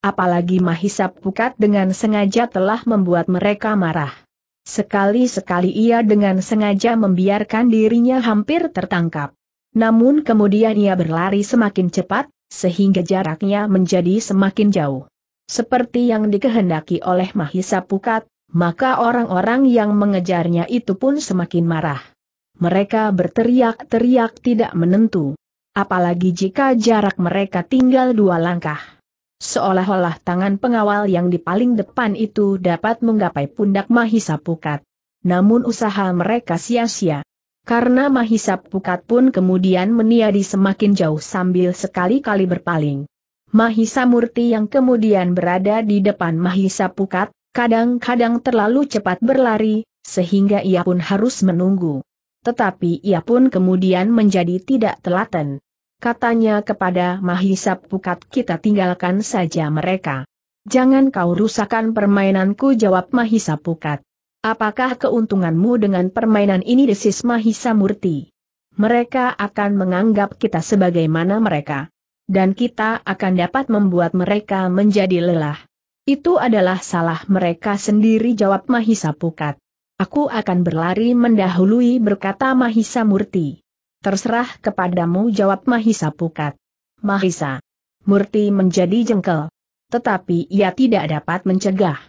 Apalagi Mahisa Pukat dengan sengaja telah membuat mereka marah. Sekali-sekali ia dengan sengaja membiarkan dirinya hampir tertangkap. Namun kemudian ia berlari semakin cepat, sehingga jaraknya menjadi semakin jauh. Seperti yang dikehendaki oleh Mahisa Pukat, maka orang-orang yang mengejarnya itu pun semakin marah. Mereka berteriak-teriak tidak menentu. Apalagi jika jarak mereka tinggal dua langkah. Seolah-olah tangan pengawal yang di paling depan itu dapat menggapai pundak Mahisa Pukat. Namun usaha mereka sia-sia. Karena Mahisa Pukat pun kemudian meniadi semakin jauh sambil sekali-kali berpaling. Mahisa Murti yang kemudian berada di depan Mahisa Pukat, kadang-kadang terlalu cepat berlari, sehingga ia pun harus menunggu. Tetapi ia pun kemudian menjadi tidak telaten. Katanya kepada Mahisa Pukat kita tinggalkan saja mereka. Jangan kau rusakkan permainanku jawab Mahisa Pukat. Apakah keuntunganmu dengan permainan ini desis Mahisa Murti? Mereka akan menganggap kita sebagaimana mereka. Dan kita akan dapat membuat mereka menjadi lelah. Itu adalah salah mereka sendiri jawab Mahisa Pukat. Aku akan berlari mendahului berkata Mahisa Murti. Terserah kepadamu jawab Mahisa Pukat. Mahisa Murti menjadi jengkel. Tetapi ia tidak dapat mencegah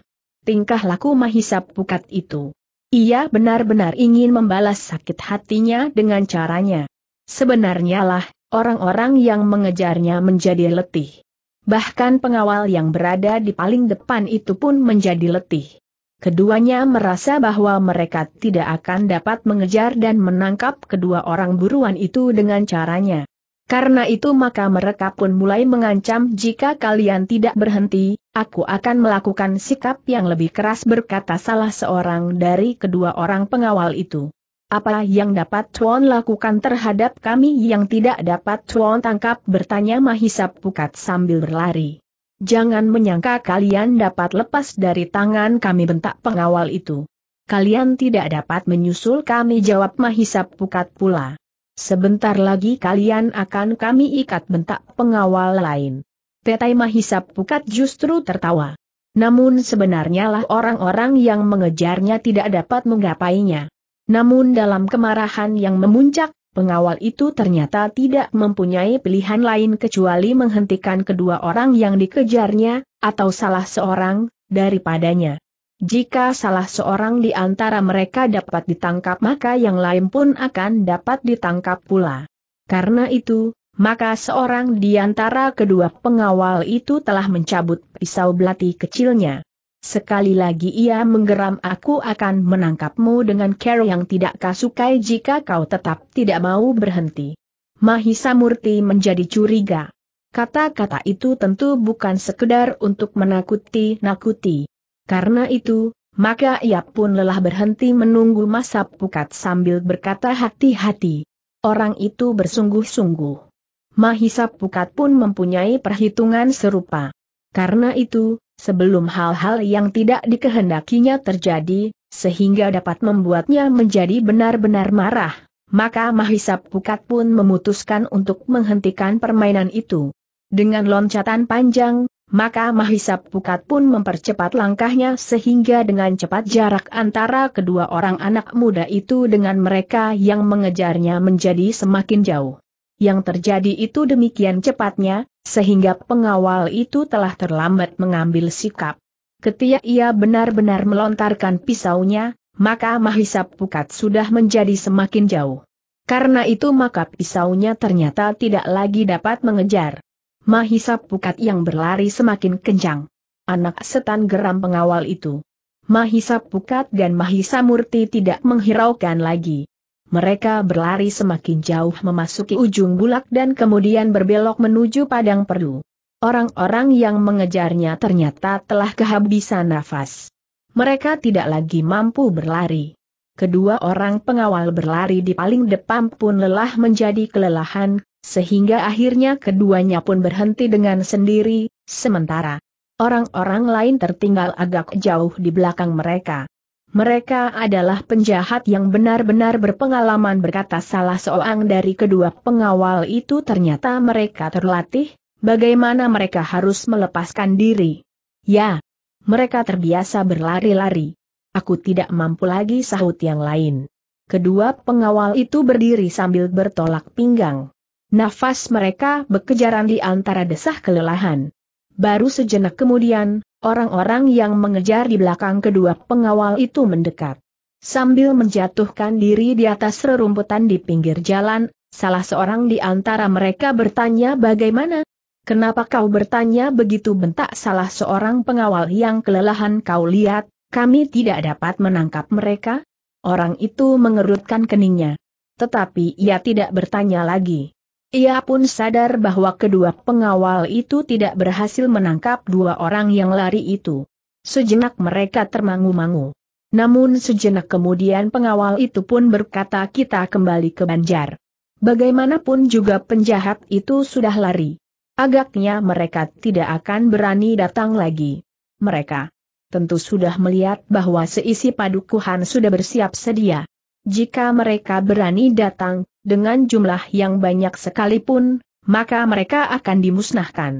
tingkah laku Mahisa pukat itu. Ia benar-benar ingin membalas sakit hatinya dengan caranya. Sebenarnya lah, orang-orang yang mengejarnya menjadi letih. Bahkan pengawal yang berada di paling depan itu pun menjadi letih. Keduanya merasa bahwa mereka tidak akan dapat mengejar dan menangkap kedua orang buruan itu dengan caranya. Karena itu maka mereka pun mulai mengancam jika kalian tidak berhenti, aku akan melakukan sikap yang lebih keras berkata salah seorang dari kedua orang pengawal itu. Apa yang dapat Tuan lakukan terhadap kami yang tidak dapat Tuan tangkap bertanya Mahisap Pukat sambil berlari. Jangan menyangka kalian dapat lepas dari tangan kami bentak pengawal itu. Kalian tidak dapat menyusul kami jawab Mahisap Pukat pula. Sebentar lagi kalian akan kami ikat bentak pengawal lain. Tetai Mahisap Pukat justru tertawa. Namun sebenarnya lah orang-orang yang mengejarnya tidak dapat menggapainya. Namun dalam kemarahan yang memuncak, pengawal itu ternyata tidak mempunyai pilihan lain kecuali menghentikan kedua orang yang dikejarnya, atau salah seorang, daripadanya. Jika salah seorang di antara mereka dapat ditangkap maka yang lain pun akan dapat ditangkap pula. Karena itu, maka seorang di antara kedua pengawal itu telah mencabut pisau belati kecilnya. Sekali lagi ia menggeram aku akan menangkapmu dengan cara yang tidak kasukai jika kau tetap tidak mau berhenti. Mahisa Murti menjadi curiga. Kata-kata itu tentu bukan sekedar untuk menakuti-nakuti. Karena itu, maka ia pun lelah berhenti menunggu masa pukat sambil berkata hati-hati. Orang itu bersungguh-sungguh. Mahisa Pukat pun mempunyai perhitungan serupa. Karena itu, sebelum hal-hal yang tidak dikehendakinya terjadi, sehingga dapat membuatnya menjadi benar-benar marah, maka Mahisa Pukat pun memutuskan untuk menghentikan permainan itu. Dengan loncatan panjang, maka Mahisa Pukat pun mempercepat langkahnya sehingga dengan cepat jarak antara kedua orang anak muda itu dengan mereka yang mengejarnya menjadi semakin jauh. Yang terjadi itu demikian cepatnya, sehingga pengawal itu telah terlambat mengambil sikap. Ketika ia benar-benar melontarkan pisaunya, maka Mahisa Pukat sudah menjadi semakin jauh. Karena itu maka pisaunya ternyata tidak lagi dapat mengejar. Mahisa Pukat yang berlari semakin kencang. Anak setan geram pengawal itu. Mahisa Pukat dan Mahisa Murti tidak menghiraukan lagi. Mereka berlari semakin jauh memasuki ujung bulak dan kemudian berbelok menuju padang perdu. Orang-orang yang mengejarnya ternyata telah kehabisan nafas. Mereka tidak lagi mampu berlari. Kedua orang pengawal berlari di paling depan pun lelah menjadi kelelahan sehingga akhirnya keduanya pun berhenti dengan sendiri, sementara orang-orang lain tertinggal agak jauh di belakang mereka. Mereka adalah penjahat yang benar-benar berpengalaman berkata salah seorang dari kedua pengawal itu ternyata mereka terlatih, bagaimana mereka harus melepaskan diri. Ya, mereka terbiasa berlari-lari. Aku tidak mampu lagi sahut yang lain. Kedua pengawal itu berdiri sambil bertolak pinggang. Nafas mereka berkejaran di antara desah kelelahan. Baru sejenak kemudian, orang-orang yang mengejar di belakang kedua pengawal itu mendekat. Sambil menjatuhkan diri di atas rerumputan di pinggir jalan, salah seorang di antara mereka bertanya bagaimana? Kenapa kau bertanya begitu bentak salah seorang pengawal yang kelelahan kau lihat, kami tidak dapat menangkap mereka? Orang itu mengerutkan keningnya. Tetapi ia tidak bertanya lagi. Ia pun sadar bahwa kedua pengawal itu tidak berhasil menangkap dua orang yang lari itu. Sejenak mereka termangu-mangu. Namun sejenak kemudian pengawal itu pun berkata kita kembali ke Banjar. Bagaimanapun juga penjahat itu sudah lari. Agaknya mereka tidak akan berani datang lagi. Mereka tentu sudah melihat bahwa seisi padukuhan sudah bersiap sedia. Jika mereka berani datang, dengan jumlah yang banyak sekalipun, maka mereka akan dimusnahkan.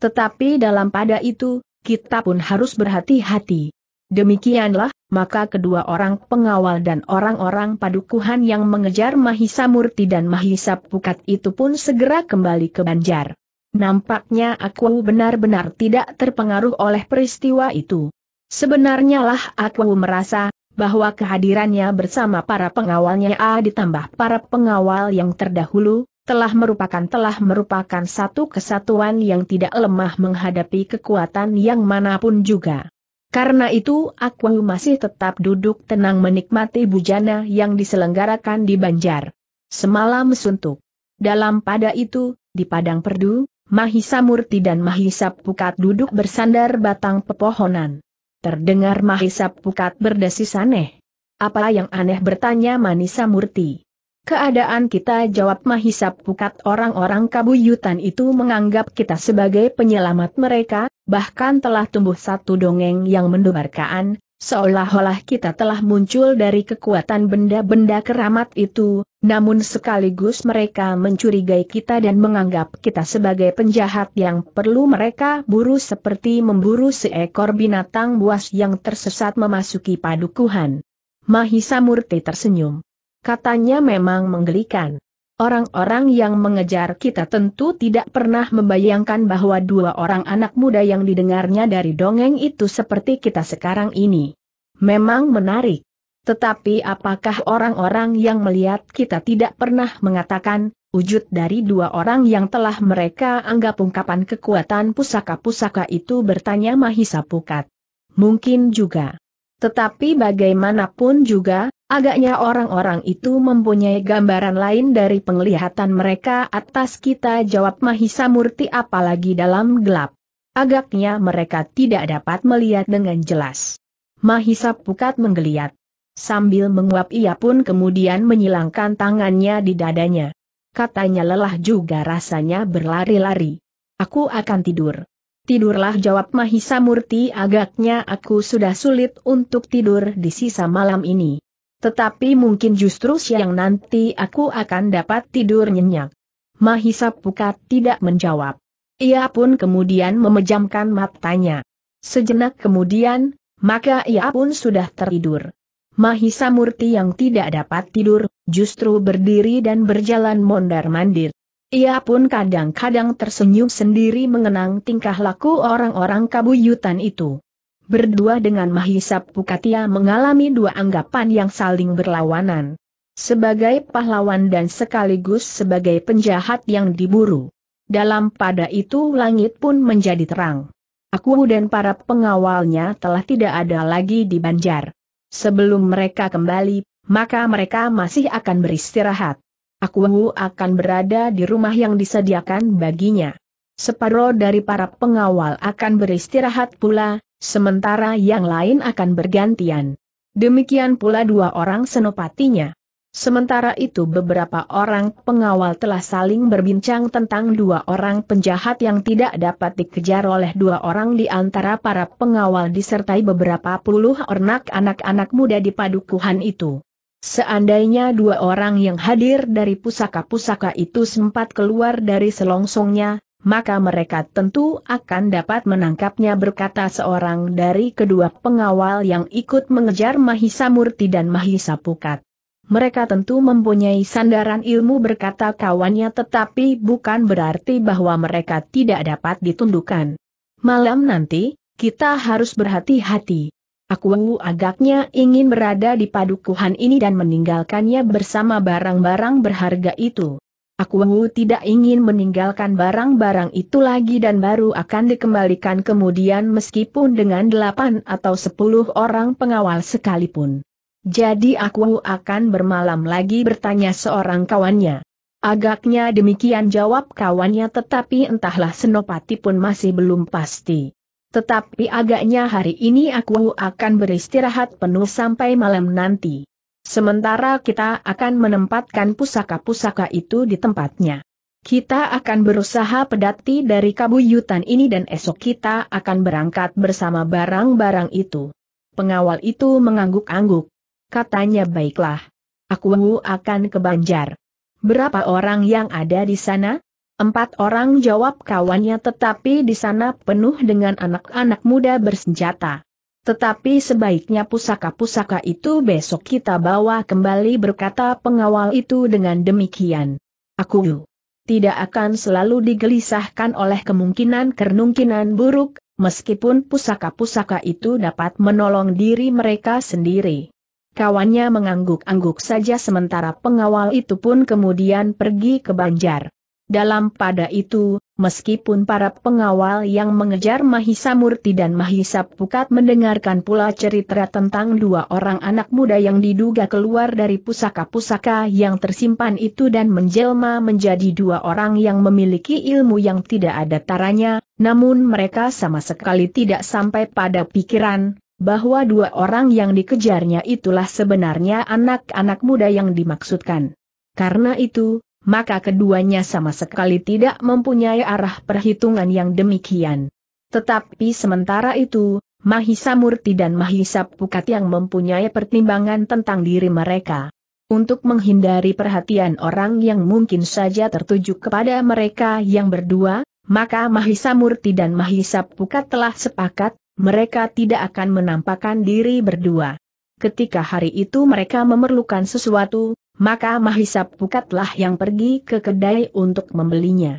Tetapi dalam pada itu, kita pun harus berhati-hati. Demikianlah, maka kedua orang pengawal dan orang-orang padukuhan yang mengejar Mahisa Murti dan Mahisa Pukat itu pun segera kembali ke Banjar. Nampaknya aku benar-benar tidak terpengaruh oleh peristiwa itu. Sebenarnya lah aku merasa, bahwa kehadirannya bersama para pengawalnya A ditambah para pengawal yang terdahulu, telah merupakan telah merupakan satu kesatuan yang tidak lemah menghadapi kekuatan yang manapun juga. Karena itu aku masih tetap duduk tenang menikmati bujana yang diselenggarakan di Banjar. Semalam suntuk. Dalam pada itu, di Padang Perdu, Mahisa Murti dan Mahisa Pukat duduk bersandar batang pepohonan terdengar Mahisa Pukat berdesis aneh. Apa yang aneh bertanya Manisa Murti. Keadaan kita jawab Mahisa Pukat orang-orang kabuyutan itu menganggap kita sebagai penyelamat mereka, bahkan telah tumbuh satu dongeng yang mendebarkan. Seolah-olah kita telah muncul dari kekuatan benda-benda keramat itu, namun sekaligus mereka mencurigai kita dan menganggap kita sebagai penjahat yang perlu mereka buru seperti memburu seekor binatang buas yang tersesat memasuki padukuhan. Mahisa Murti tersenyum. Katanya memang menggelikan. Orang-orang yang mengejar kita tentu tidak pernah membayangkan bahwa dua orang anak muda yang didengarnya dari dongeng itu seperti kita sekarang ini. Memang menarik. Tetapi apakah orang-orang yang melihat kita tidak pernah mengatakan, wujud dari dua orang yang telah mereka anggap ungkapan kekuatan pusaka-pusaka itu bertanya Mahisa Pukat. Mungkin juga. Tetapi bagaimanapun juga, agaknya orang-orang itu mempunyai gambaran lain dari penglihatan mereka atas kita jawab Mahisa Murti apalagi dalam gelap. Agaknya mereka tidak dapat melihat dengan jelas. Mahisa Pukat menggeliat. Sambil menguap ia pun kemudian menyilangkan tangannya di dadanya. Katanya lelah juga rasanya berlari-lari. Aku akan tidur. Tidurlah jawab Mahisa Murti agaknya aku sudah sulit untuk tidur di sisa malam ini. Tetapi mungkin justru siang nanti aku akan dapat tidur nyenyak. Mahisa Pukat tidak menjawab. Ia pun kemudian memejamkan matanya. Sejenak kemudian, maka ia pun sudah tertidur. Mahisa Murti yang tidak dapat tidur, justru berdiri dan berjalan mondar-mandir. Ia pun kadang-kadang tersenyum sendiri mengenang tingkah laku orang-orang kabuyutan itu. Berdua dengan Mahisa Pukatia mengalami dua anggapan yang saling berlawanan. Sebagai pahlawan dan sekaligus sebagai penjahat yang diburu. Dalam pada itu langit pun menjadi terang. Aku dan para pengawalnya telah tidak ada lagi di Banjar. Sebelum mereka kembali, maka mereka masih akan beristirahat. Aku akan berada di rumah yang disediakan baginya. Separuh dari para pengawal akan beristirahat pula, sementara yang lain akan bergantian. Demikian pula dua orang senopatinya. Sementara itu beberapa orang pengawal telah saling berbincang tentang dua orang penjahat yang tidak dapat dikejar oleh dua orang di antara para pengawal disertai beberapa puluh ornak anak-anak muda di padukuhan itu. Seandainya dua orang yang hadir dari pusaka-pusaka itu sempat keluar dari selongsongnya, maka mereka tentu akan dapat menangkapnya berkata seorang dari kedua pengawal yang ikut mengejar Mahisa Murti dan Mahisa Pukat. Mereka tentu mempunyai sandaran ilmu berkata kawannya tetapi bukan berarti bahwa mereka tidak dapat ditundukkan. Malam nanti, kita harus berhati-hati. Aku Wu agaknya ingin berada di padukuhan ini dan meninggalkannya bersama barang-barang berharga itu. Aku Wu tidak ingin meninggalkan barang-barang itu lagi dan baru akan dikembalikan kemudian meskipun dengan delapan atau sepuluh orang pengawal sekalipun. Jadi aku Wu akan bermalam lagi bertanya seorang kawannya. Agaknya demikian jawab kawannya tetapi entahlah Senopati pun masih belum pasti. Tetapi agaknya hari ini aku akan beristirahat penuh sampai malam nanti. Sementara kita akan menempatkan pusaka-pusaka itu di tempatnya. Kita akan berusaha pedati dari kabuyutan ini dan esok kita akan berangkat bersama barang-barang itu. Pengawal itu mengangguk-angguk. Katanya baiklah. Aku akan ke Banjar. Berapa orang yang ada di sana? Empat orang jawab kawannya tetapi di sana penuh dengan anak-anak muda bersenjata. Tetapi sebaiknya pusaka-pusaka itu besok kita bawa kembali berkata pengawal itu dengan demikian. Aku tidak akan selalu digelisahkan oleh kemungkinan kemungkinan buruk, meskipun pusaka-pusaka itu dapat menolong diri mereka sendiri. Kawannya mengangguk-angguk saja sementara pengawal itu pun kemudian pergi ke Banjar. Dalam pada itu, meskipun para pengawal yang mengejar Mahisa Murti dan Mahisa Pukat mendengarkan pula cerita tentang dua orang anak muda yang diduga keluar dari pusaka-pusaka yang tersimpan itu dan menjelma menjadi dua orang yang memiliki ilmu yang tidak ada taranya, namun mereka sama sekali tidak sampai pada pikiran, bahwa dua orang yang dikejarnya itulah sebenarnya anak-anak muda yang dimaksudkan. Karena itu, maka keduanya sama sekali tidak mempunyai arah perhitungan yang demikian. Tetapi sementara itu, Mahisa Murti dan Mahisa Pukat yang mempunyai pertimbangan tentang diri mereka. Untuk menghindari perhatian orang yang mungkin saja tertuju kepada mereka yang berdua, maka Mahisa Murti dan Mahisa Pukat telah sepakat, mereka tidak akan menampakkan diri berdua. Ketika hari itu mereka memerlukan sesuatu, maka Mahisa Pukatlah yang pergi ke kedai untuk membelinya.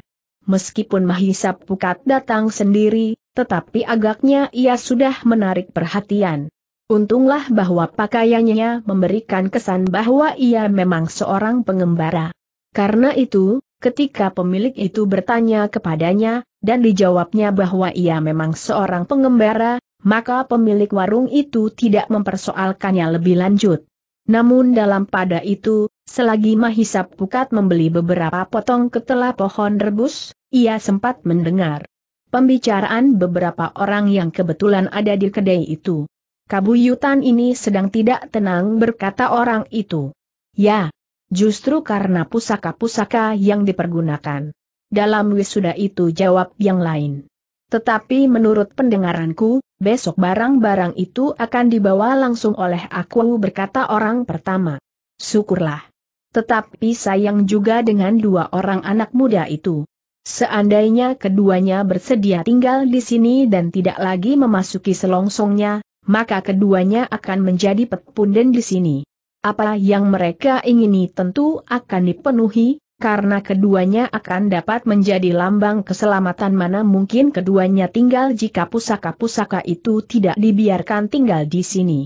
Meskipun Mahisa Pukat datang sendiri, tetapi agaknya ia sudah menarik perhatian. Untunglah bahwa pakaiannya memberikan kesan bahwa ia memang seorang pengembara. Karena itu, ketika pemilik itu bertanya kepadanya, dan dijawabnya bahwa ia memang seorang pengembara, maka pemilik warung itu tidak mempersoalkannya lebih lanjut. Namun dalam pada itu, selagi Mahisa Pukat membeli beberapa potong ketela pohon rebus, ia sempat mendengar pembicaraan beberapa orang yang kebetulan ada di kedai itu. Kabuyutan ini sedang tidak tenang berkata orang itu. Ya, justru karena pusaka-pusaka yang dipergunakan. Dalam wisuda itu jawab yang lain. Tetapi menurut pendengaranku, besok barang-barang itu akan dibawa langsung oleh aku berkata orang pertama. Syukurlah. Tetapi sayang juga dengan dua orang anak muda itu. Seandainya keduanya bersedia tinggal di sini dan tidak lagi memasuki selongsongnya, maka keduanya akan menjadi petpunden di sini. Apa yang mereka ingini tentu akan dipenuhi, karena keduanya akan dapat menjadi lambang keselamatan mana mungkin keduanya tinggal jika pusaka-pusaka itu tidak dibiarkan tinggal di sini.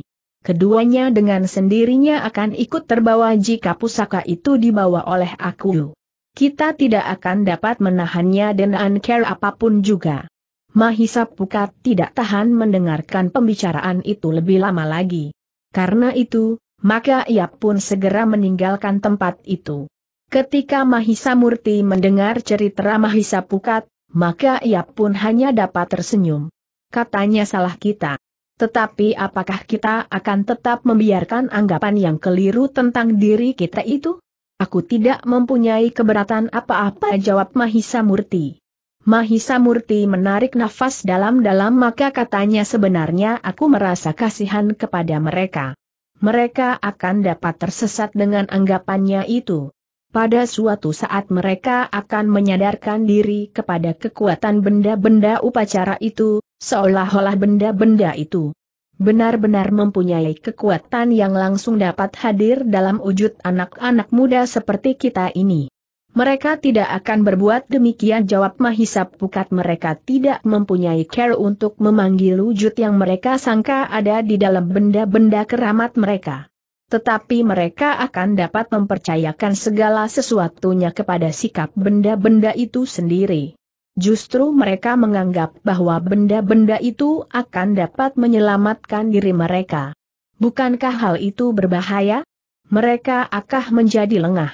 Keduanya dengan sendirinya akan ikut terbawa jika pusaka itu dibawa oleh aku. Kita tidak akan dapat menahannya dan care apapun juga. Mahisa Pukat tidak tahan mendengarkan pembicaraan itu lebih lama lagi. Karena itu, maka ia pun segera meninggalkan tempat itu. Ketika Mahisa Murti mendengar cerita Mahisa Pukat, maka ia pun hanya dapat tersenyum. Katanya salah kita. Tetapi apakah kita akan tetap membiarkan anggapan yang keliru tentang diri kita itu? Aku tidak mempunyai keberatan apa-apa jawab Mahisa Murti. Mahisa Murti menarik nafas dalam-dalam maka katanya sebenarnya aku merasa kasihan kepada mereka. Mereka akan dapat tersesat dengan anggapannya itu pada suatu saat mereka akan menyadarkan diri kepada kekuatan benda-benda upacara itu, seolah-olah benda-benda itu benar-benar mempunyai kekuatan yang langsung dapat hadir dalam wujud anak-anak muda seperti kita ini. Mereka tidak akan berbuat demikian jawab Mahisap Pukat mereka tidak mempunyai care untuk memanggil wujud yang mereka sangka ada di dalam benda-benda keramat mereka. Tetapi mereka akan dapat mempercayakan segala sesuatunya kepada sikap benda-benda itu sendiri. Justru mereka menganggap bahwa benda-benda itu akan dapat menyelamatkan diri mereka. Bukankah hal itu berbahaya? Mereka akan menjadi lengah.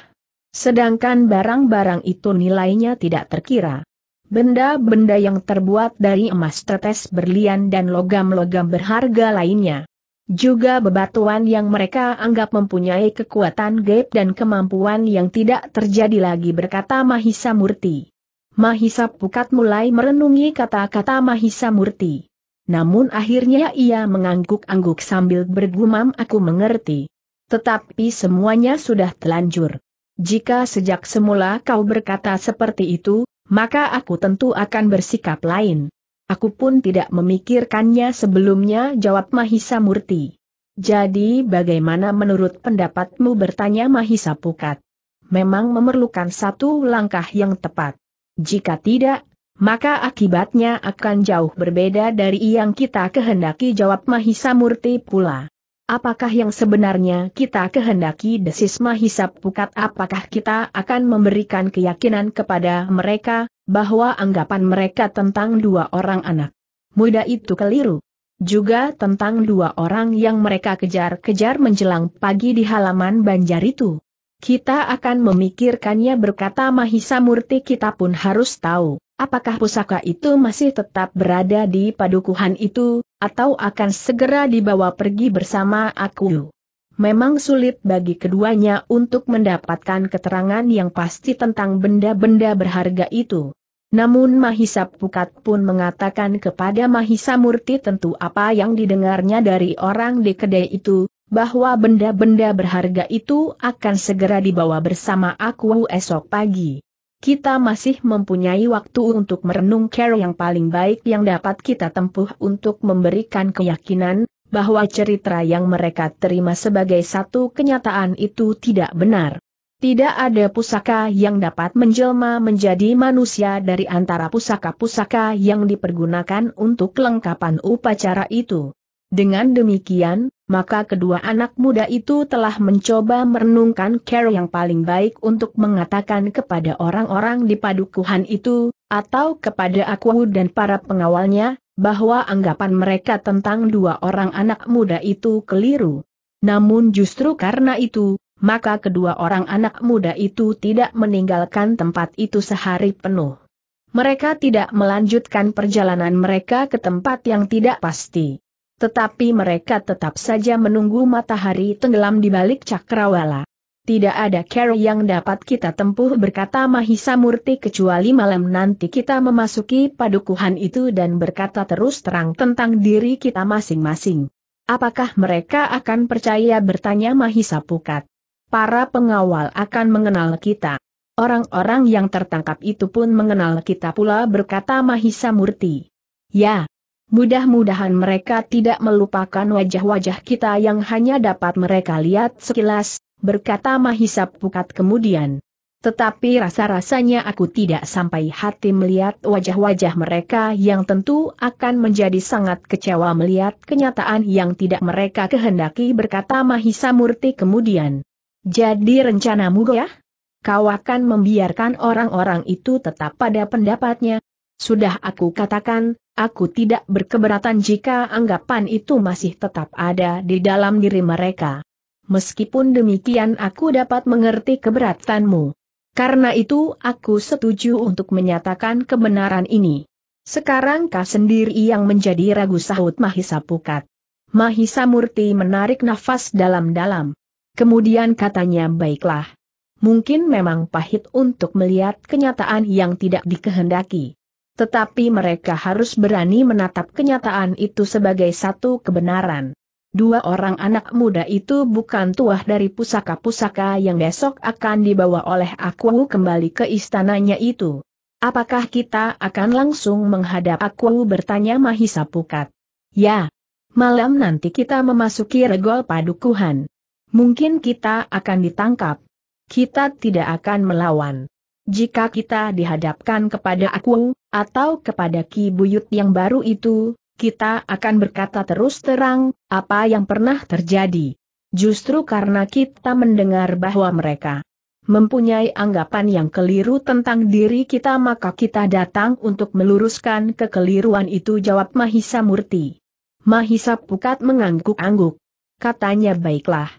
Sedangkan barang-barang itu nilainya tidak terkira. Benda-benda yang terbuat dari emas tetes berlian dan logam-logam berharga lainnya. Juga bebatuan yang mereka anggap mempunyai kekuatan gaib dan kemampuan yang tidak terjadi lagi berkata Mahisa Murti. Mahisa Pukat mulai merenungi kata-kata Mahisa Murti. Namun akhirnya ia mengangguk-angguk sambil bergumam aku mengerti. Tetapi semuanya sudah telanjur. Jika sejak semula kau berkata seperti itu, maka aku tentu akan bersikap lain. Aku pun tidak memikirkannya sebelumnya jawab Mahisa Murti. Jadi bagaimana menurut pendapatmu bertanya Mahisa Pukat? Memang memerlukan satu langkah yang tepat. Jika tidak, maka akibatnya akan jauh berbeda dari yang kita kehendaki jawab Mahisa Murti pula. Apakah yang sebenarnya kita kehendaki desis Mahisa Pukat apakah kita akan memberikan keyakinan kepada mereka, bahwa anggapan mereka tentang dua orang anak muda itu keliru. Juga tentang dua orang yang mereka kejar-kejar menjelang pagi di halaman banjar itu. Kita akan memikirkannya berkata Mahisa Murti kita pun harus tahu, apakah pusaka itu masih tetap berada di padukuhan itu, atau akan segera dibawa pergi bersama aku. Memang sulit bagi keduanya untuk mendapatkan keterangan yang pasti tentang benda-benda berharga itu. Namun Mahisa Pukat pun mengatakan kepada Mahisa Murti tentu apa yang didengarnya dari orang di kedai itu, bahwa benda-benda berharga itu akan segera dibawa bersama aku esok pagi. Kita masih mempunyai waktu untuk merenung care yang paling baik yang dapat kita tempuh untuk memberikan keyakinan bahwa cerita yang mereka terima sebagai satu kenyataan itu tidak benar. Tidak ada pusaka yang dapat menjelma menjadi manusia dari antara pusaka-pusaka yang dipergunakan untuk kelengkapan upacara itu. Dengan demikian, maka kedua anak muda itu telah mencoba merenungkan cara yang paling baik untuk mengatakan kepada orang-orang di padukuhan itu, atau kepada aku dan para pengawalnya, bahwa anggapan mereka tentang dua orang anak muda itu keliru. Namun justru karena itu, maka kedua orang anak muda itu tidak meninggalkan tempat itu sehari penuh. Mereka tidak melanjutkan perjalanan mereka ke tempat yang tidak pasti. Tetapi mereka tetap saja menunggu matahari tenggelam di balik cakrawala. Tidak ada cara yang dapat kita tempuh berkata Mahisa Murti kecuali malam nanti kita memasuki padukuhan itu dan berkata terus terang tentang diri kita masing-masing. Apakah mereka akan percaya bertanya Mahisa Pukat? Para pengawal akan mengenal kita. Orang-orang yang tertangkap itu pun mengenal kita pula berkata Mahisa Murti. Ya, mudah-mudahan mereka tidak melupakan wajah-wajah kita yang hanya dapat mereka lihat sekilas, berkata Mahisa Pukat kemudian. Tetapi rasa-rasanya aku tidak sampai hati melihat wajah-wajah mereka yang tentu akan menjadi sangat kecewa melihat kenyataan yang tidak mereka kehendaki berkata Mahisa Murti kemudian. Jadi rencanamu ya? Kau akan membiarkan orang-orang itu tetap pada pendapatnya? Sudah aku katakan, aku tidak berkeberatan jika anggapan itu masih tetap ada di dalam diri mereka. Meskipun demikian aku dapat mengerti keberatanmu. Karena itu aku setuju untuk menyatakan kebenaran ini. Sekarang kau sendiri yang menjadi ragu sahut Mahisa Pukat. Mahisa Murti menarik nafas dalam-dalam. Kemudian katanya baiklah. Mungkin memang pahit untuk melihat kenyataan yang tidak dikehendaki. Tetapi mereka harus berani menatap kenyataan itu sebagai satu kebenaran dua orang anak muda itu bukan tuah dari pusaka-pusaka yang besok akan dibawa oleh aku kembali ke istananya itu. Apakah kita akan langsung menghadap aku bertanya Mahisa Pukat? Ya. Malam nanti kita memasuki regol padukuhan. Mungkin kita akan ditangkap. Kita tidak akan melawan. Jika kita dihadapkan kepada aku, atau kepada Ki Buyut yang baru itu, kita akan berkata terus terang, apa yang pernah terjadi. Justru karena kita mendengar bahwa mereka mempunyai anggapan yang keliru tentang diri kita maka kita datang untuk meluruskan kekeliruan itu jawab Mahisa Murti. Mahisa Pukat mengangguk-angguk. Katanya baiklah.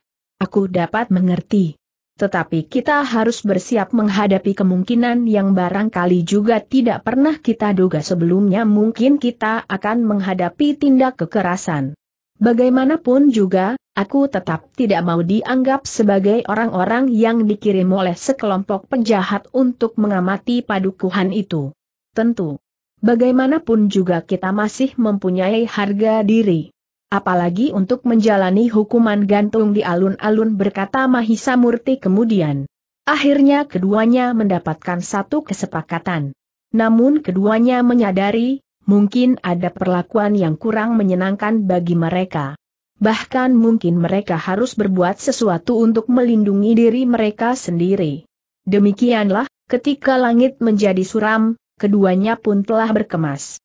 Aku dapat mengerti tetapi kita harus bersiap menghadapi kemungkinan yang barangkali juga tidak pernah kita duga sebelumnya mungkin kita akan menghadapi tindak kekerasan. Bagaimanapun juga, aku tetap tidak mau dianggap sebagai orang-orang yang dikirim oleh sekelompok penjahat untuk mengamati padukuhan itu. Tentu. Bagaimanapun juga kita masih mempunyai harga diri apalagi untuk menjalani hukuman gantung di alun-alun berkata Mahisa Murti kemudian. Akhirnya keduanya mendapatkan satu kesepakatan. Namun keduanya menyadari, mungkin ada perlakuan yang kurang menyenangkan bagi mereka. Bahkan mungkin mereka harus berbuat sesuatu untuk melindungi diri mereka sendiri. Demikianlah, ketika langit menjadi suram, keduanya pun telah berkemas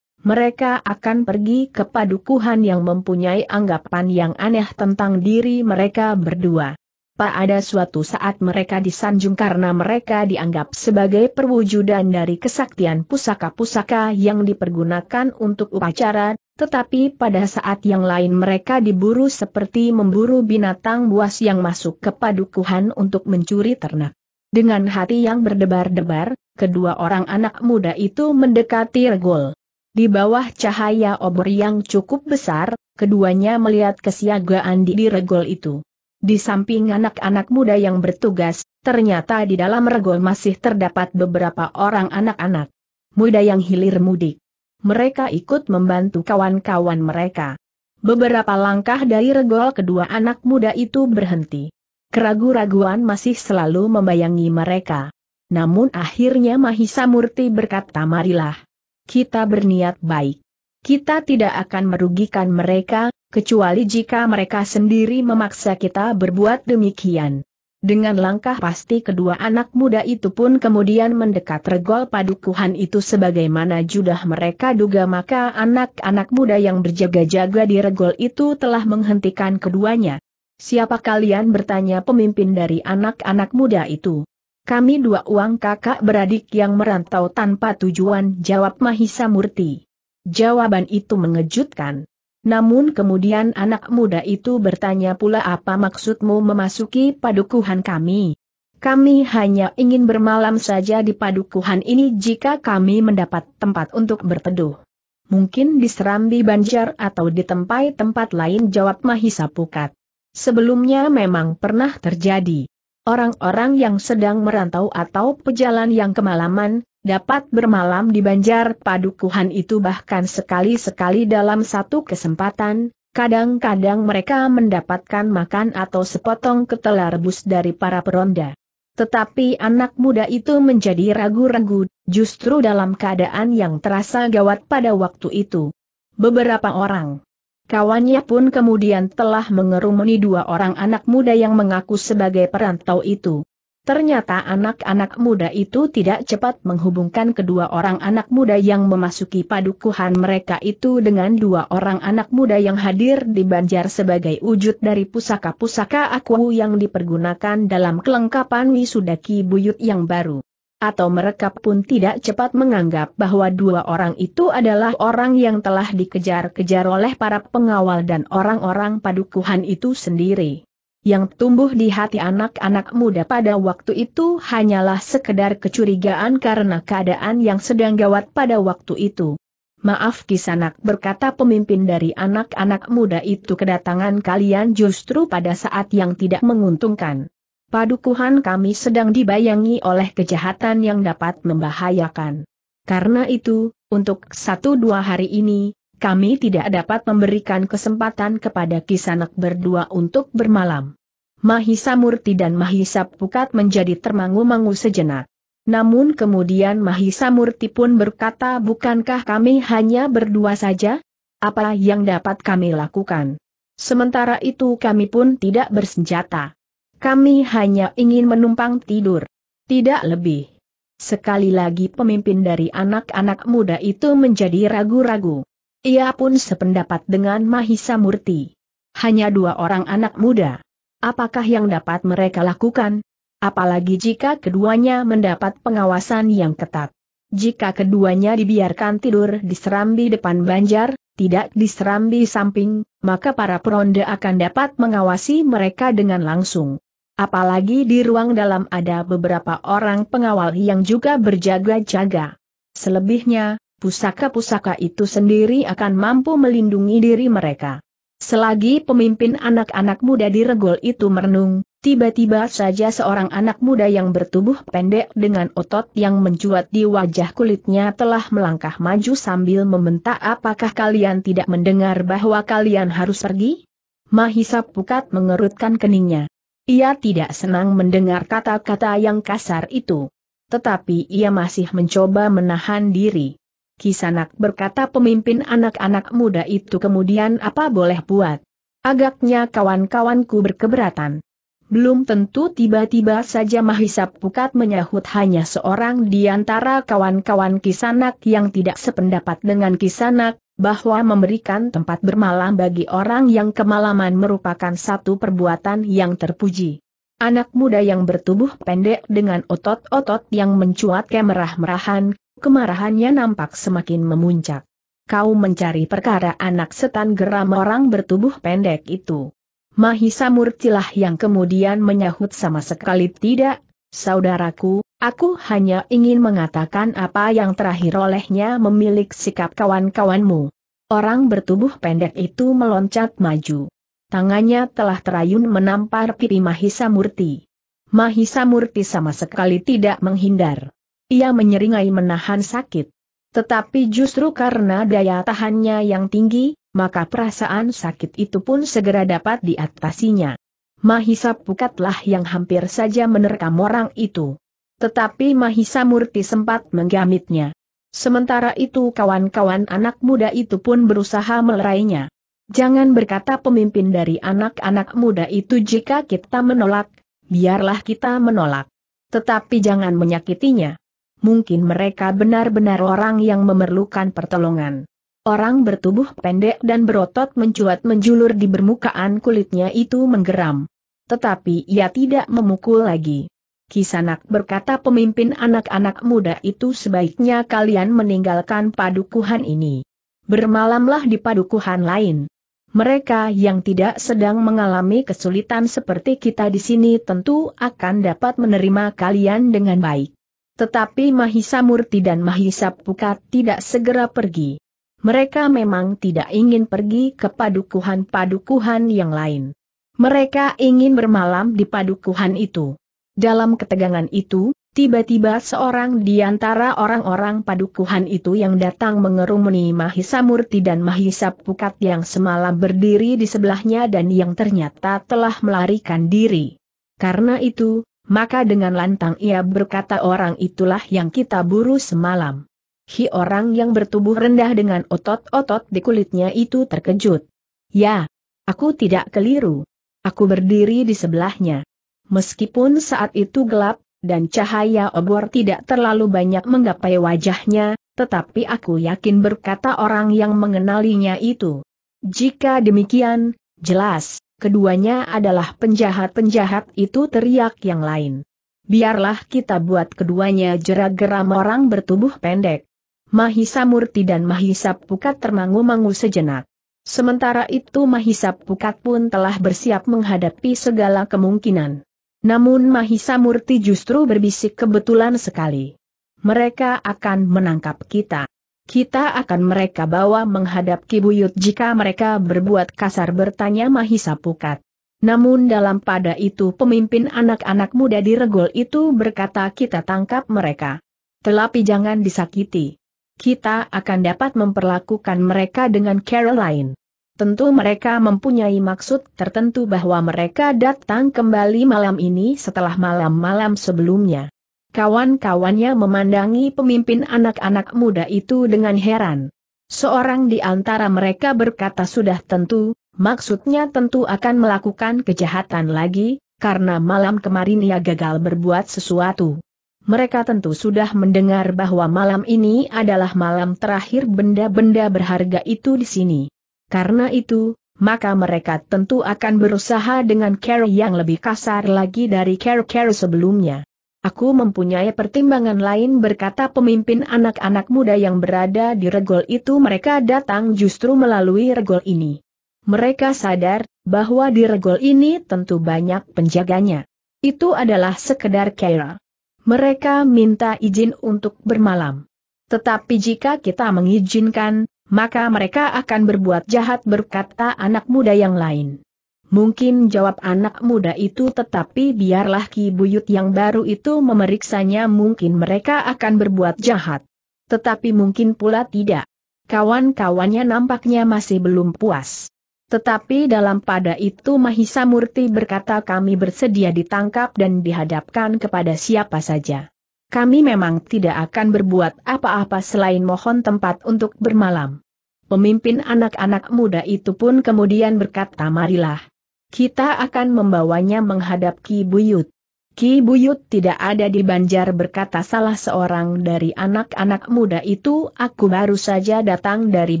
mereka akan pergi ke padukuhan yang mempunyai anggapan yang aneh tentang diri mereka berdua. Pada suatu saat mereka disanjung karena mereka dianggap sebagai perwujudan dari kesaktian pusaka-pusaka yang dipergunakan untuk upacara, tetapi pada saat yang lain mereka diburu seperti memburu binatang buas yang masuk ke padukuhan untuk mencuri ternak. Dengan hati yang berdebar-debar, kedua orang anak muda itu mendekati regol. Di bawah cahaya obor yang cukup besar, keduanya melihat kesiagaan di regol itu. Di samping anak-anak muda yang bertugas, ternyata di dalam regol masih terdapat beberapa orang anak-anak muda yang hilir mudik. Mereka ikut membantu kawan-kawan mereka. Beberapa langkah dari regol kedua anak muda itu berhenti. Keragu-raguan masih selalu membayangi mereka. Namun akhirnya Mahisa Murti berkata marilah kita berniat baik. Kita tidak akan merugikan mereka, kecuali jika mereka sendiri memaksa kita berbuat demikian. Dengan langkah pasti kedua anak muda itu pun kemudian mendekat regol padukuhan itu sebagaimana judah mereka duga maka anak-anak muda yang berjaga-jaga di regol itu telah menghentikan keduanya. Siapa kalian bertanya pemimpin dari anak-anak muda itu? Kami dua uang kakak beradik yang merantau tanpa tujuan jawab Mahisa Murti. Jawaban itu mengejutkan. Namun kemudian anak muda itu bertanya pula apa maksudmu memasuki padukuhan kami. Kami hanya ingin bermalam saja di padukuhan ini jika kami mendapat tempat untuk berteduh. Mungkin di Serambi Banjar atau di tempat-tempat lain jawab Mahisa Pukat. Sebelumnya memang pernah terjadi orang-orang yang sedang merantau atau pejalan yang kemalaman, dapat bermalam di banjar padukuhan itu bahkan sekali-sekali dalam satu kesempatan, kadang-kadang mereka mendapatkan makan atau sepotong ketela rebus dari para peronda. Tetapi anak muda itu menjadi ragu-ragu, justru dalam keadaan yang terasa gawat pada waktu itu. Beberapa orang Kawannya pun kemudian telah mengerumuni dua orang anak muda yang mengaku sebagai perantau itu. Ternyata anak-anak muda itu tidak cepat menghubungkan kedua orang anak muda yang memasuki padukuhan mereka itu dengan dua orang anak muda yang hadir di Banjar sebagai wujud dari pusaka-pusaka aku yang dipergunakan dalam kelengkapan wisudaki Buyut yang baru atau mereka pun tidak cepat menganggap bahwa dua orang itu adalah orang yang telah dikejar-kejar oleh para pengawal dan orang-orang padukuhan itu sendiri. Yang tumbuh di hati anak-anak muda pada waktu itu hanyalah sekedar kecurigaan karena keadaan yang sedang gawat pada waktu itu. Maaf kisanak berkata pemimpin dari anak-anak muda itu kedatangan kalian justru pada saat yang tidak menguntungkan. Padukuhan kami sedang dibayangi oleh kejahatan yang dapat membahayakan. Karena itu, untuk satu dua hari ini, kami tidak dapat memberikan kesempatan kepada kisanak berdua untuk bermalam. Mahisa Murti dan Mahisa Pukat menjadi termangu-mangu sejenak. Namun kemudian Mahisa Murti pun berkata bukankah kami hanya berdua saja? Apa yang dapat kami lakukan? Sementara itu kami pun tidak bersenjata. Kami hanya ingin menumpang tidur. Tidak lebih. Sekali lagi pemimpin dari anak-anak muda itu menjadi ragu-ragu. Ia pun sependapat dengan Mahisa Murti. Hanya dua orang anak muda. Apakah yang dapat mereka lakukan? Apalagi jika keduanya mendapat pengawasan yang ketat. Jika keduanya dibiarkan tidur di serambi depan banjar, tidak di serambi samping, maka para peronda akan dapat mengawasi mereka dengan langsung. Apalagi di ruang dalam ada beberapa orang pengawal yang juga berjaga-jaga. Selebihnya, pusaka-pusaka itu sendiri akan mampu melindungi diri mereka. Selagi pemimpin anak-anak muda di regol itu merenung, tiba-tiba saja seorang anak muda yang bertubuh pendek dengan otot yang mencuat di wajah kulitnya telah melangkah maju sambil membentak apakah kalian tidak mendengar bahwa kalian harus pergi? Mahisa Pukat mengerutkan keningnya. Ia tidak senang mendengar kata-kata yang kasar itu. Tetapi ia masih mencoba menahan diri. Kisanak berkata pemimpin anak-anak muda itu kemudian apa boleh buat. Agaknya kawan-kawanku berkeberatan. Belum tentu tiba-tiba saja Mahisa Pukat menyahut hanya seorang di antara kawan-kawan Kisanak yang tidak sependapat dengan Kisanak, bahwa memberikan tempat bermalam bagi orang yang kemalaman merupakan satu perbuatan yang terpuji. Anak muda yang bertubuh pendek dengan otot-otot yang mencuat kemerah-merahan, kemarahannya nampak semakin memuncak. Kau mencari perkara anak setan geram orang bertubuh pendek itu. Mahisa Murtilah yang kemudian menyahut sama sekali tidak, saudaraku, Aku hanya ingin mengatakan apa yang terakhir olehnya memilik sikap kawan-kawanmu. Orang bertubuh pendek itu meloncat maju. Tangannya telah terayun menampar pipi Mahisa Murti. Mahisa Murti sama sekali tidak menghindar. Ia menyeringai menahan sakit. Tetapi justru karena daya tahannya yang tinggi, maka perasaan sakit itu pun segera dapat diatasinya. Mahisa Pukatlah yang hampir saja menerkam orang itu. Tetapi Mahisa Murti sempat menggamitnya. Sementara itu kawan-kawan anak muda itu pun berusaha melerainya. Jangan berkata pemimpin dari anak-anak muda itu jika kita menolak, biarlah kita menolak. Tetapi jangan menyakitinya. Mungkin mereka benar-benar orang yang memerlukan pertolongan. Orang bertubuh pendek dan berotot mencuat menjulur di permukaan kulitnya itu menggeram. Tetapi ia tidak memukul lagi. Kisanak berkata pemimpin anak-anak muda itu sebaiknya kalian meninggalkan padukuhan ini. Bermalamlah di padukuhan lain. Mereka yang tidak sedang mengalami kesulitan seperti kita di sini tentu akan dapat menerima kalian dengan baik. Tetapi Mahisa Murti dan Mahisa Pukat tidak segera pergi. Mereka memang tidak ingin pergi ke padukuhan-padukuhan yang lain. Mereka ingin bermalam di padukuhan itu. Dalam ketegangan itu, tiba-tiba seorang di antara orang-orang padukuhan itu yang datang mengerumuni Mahisa Murti dan Mahisa Pukat yang semalam berdiri di sebelahnya dan yang ternyata telah melarikan diri. Karena itu, maka dengan lantang ia berkata orang itulah yang kita buru semalam. Hi orang yang bertubuh rendah dengan otot-otot di kulitnya itu terkejut. Ya, aku tidak keliru. Aku berdiri di sebelahnya. Meskipun saat itu gelap, dan cahaya obor tidak terlalu banyak menggapai wajahnya, tetapi aku yakin berkata orang yang mengenalinya itu. Jika demikian, jelas, keduanya adalah penjahat-penjahat itu teriak yang lain. Biarlah kita buat keduanya jerak geram orang bertubuh pendek. Mahisa Murti dan Mahisa Pukat termangu-mangu sejenak. Sementara itu Mahisa Pukat pun telah bersiap menghadapi segala kemungkinan. Namun Mahisa Murti justru berbisik kebetulan sekali. Mereka akan menangkap kita. Kita akan mereka bawa menghadap Kibuyut jika mereka berbuat kasar bertanya Mahisa Pukat. Namun dalam pada itu pemimpin anak-anak muda di regol itu berkata kita tangkap mereka. Telapi jangan disakiti. Kita akan dapat memperlakukan mereka dengan Caroline. Tentu mereka mempunyai maksud tertentu bahwa mereka datang kembali malam ini setelah malam-malam sebelumnya. Kawan-kawannya memandangi pemimpin anak-anak muda itu dengan heran. Seorang di antara mereka berkata sudah tentu, maksudnya tentu akan melakukan kejahatan lagi, karena malam kemarin ia gagal berbuat sesuatu. Mereka tentu sudah mendengar bahwa malam ini adalah malam terakhir benda-benda berharga itu di sini. Karena itu, maka mereka tentu akan berusaha dengan care yang lebih kasar lagi dari care-care sebelumnya. Aku mempunyai pertimbangan lain berkata pemimpin anak-anak muda yang berada di regol itu mereka datang justru melalui regol ini. Mereka sadar, bahwa di regol ini tentu banyak penjaganya. Itu adalah sekedar kera. Mereka minta izin untuk bermalam. Tetapi jika kita mengizinkan, maka mereka akan berbuat jahat berkata anak muda yang lain. Mungkin jawab anak muda itu tetapi biarlah Ki Buyut yang baru itu memeriksanya mungkin mereka akan berbuat jahat. Tetapi mungkin pula tidak. Kawan-kawannya nampaknya masih belum puas. Tetapi dalam pada itu Mahisa Murti berkata kami bersedia ditangkap dan dihadapkan kepada siapa saja kami memang tidak akan berbuat apa-apa selain mohon tempat untuk bermalam. Pemimpin anak-anak muda itu pun kemudian berkata marilah. Kita akan membawanya menghadap Ki Buyut. Ki Buyut tidak ada di Banjar berkata salah seorang dari anak-anak muda itu aku baru saja datang dari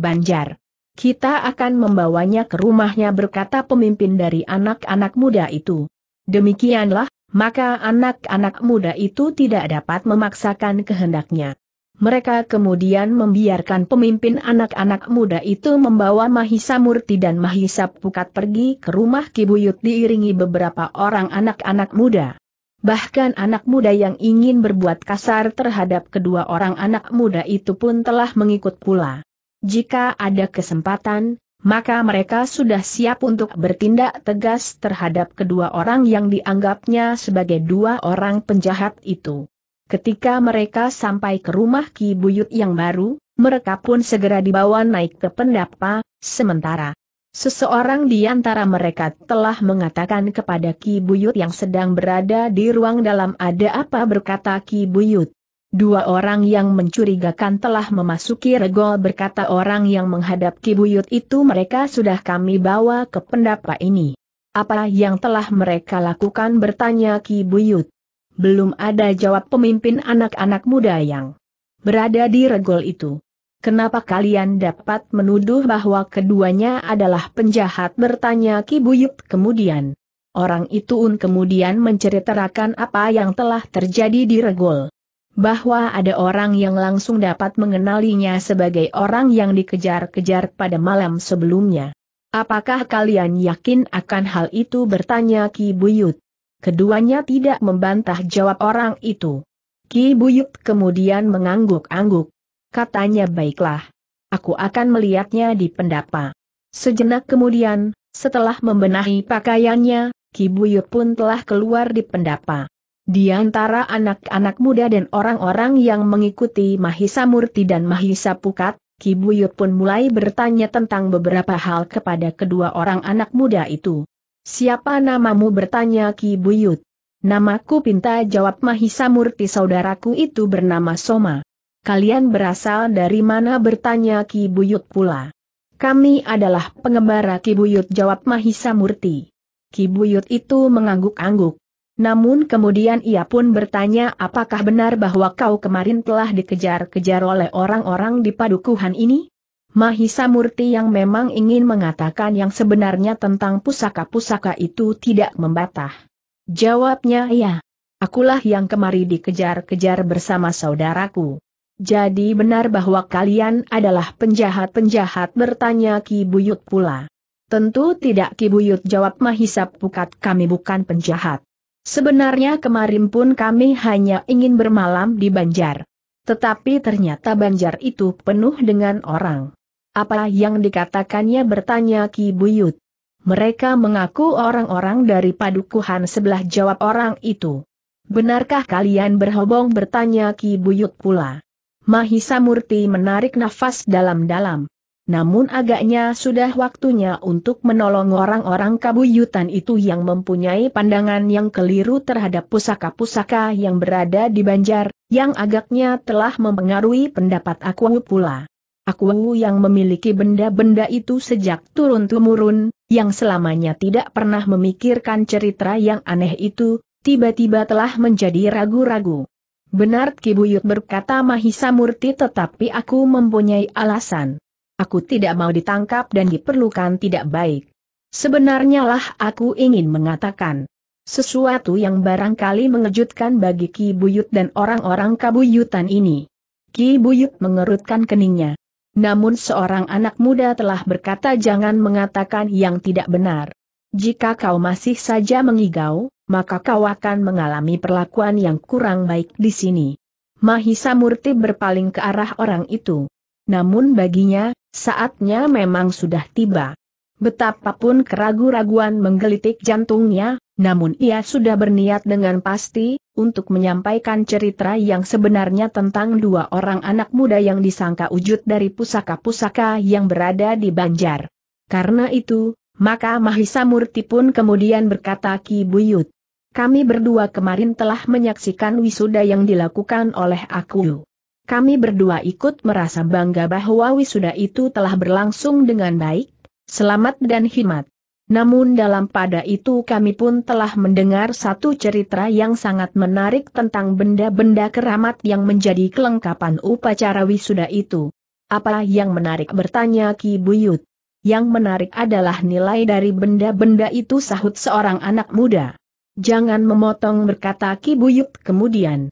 Banjar. Kita akan membawanya ke rumahnya berkata pemimpin dari anak-anak muda itu. Demikianlah maka anak-anak muda itu tidak dapat memaksakan kehendaknya. Mereka kemudian membiarkan pemimpin anak-anak muda itu membawa Mahisa Murti dan Mahisa Pukat pergi ke rumah Kibuyut diiringi beberapa orang anak-anak muda. Bahkan anak muda yang ingin berbuat kasar terhadap kedua orang anak muda itu pun telah mengikut pula. Jika ada kesempatan, maka mereka sudah siap untuk bertindak tegas terhadap kedua orang yang dianggapnya sebagai dua orang penjahat itu. Ketika mereka sampai ke rumah Ki Buyut yang baru, mereka pun segera dibawa naik ke pendapa, sementara seseorang di antara mereka telah mengatakan kepada Ki Buyut yang sedang berada di ruang dalam ada apa berkata Ki Buyut. Dua orang yang mencurigakan telah memasuki regol berkata orang yang menghadap kibuyut itu mereka sudah kami bawa ke pendapa ini. Apa yang telah mereka lakukan bertanya kibuyut. Belum ada jawab pemimpin anak-anak muda yang berada di regol itu. Kenapa kalian dapat menuduh bahwa keduanya adalah penjahat bertanya kibuyut kemudian. Orang itu un kemudian menceritakan apa yang telah terjadi di regol bahwa ada orang yang langsung dapat mengenalinya sebagai orang yang dikejar-kejar pada malam sebelumnya. Apakah kalian yakin akan hal itu bertanya Ki Buyut? Keduanya tidak membantah jawab orang itu. Ki Buyut kemudian mengangguk-angguk. Katanya baiklah. Aku akan melihatnya di pendapa. Sejenak kemudian, setelah membenahi pakaiannya, Ki Buyut pun telah keluar di pendapa. Di antara anak-anak muda dan orang-orang yang mengikuti Mahisa Murti dan Mahisa Pukat, Kibuyut pun mulai bertanya tentang beberapa hal kepada kedua orang anak muda itu. Siapa namamu bertanya Kibuyut? Namaku Pinta jawab Mahisa Murti saudaraku itu bernama Soma. Kalian berasal dari mana bertanya Kibuyut pula. Kami adalah pengembara Kibuyut jawab Mahisa Murti. Kibuyut itu mengangguk-angguk. Namun kemudian ia pun bertanya apakah benar bahwa kau kemarin telah dikejar-kejar oleh orang-orang di padukuhan ini? Mahisa Murti yang memang ingin mengatakan yang sebenarnya tentang pusaka-pusaka itu tidak membatah. Jawabnya ya, Akulah yang kemari dikejar-kejar bersama saudaraku. Jadi benar bahwa kalian adalah penjahat-penjahat bertanya Ki Buyut pula. Tentu tidak Ki Buyut jawab Mahisa Pukat kami bukan penjahat. Sebenarnya kemarin pun kami hanya ingin bermalam di Banjar. Tetapi ternyata Banjar itu penuh dengan orang. Apa yang dikatakannya bertanya Ki Buyut. Mereka mengaku orang-orang dari padukuhan sebelah jawab orang itu. Benarkah kalian berhobong bertanya Ki Buyut pula? Mahisa Murti menarik nafas dalam-dalam namun agaknya sudah waktunya untuk menolong orang-orang kabuyutan itu yang mempunyai pandangan yang keliru terhadap pusaka-pusaka yang berada di Banjar, yang agaknya telah mempengaruhi pendapat aku pula. Aku yang memiliki benda-benda itu sejak turun-temurun, yang selamanya tidak pernah memikirkan cerita yang aneh itu, tiba-tiba telah menjadi ragu-ragu. Benar Kibuyut berkata Mahisa Murti tetapi aku mempunyai alasan. Aku tidak mau ditangkap dan diperlukan tidak baik. Sebenarnya lah aku ingin mengatakan sesuatu yang barangkali mengejutkan bagi Ki Buyut dan orang-orang kabuyutan ini. Ki Buyut mengerutkan keningnya. Namun seorang anak muda telah berkata jangan mengatakan yang tidak benar. Jika kau masih saja mengigau, maka kau akan mengalami perlakuan yang kurang baik di sini. Mahisa Murti berpaling ke arah orang itu namun baginya, saatnya memang sudah tiba. Betapapun keragu-raguan menggelitik jantungnya, namun ia sudah berniat dengan pasti, untuk menyampaikan cerita yang sebenarnya tentang dua orang anak muda yang disangka wujud dari pusaka-pusaka yang berada di Banjar. Karena itu, maka Mahisa Murti pun kemudian berkata Ki Buyut. Kami berdua kemarin telah menyaksikan wisuda yang dilakukan oleh aku. Kami berdua ikut merasa bangga bahwa wisuda itu telah berlangsung dengan baik, selamat dan hikmat. Namun dalam pada itu kami pun telah mendengar satu cerita yang sangat menarik tentang benda-benda keramat yang menjadi kelengkapan upacara wisuda itu. Apa yang menarik bertanya Ki Buyut. Yang menarik adalah nilai dari benda-benda itu sahut seorang anak muda. Jangan memotong berkata Ki Buyut kemudian.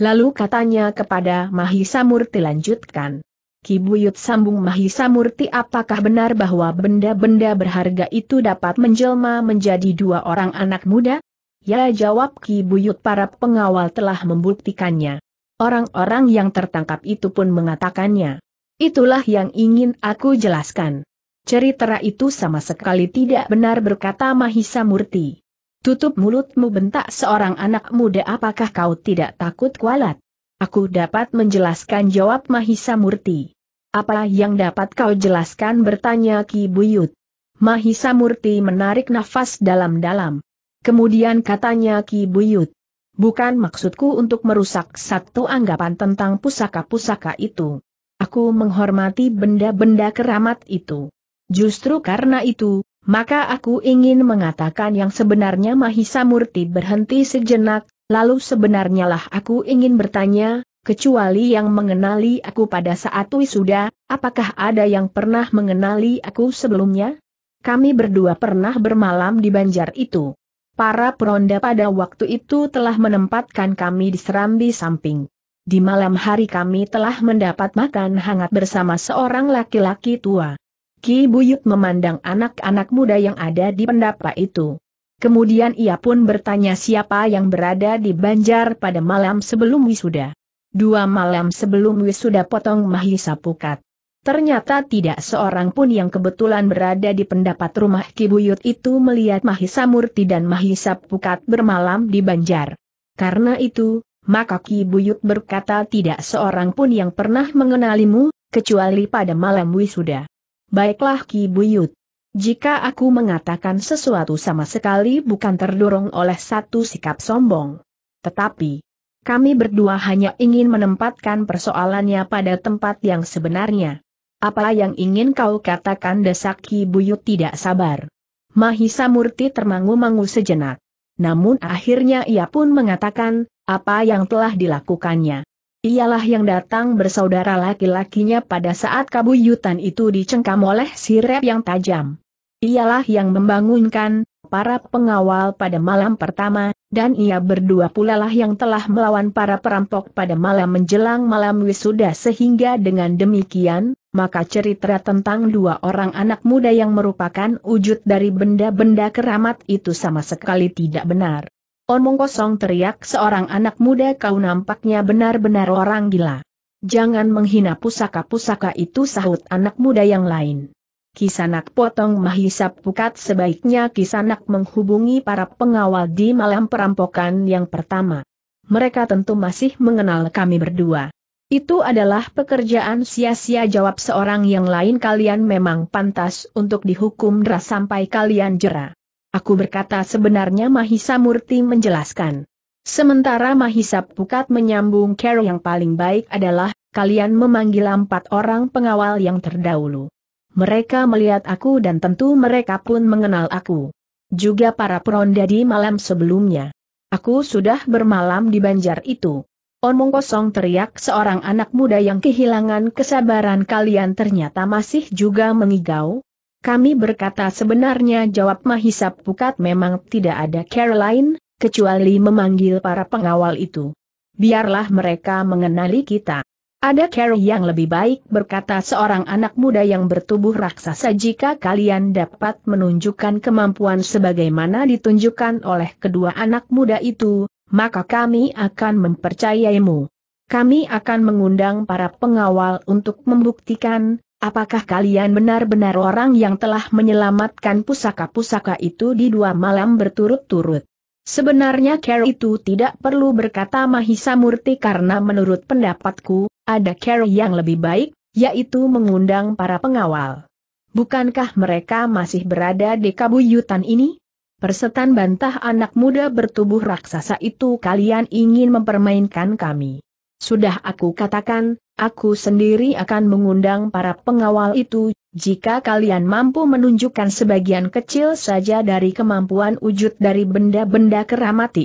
Lalu katanya kepada Mahisa Murti lanjutkan. Kibuyut sambung Mahisa Murti apakah benar bahwa benda-benda berharga itu dapat menjelma menjadi dua orang anak muda? Ya jawab Kibuyut para pengawal telah membuktikannya. Orang-orang yang tertangkap itu pun mengatakannya. Itulah yang ingin aku jelaskan. Cerita itu sama sekali tidak benar berkata Mahisa Murti. Tutup mulutmu bentak seorang anak muda apakah kau tidak takut kualat? Aku dapat menjelaskan jawab Mahisa Murti. Apa yang dapat kau jelaskan bertanya Ki Buyut. Mahisa Murti menarik nafas dalam-dalam. Kemudian katanya Ki Buyut. Bukan maksudku untuk merusak satu anggapan tentang pusaka-pusaka itu. Aku menghormati benda-benda keramat itu. Justru karena itu, maka aku ingin mengatakan yang sebenarnya Mahisa Murti berhenti sejenak, lalu sebenarnya lah aku ingin bertanya, kecuali yang mengenali aku pada saat wisuda, apakah ada yang pernah mengenali aku sebelumnya? Kami berdua pernah bermalam di banjar itu. Para peronda pada waktu itu telah menempatkan kami di serambi samping. Di malam hari kami telah mendapat makan hangat bersama seorang laki-laki tua. Ki Buyut memandang anak-anak muda yang ada di pendapa itu. Kemudian ia pun bertanya siapa yang berada di Banjar pada malam sebelum wisuda. Dua malam sebelum wisuda potong Mahisa Pukat. Ternyata tidak seorang pun yang kebetulan berada di pendapat rumah Ki Buyut itu melihat Mahisa Murti dan Mahisa Pukat bermalam di Banjar. Karena itu, maka Ki Buyut berkata tidak seorang pun yang pernah mengenalimu, kecuali pada malam wisuda. Baiklah Ki Buyut. Jika aku mengatakan sesuatu sama sekali bukan terdorong oleh satu sikap sombong. Tetapi, kami berdua hanya ingin menempatkan persoalannya pada tempat yang sebenarnya. Apa yang ingin kau katakan desak Ki Buyut tidak sabar. Mahisa Murti termangu-mangu sejenak. Namun akhirnya ia pun mengatakan, apa yang telah dilakukannya. Ialah yang datang bersaudara laki-lakinya pada saat kabuyutan itu dicengkam oleh sirep yang tajam. Ialah yang membangunkan para pengawal pada malam pertama, dan ia berdua pula lah yang telah melawan para perampok pada malam menjelang malam wisuda sehingga dengan demikian, maka cerita tentang dua orang anak muda yang merupakan wujud dari benda-benda keramat itu sama sekali tidak benar. Omong kosong teriak seorang anak muda kau nampaknya benar-benar orang gila. Jangan menghina pusaka-pusaka itu sahut anak muda yang lain. Kisanak potong mahisap pukat sebaiknya Kisanak menghubungi para pengawal di malam perampokan yang pertama. Mereka tentu masih mengenal kami berdua. Itu adalah pekerjaan sia-sia jawab seorang yang lain kalian memang pantas untuk dihukum deras sampai kalian jerah. Aku berkata sebenarnya Mahisa Murti menjelaskan. Sementara Mahisa Pukat menyambung care yang paling baik adalah, kalian memanggil empat orang pengawal yang terdahulu. Mereka melihat aku dan tentu mereka pun mengenal aku. Juga para peronda di malam sebelumnya. Aku sudah bermalam di banjar itu. Omong kosong teriak seorang anak muda yang kehilangan kesabaran kalian ternyata masih juga mengigau, kami berkata sebenarnya jawab Mahisa Pukat memang tidak ada Caroline kecuali memanggil para pengawal itu. Biarlah mereka mengenali kita. Ada Carol yang lebih baik berkata seorang anak muda yang bertubuh raksasa jika kalian dapat menunjukkan kemampuan sebagaimana ditunjukkan oleh kedua anak muda itu, maka kami akan mempercayaimu. Kami akan mengundang para pengawal untuk membuktikan Apakah kalian benar-benar orang yang telah menyelamatkan pusaka-pusaka itu di dua malam berturut-turut? Sebenarnya Carol itu tidak perlu berkata Mahisa Murti karena menurut pendapatku, ada Carol yang lebih baik, yaitu mengundang para pengawal. Bukankah mereka masih berada di kabuyutan ini? Persetan bantah anak muda bertubuh raksasa itu kalian ingin mempermainkan kami. Sudah aku katakan, aku sendiri akan mengundang para pengawal itu, jika kalian mampu menunjukkan sebagian kecil saja dari kemampuan wujud dari benda-benda keramat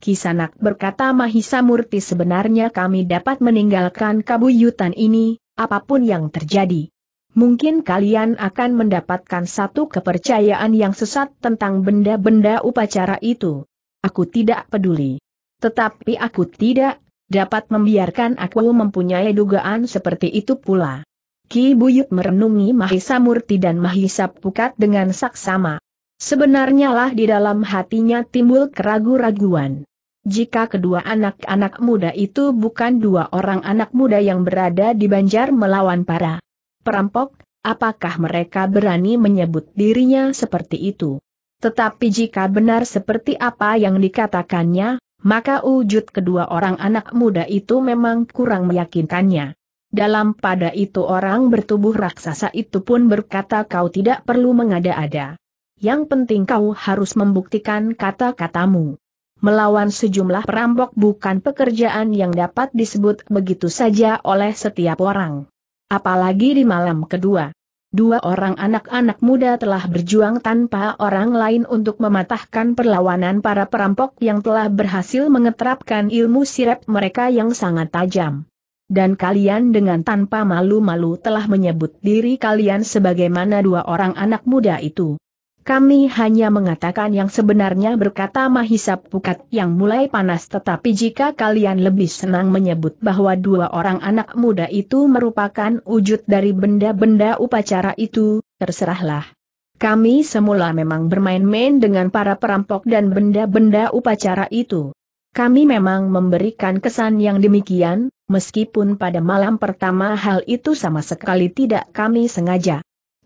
Kisanak berkata Mahisa Murti sebenarnya kami dapat meninggalkan kabuyutan ini, apapun yang terjadi. Mungkin kalian akan mendapatkan satu kepercayaan yang sesat tentang benda-benda upacara itu. Aku tidak peduli. Tetapi aku tidak dapat membiarkan aku mempunyai dugaan seperti itu pula. Ki Buyut merenungi Mahisa Murti dan Mahisa Pukat dengan saksama. Sebenarnya lah di dalam hatinya timbul keraguan. raguan Jika kedua anak-anak muda itu bukan dua orang anak muda yang berada di Banjar melawan para perampok, apakah mereka berani menyebut dirinya seperti itu? Tetapi jika benar seperti apa yang dikatakannya, maka wujud kedua orang anak muda itu memang kurang meyakinkannya. Dalam pada itu orang bertubuh raksasa itu pun berkata kau tidak perlu mengada-ada. Yang penting kau harus membuktikan kata-katamu. Melawan sejumlah perampok bukan pekerjaan yang dapat disebut begitu saja oleh setiap orang. Apalagi di malam kedua dua orang anak-anak muda telah berjuang tanpa orang lain untuk mematahkan perlawanan para perampok yang telah berhasil mengeterapkan ilmu sirep mereka yang sangat tajam. Dan kalian dengan tanpa malu-malu telah menyebut diri kalian sebagaimana dua orang anak muda itu. Kami hanya mengatakan yang sebenarnya berkata Mahisa Pukat yang mulai panas tetapi jika kalian lebih senang menyebut bahwa dua orang anak muda itu merupakan wujud dari benda-benda upacara itu, terserahlah. Kami semula memang bermain-main dengan para perampok dan benda-benda upacara itu. Kami memang memberikan kesan yang demikian, meskipun pada malam pertama hal itu sama sekali tidak kami sengaja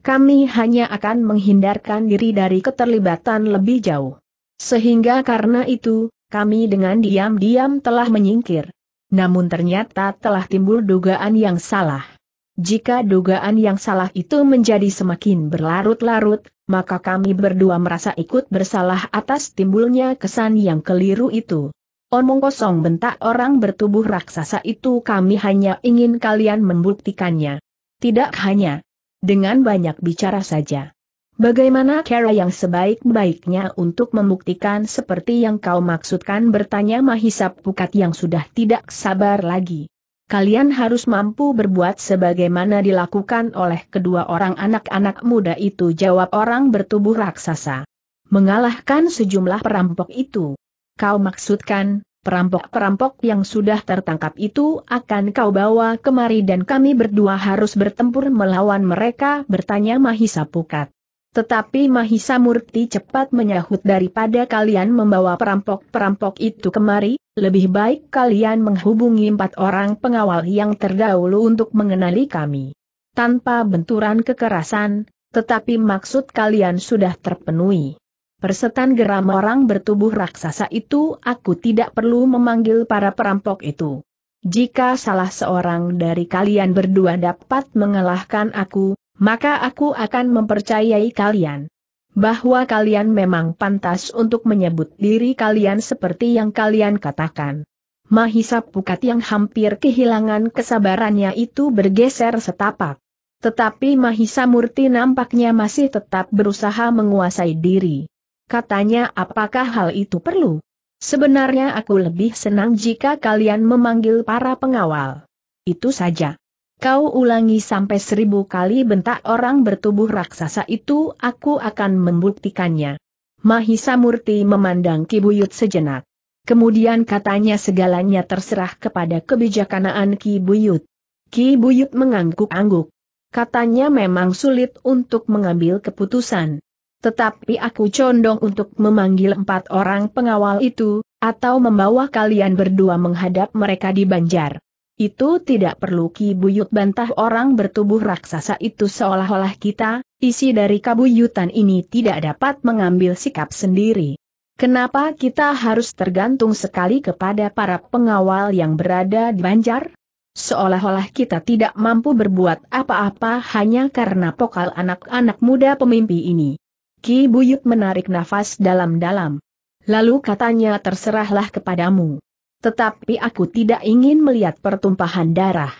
kami hanya akan menghindarkan diri dari keterlibatan lebih jauh. Sehingga karena itu, kami dengan diam-diam telah menyingkir. Namun ternyata telah timbul dugaan yang salah. Jika dugaan yang salah itu menjadi semakin berlarut-larut, maka kami berdua merasa ikut bersalah atas timbulnya kesan yang keliru itu. Omong kosong bentak orang bertubuh raksasa itu kami hanya ingin kalian membuktikannya. Tidak hanya dengan banyak bicara saja. Bagaimana cara yang sebaik-baiknya untuk membuktikan seperti yang kau maksudkan bertanya Mahisap Pukat yang sudah tidak sabar lagi. Kalian harus mampu berbuat sebagaimana dilakukan oleh kedua orang anak-anak muda itu jawab orang bertubuh raksasa. Mengalahkan sejumlah perampok itu. Kau maksudkan, Perampok-perampok yang sudah tertangkap itu akan kau bawa kemari dan kami berdua harus bertempur melawan mereka bertanya Mahisa Pukat. Tetapi Mahisa Murti cepat menyahut daripada kalian membawa perampok-perampok itu kemari, lebih baik kalian menghubungi empat orang pengawal yang terdahulu untuk mengenali kami. Tanpa benturan kekerasan, tetapi maksud kalian sudah terpenuhi. Persetan geram orang bertubuh raksasa itu aku tidak perlu memanggil para perampok itu. Jika salah seorang dari kalian berdua dapat mengalahkan aku, maka aku akan mempercayai kalian. Bahwa kalian memang pantas untuk menyebut diri kalian seperti yang kalian katakan. Mahisa Pukat yang hampir kehilangan kesabarannya itu bergeser setapak. Tetapi Mahisa Murti nampaknya masih tetap berusaha menguasai diri katanya apakah hal itu perlu? Sebenarnya aku lebih senang jika kalian memanggil para pengawal. Itu saja. Kau ulangi sampai seribu kali bentak orang bertubuh raksasa itu, aku akan membuktikannya. Mahisa Murti memandang Kibuyut sejenak. Kemudian katanya segalanya terserah kepada kebijaksanaan Kibuyut. Kibuyut mengangguk-angguk. Katanya memang sulit untuk mengambil keputusan. Tetapi aku condong untuk memanggil empat orang pengawal itu, atau membawa kalian berdua menghadap mereka di banjar. Itu tidak perlu kibuyut bantah orang bertubuh raksasa itu seolah-olah kita, isi dari kabuyutan ini tidak dapat mengambil sikap sendiri. Kenapa kita harus tergantung sekali kepada para pengawal yang berada di banjar? Seolah-olah kita tidak mampu berbuat apa-apa hanya karena pokal anak-anak muda pemimpi ini. Ki Buyut menarik nafas dalam-dalam. Lalu katanya terserahlah kepadamu. Tetapi aku tidak ingin melihat pertumpahan darah.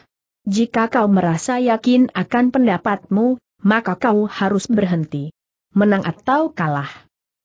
Jika kau merasa yakin akan pendapatmu, maka kau harus berhenti. Menang atau kalah.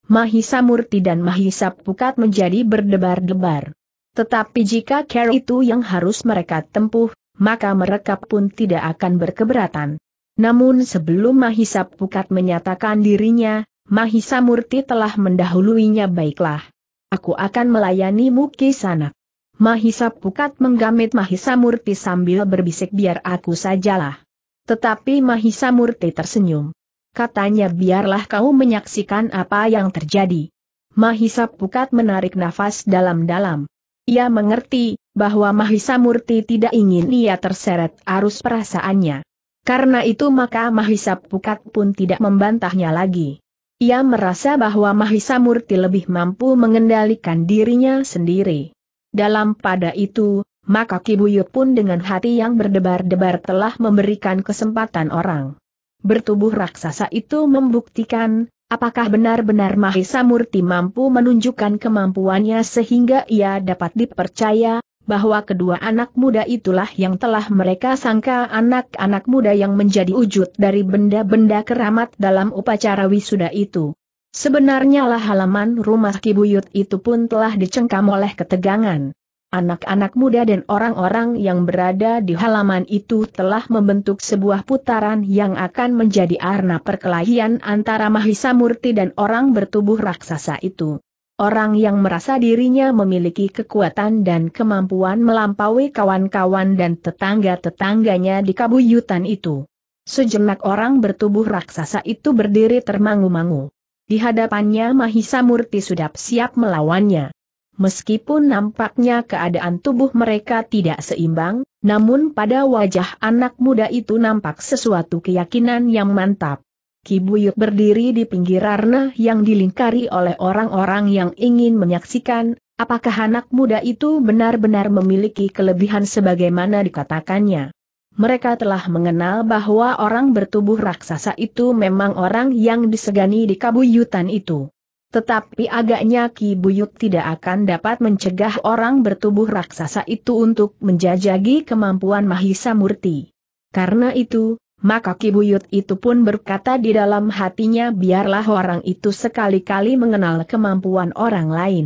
Mahisa Murti dan Mahisa Pukat menjadi berdebar-debar. Tetapi jika care itu yang harus mereka tempuh, maka mereka pun tidak akan berkeberatan. Namun sebelum Mahisa Pukat menyatakan dirinya, Mahisa Murti telah mendahuluinya baiklah. Aku akan melayanimu kisanak. Mahisa Pukat menggamit Mahisa Murti sambil berbisik biar aku sajalah. Tetapi Mahisa Murti tersenyum. Katanya biarlah kau menyaksikan apa yang terjadi. Mahisa Pukat menarik nafas dalam-dalam. Ia mengerti, bahwa Mahisa Murti tidak ingin ia terseret arus perasaannya. Karena itu maka Mahisa Pukat pun tidak membantahnya lagi. Ia merasa bahwa Mahisa Murti lebih mampu mengendalikan dirinya sendiri. Dalam pada itu, maka Kibuyu pun dengan hati yang berdebar-debar telah memberikan kesempatan orang. Bertubuh raksasa itu membuktikan, apakah benar-benar Mahisa Murti mampu menunjukkan kemampuannya sehingga ia dapat dipercaya, bahwa kedua anak muda itulah yang telah mereka sangka anak-anak muda yang menjadi wujud dari benda-benda keramat dalam upacara wisuda itu. Sebenarnya lah halaman rumah Kibuyut itu pun telah dicengkam oleh ketegangan. Anak-anak muda dan orang-orang yang berada di halaman itu telah membentuk sebuah putaran yang akan menjadi arna perkelahian antara Mahisa Murti dan orang bertubuh raksasa itu. Orang yang merasa dirinya memiliki kekuatan dan kemampuan melampaui kawan-kawan dan tetangga-tetangganya di kabuyutan itu. Sejenak orang bertubuh raksasa itu berdiri termangu-mangu. Di hadapannya Mahisa Murti sudah siap melawannya. Meskipun nampaknya keadaan tubuh mereka tidak seimbang, namun pada wajah anak muda itu nampak sesuatu keyakinan yang mantap. Kibuyut berdiri di pinggir arena yang dilingkari oleh orang-orang yang ingin menyaksikan, apakah anak muda itu benar-benar memiliki kelebihan sebagaimana dikatakannya. Mereka telah mengenal bahwa orang bertubuh raksasa itu memang orang yang disegani di kabuyutan itu. Tetapi agaknya Ki Buyut tidak akan dapat mencegah orang bertubuh raksasa itu untuk menjajagi kemampuan Mahisa Murti. Karena itu, maka Kibuyut itu pun berkata di dalam hatinya biarlah orang itu sekali-kali mengenal kemampuan orang lain.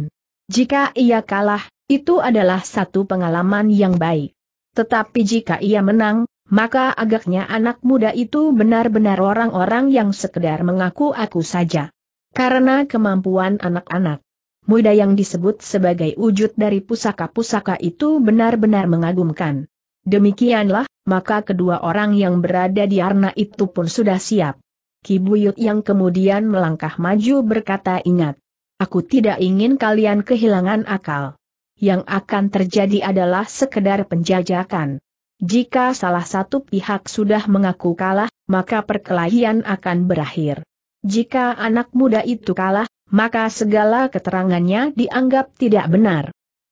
Jika ia kalah, itu adalah satu pengalaman yang baik. Tetapi jika ia menang, maka agaknya anak muda itu benar-benar orang-orang yang sekedar mengaku aku saja. Karena kemampuan anak-anak muda yang disebut sebagai wujud dari pusaka-pusaka itu benar-benar mengagumkan. Demikianlah, maka kedua orang yang berada di arna itu pun sudah siap. Kibuyut yang kemudian melangkah maju berkata ingat. Aku tidak ingin kalian kehilangan akal. Yang akan terjadi adalah sekedar penjajakan. Jika salah satu pihak sudah mengaku kalah, maka perkelahian akan berakhir. Jika anak muda itu kalah, maka segala keterangannya dianggap tidak benar.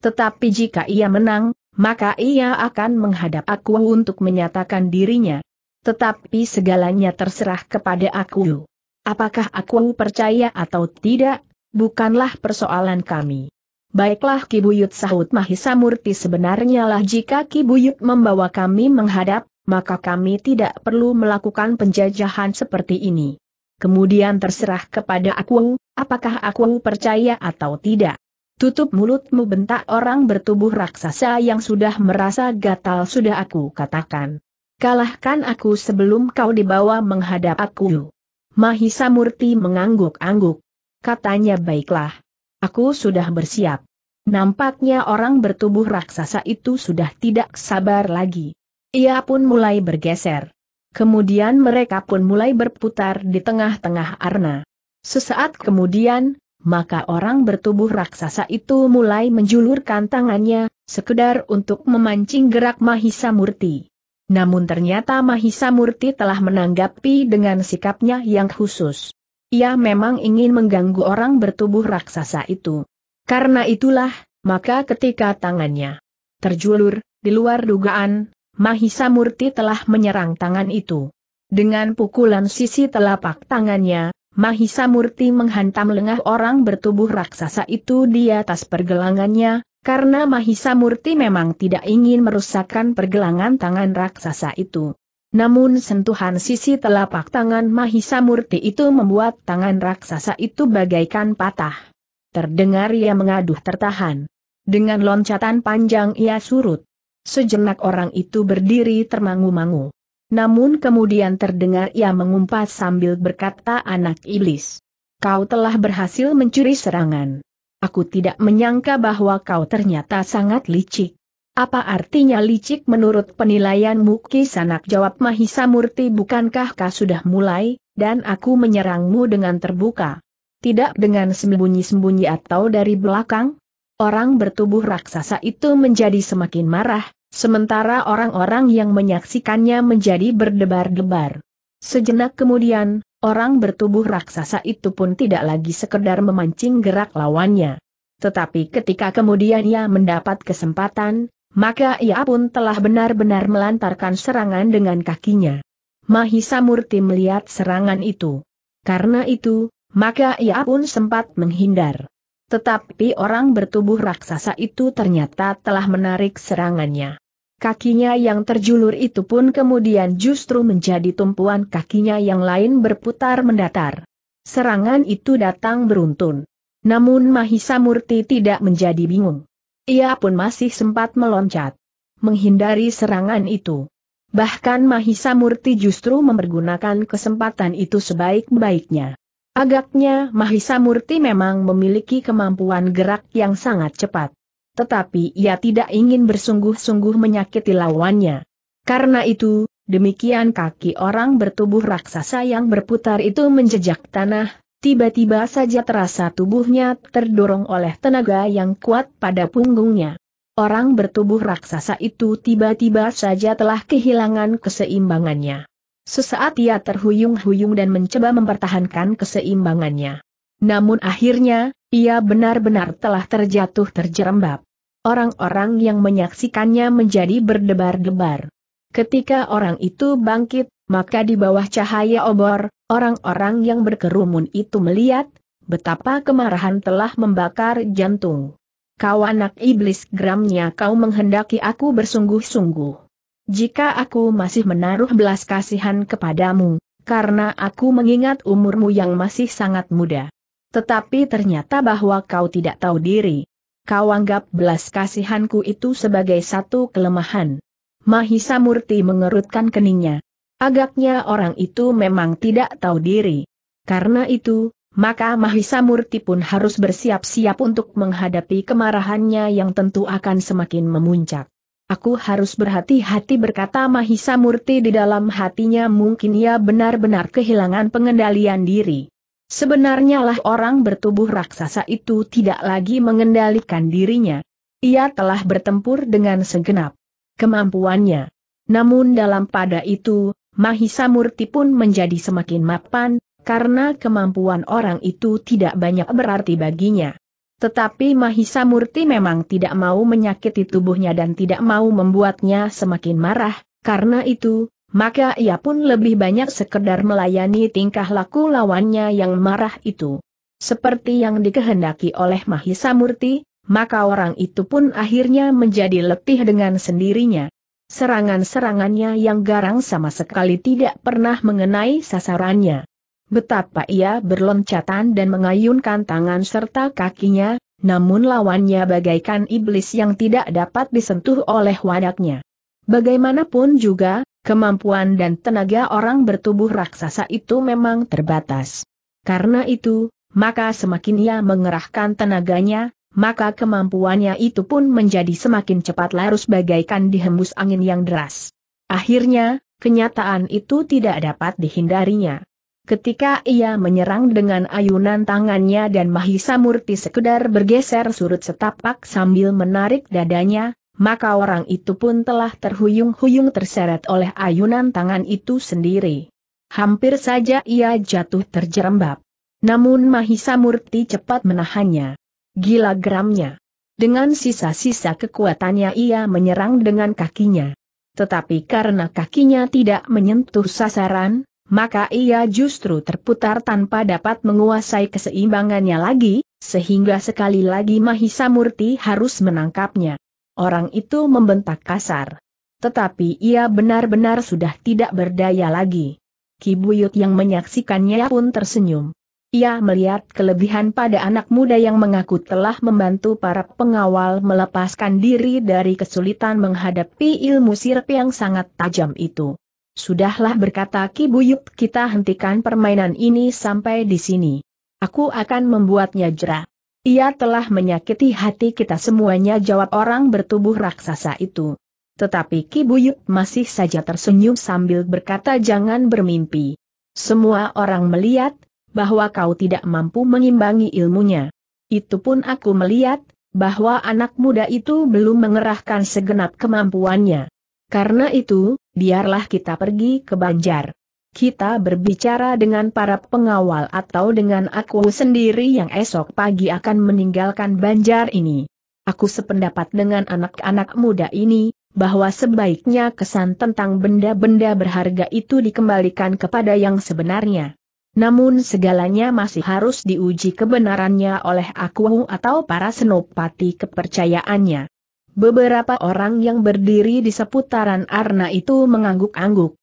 Tetapi jika ia menang, maka ia akan menghadap aku untuk menyatakan dirinya. Tetapi segalanya terserah kepada aku. Apakah aku percaya atau tidak, bukanlah persoalan kami. Baiklah Kibuyut sahut Mahisa Murti sebenarnya lah jika Kibuyut membawa kami menghadap, maka kami tidak perlu melakukan penjajahan seperti ini. Kemudian terserah kepada aku, apakah aku percaya atau tidak. Tutup mulutmu bentak orang bertubuh raksasa yang sudah merasa gatal sudah aku katakan. Kalahkan aku sebelum kau dibawa menghadap aku. Mahisa Murti mengangguk-angguk. Katanya baiklah. Aku sudah bersiap. Nampaknya orang bertubuh raksasa itu sudah tidak sabar lagi. Ia pun mulai bergeser. Kemudian mereka pun mulai berputar di tengah-tengah arna. Sesaat kemudian, maka orang bertubuh raksasa itu mulai menjulurkan tangannya, sekedar untuk memancing gerak Mahisa Murti. Namun ternyata Mahisa Murti telah menanggapi dengan sikapnya yang khusus. Ia memang ingin mengganggu orang bertubuh raksasa itu. Karena itulah, maka ketika tangannya terjulur, di luar dugaan, Mahisa Murti telah menyerang tangan itu. Dengan pukulan sisi telapak tangannya, Mahisa Murti menghantam lengah orang bertubuh raksasa itu di atas pergelangannya, karena Mahisa Murti memang tidak ingin merusakkan pergelangan tangan raksasa itu. Namun sentuhan sisi telapak tangan Mahisa Murti itu membuat tangan raksasa itu bagaikan patah. Terdengar ia mengaduh tertahan. Dengan loncatan panjang ia surut. Sejenak orang itu berdiri termangu-mangu. Namun kemudian terdengar ia mengumpat sambil berkata anak iblis. Kau telah berhasil mencuri serangan. Aku tidak menyangka bahwa kau ternyata sangat licik. Apa artinya licik menurut penilaianmu Sanak jawab Mahisa Murti bukankah kau sudah mulai, dan aku menyerangmu dengan terbuka. Tidak dengan sembunyi-sembunyi atau dari belakang? Orang bertubuh raksasa itu menjadi semakin marah, Sementara orang-orang yang menyaksikannya menjadi berdebar-debar. Sejenak kemudian, orang bertubuh raksasa itu pun tidak lagi sekedar memancing gerak lawannya. Tetapi ketika kemudian ia mendapat kesempatan, maka ia pun telah benar-benar melantarkan serangan dengan kakinya. Mahisa Murti melihat serangan itu. Karena itu, maka ia pun sempat menghindar. Tetapi orang bertubuh raksasa itu ternyata telah menarik serangannya. Kakinya yang terjulur itu pun kemudian justru menjadi tumpuan kakinya yang lain berputar mendatar. Serangan itu datang beruntun. Namun Mahisa Murti tidak menjadi bingung. Ia pun masih sempat meloncat. Menghindari serangan itu. Bahkan Mahisa Murti justru mempergunakan kesempatan itu sebaik-baiknya. Agaknya Mahisa Murti memang memiliki kemampuan gerak yang sangat cepat tetapi ia tidak ingin bersungguh-sungguh menyakiti lawannya. Karena itu, demikian kaki orang bertubuh raksasa yang berputar itu menjejak tanah, tiba-tiba saja terasa tubuhnya terdorong oleh tenaga yang kuat pada punggungnya. Orang bertubuh raksasa itu tiba-tiba saja telah kehilangan keseimbangannya. Sesaat ia terhuyung-huyung dan mencoba mempertahankan keseimbangannya. Namun akhirnya, ia benar-benar telah terjatuh terjerembab. Orang-orang yang menyaksikannya menjadi berdebar-debar. Ketika orang itu bangkit, maka di bawah cahaya obor, orang-orang yang berkerumun itu melihat betapa kemarahan telah membakar jantung. Kau anak iblis gramnya kau menghendaki aku bersungguh-sungguh. Jika aku masih menaruh belas kasihan kepadamu, karena aku mengingat umurmu yang masih sangat muda. Tetapi ternyata bahwa kau tidak tahu diri, kau anggap belas kasihanku itu sebagai satu kelemahan. Mahisa Murti mengerutkan keningnya. Agaknya orang itu memang tidak tahu diri. Karena itu, maka Mahisa Murti pun harus bersiap-siap untuk menghadapi kemarahannya yang tentu akan semakin memuncak. Aku harus berhati-hati berkata Mahisa Murti di dalam hatinya mungkin ia benar-benar kehilangan pengendalian diri. Sebenarnya lah orang bertubuh raksasa itu tidak lagi mengendalikan dirinya. Ia telah bertempur dengan segenap kemampuannya. Namun dalam pada itu, Mahisa Murti pun menjadi semakin mapan, karena kemampuan orang itu tidak banyak berarti baginya. Tetapi Mahisa Murti memang tidak mau menyakiti tubuhnya dan tidak mau membuatnya semakin marah, karena itu, maka ia pun lebih banyak sekedar melayani tingkah laku lawannya yang marah itu. Seperti yang dikehendaki oleh Mahisa Murti, maka orang itu pun akhirnya menjadi letih dengan sendirinya. Serangan-serangannya yang garang sama sekali tidak pernah mengenai sasarannya. Betapa ia berloncatan dan mengayunkan tangan serta kakinya, namun lawannya bagaikan iblis yang tidak dapat disentuh oleh wadaknya. Bagaimanapun juga, Kemampuan dan tenaga orang bertubuh raksasa itu memang terbatas. Karena itu, maka semakin ia mengerahkan tenaganya, maka kemampuannya itu pun menjadi semakin cepat larus bagaikan dihembus angin yang deras. Akhirnya, kenyataan itu tidak dapat dihindarinya. Ketika ia menyerang dengan ayunan tangannya dan Mahisa Murti sekedar bergeser surut setapak sambil menarik dadanya, maka orang itu pun telah terhuyung-huyung terseret oleh ayunan tangan itu sendiri. Hampir saja ia jatuh terjerembab. Namun Mahisa Murti cepat menahannya. Gila geramnya. Dengan sisa-sisa kekuatannya ia menyerang dengan kakinya. Tetapi karena kakinya tidak menyentuh sasaran, maka ia justru terputar tanpa dapat menguasai keseimbangannya lagi, sehingga sekali lagi Mahisa Murti harus menangkapnya. Orang itu membentak kasar. Tetapi ia benar-benar sudah tidak berdaya lagi. Kibuyut yang menyaksikannya pun tersenyum. Ia melihat kelebihan pada anak muda yang mengaku telah membantu para pengawal melepaskan diri dari kesulitan menghadapi ilmu sirip yang sangat tajam itu. Sudahlah berkata Kibuyut kita hentikan permainan ini sampai di sini. Aku akan membuatnya jerah. Ia telah menyakiti hati kita semuanya jawab orang bertubuh raksasa itu. Tetapi Ki Buyut masih saja tersenyum sambil berkata jangan bermimpi. Semua orang melihat, bahwa kau tidak mampu mengimbangi ilmunya. Itu pun aku melihat, bahwa anak muda itu belum mengerahkan segenap kemampuannya. Karena itu, biarlah kita pergi ke Banjar kita berbicara dengan para pengawal atau dengan aku sendiri yang esok pagi akan meninggalkan banjar ini. Aku sependapat dengan anak-anak muda ini, bahwa sebaiknya kesan tentang benda-benda berharga itu dikembalikan kepada yang sebenarnya. Namun segalanya masih harus diuji kebenarannya oleh aku atau para senopati kepercayaannya. Beberapa orang yang berdiri di seputaran Arna itu mengangguk-angguk.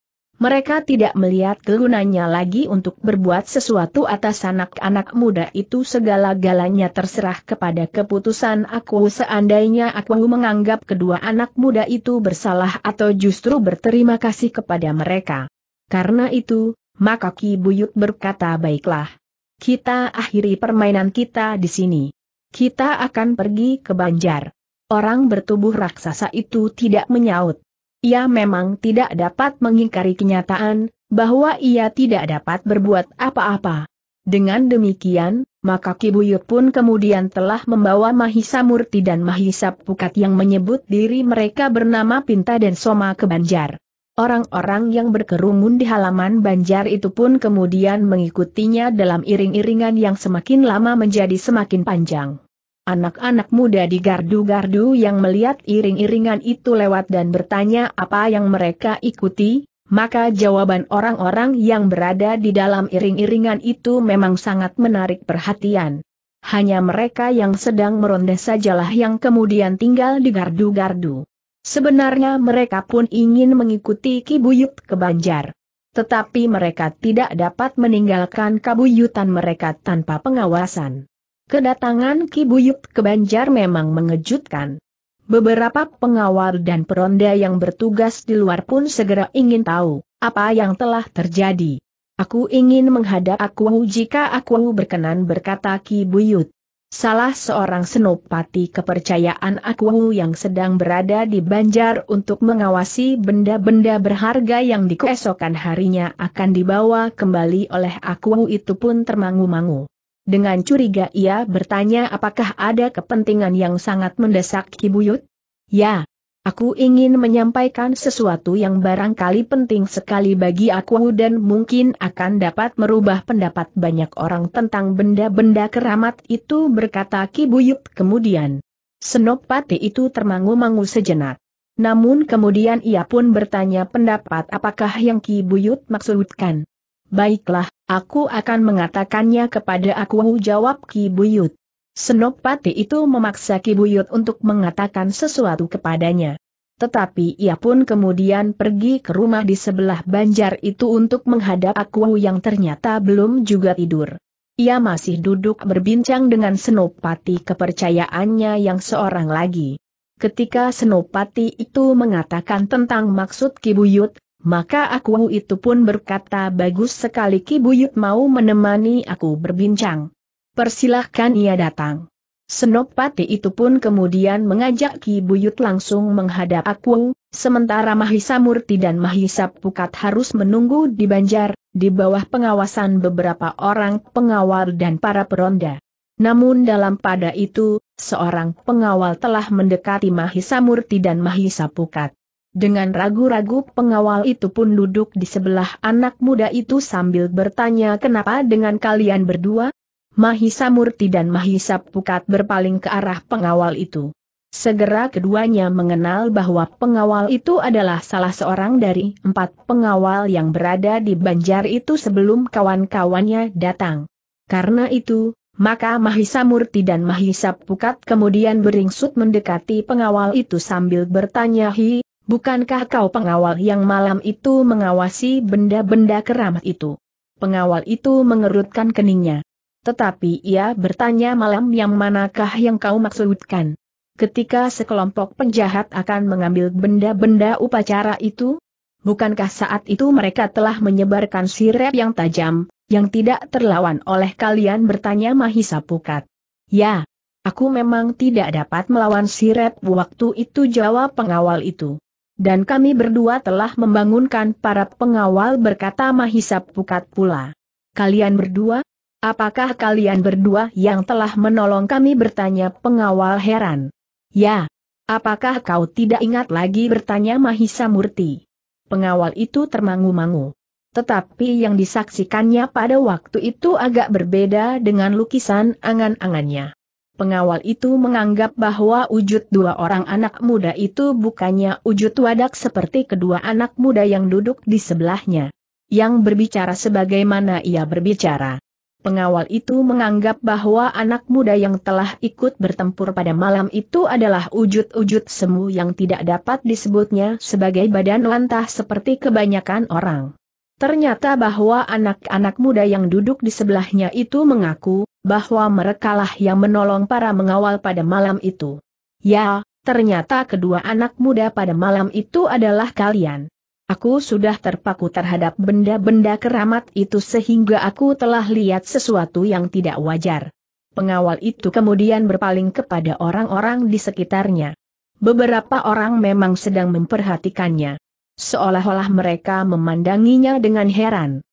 Mereka tidak melihat kegunanya lagi untuk berbuat sesuatu atas anak-anak muda itu segala-galanya terserah kepada keputusan aku seandainya aku menganggap kedua anak muda itu bersalah atau justru berterima kasih kepada mereka. Karena itu, maka Ki Buyut berkata baiklah. Kita akhiri permainan kita di sini. Kita akan pergi ke Banjar. Orang bertubuh raksasa itu tidak menyaut. Ia memang tidak dapat mengingkari kenyataan, bahwa ia tidak dapat berbuat apa-apa. Dengan demikian, maka Kibuyut pun kemudian telah membawa Mahisa Murti dan Mahisa Pukat yang menyebut diri mereka bernama Pinta dan Soma ke Banjar. Orang-orang yang berkerumun di halaman Banjar itu pun kemudian mengikutinya dalam iring-iringan yang semakin lama menjadi semakin panjang. Anak-anak muda di gardu-gardu yang melihat iring-iringan itu lewat dan bertanya apa yang mereka ikuti, maka jawaban orang-orang yang berada di dalam iring-iringan itu memang sangat menarik perhatian. Hanya mereka yang sedang meronda sajalah yang kemudian tinggal di gardu-gardu. Sebenarnya mereka pun ingin mengikuti Kibuyut ke Banjar. Tetapi mereka tidak dapat meninggalkan kabuyutan mereka tanpa pengawasan. Kedatangan Ki Buyut ke Banjar memang mengejutkan. Beberapa pengawal dan peronda yang bertugas di luar pun segera ingin tahu apa yang telah terjadi. Aku ingin menghadap aku jika aku berkenan berkata Ki Buyut. Salah seorang senopati kepercayaan aku yang sedang berada di Banjar untuk mengawasi benda-benda berharga yang dikeesokan harinya akan dibawa kembali oleh aku itu pun termangu-mangu. Dengan curiga ia bertanya apakah ada kepentingan yang sangat mendesak Kibuyut? Ya. Aku ingin menyampaikan sesuatu yang barangkali penting sekali bagi aku dan mungkin akan dapat merubah pendapat banyak orang tentang benda-benda keramat itu berkata Ki Buyut. kemudian. Senopati itu termangu-mangu sejenak. Namun kemudian ia pun bertanya pendapat apakah yang Ki Buyut maksudkan. Baiklah, Aku akan mengatakannya kepada aku jawab Ki Buyut. Senopati itu memaksa Ki Buyut untuk mengatakan sesuatu kepadanya. Tetapi ia pun kemudian pergi ke rumah di sebelah banjar itu untuk menghadap aku yang ternyata belum juga tidur. Ia masih duduk berbincang dengan Senopati kepercayaannya yang seorang lagi. Ketika Senopati itu mengatakan tentang maksud Ki Buyut, maka aku itu pun berkata bagus sekali Ki Buyut mau menemani aku berbincang. Persilahkan ia datang. Senopati itu pun kemudian mengajak Ki Buyut langsung menghadap aku, sementara Mahisa Murti dan Mahisa Pukat harus menunggu di banjar, di bawah pengawasan beberapa orang pengawal dan para peronda. Namun dalam pada itu, seorang pengawal telah mendekati Mahisa Murti dan Mahisa Pukat. Dengan ragu-ragu pengawal itu pun duduk di sebelah anak muda itu sambil bertanya kenapa dengan kalian berdua? Mahisa Murti dan Mahisa Pukat berpaling ke arah pengawal itu. Segera keduanya mengenal bahwa pengawal itu adalah salah seorang dari empat pengawal yang berada di banjar itu sebelum kawan-kawannya datang. Karena itu, maka Mahisa Murti dan Mahisa Pukat kemudian beringsut mendekati pengawal itu sambil bertanya hi, Bukankah kau pengawal yang malam itu mengawasi benda-benda keramat itu? Pengawal itu mengerutkan keningnya. Tetapi ia bertanya malam yang manakah yang kau maksudkan? Ketika sekelompok penjahat akan mengambil benda-benda upacara itu? Bukankah saat itu mereka telah menyebarkan sirep yang tajam, yang tidak terlawan oleh kalian bertanya Mahisa Pukat? Ya, aku memang tidak dapat melawan sirep waktu itu jawab pengawal itu dan kami berdua telah membangunkan para pengawal berkata Mahisa Pukat pula. Kalian berdua? Apakah kalian berdua yang telah menolong kami bertanya pengawal heran? Ya. Apakah kau tidak ingat lagi bertanya Mahisa Murti? Pengawal itu termangu-mangu. Tetapi yang disaksikannya pada waktu itu agak berbeda dengan lukisan angan-angannya pengawal itu menganggap bahwa wujud dua orang anak muda itu bukannya wujud wadak seperti kedua anak muda yang duduk di sebelahnya. Yang berbicara sebagaimana ia berbicara. Pengawal itu menganggap bahwa anak muda yang telah ikut bertempur pada malam itu adalah wujud-wujud semu yang tidak dapat disebutnya sebagai badan lantah seperti kebanyakan orang. Ternyata bahwa anak-anak muda yang duduk di sebelahnya itu mengaku, bahwa merekalah yang menolong para mengawal pada malam itu. Ya, ternyata kedua anak muda pada malam itu adalah kalian. Aku sudah terpaku terhadap benda-benda keramat itu sehingga aku telah lihat sesuatu yang tidak wajar. Pengawal itu kemudian berpaling kepada orang-orang di sekitarnya. Beberapa orang memang sedang memperhatikannya. Seolah-olah mereka memandanginya dengan heran.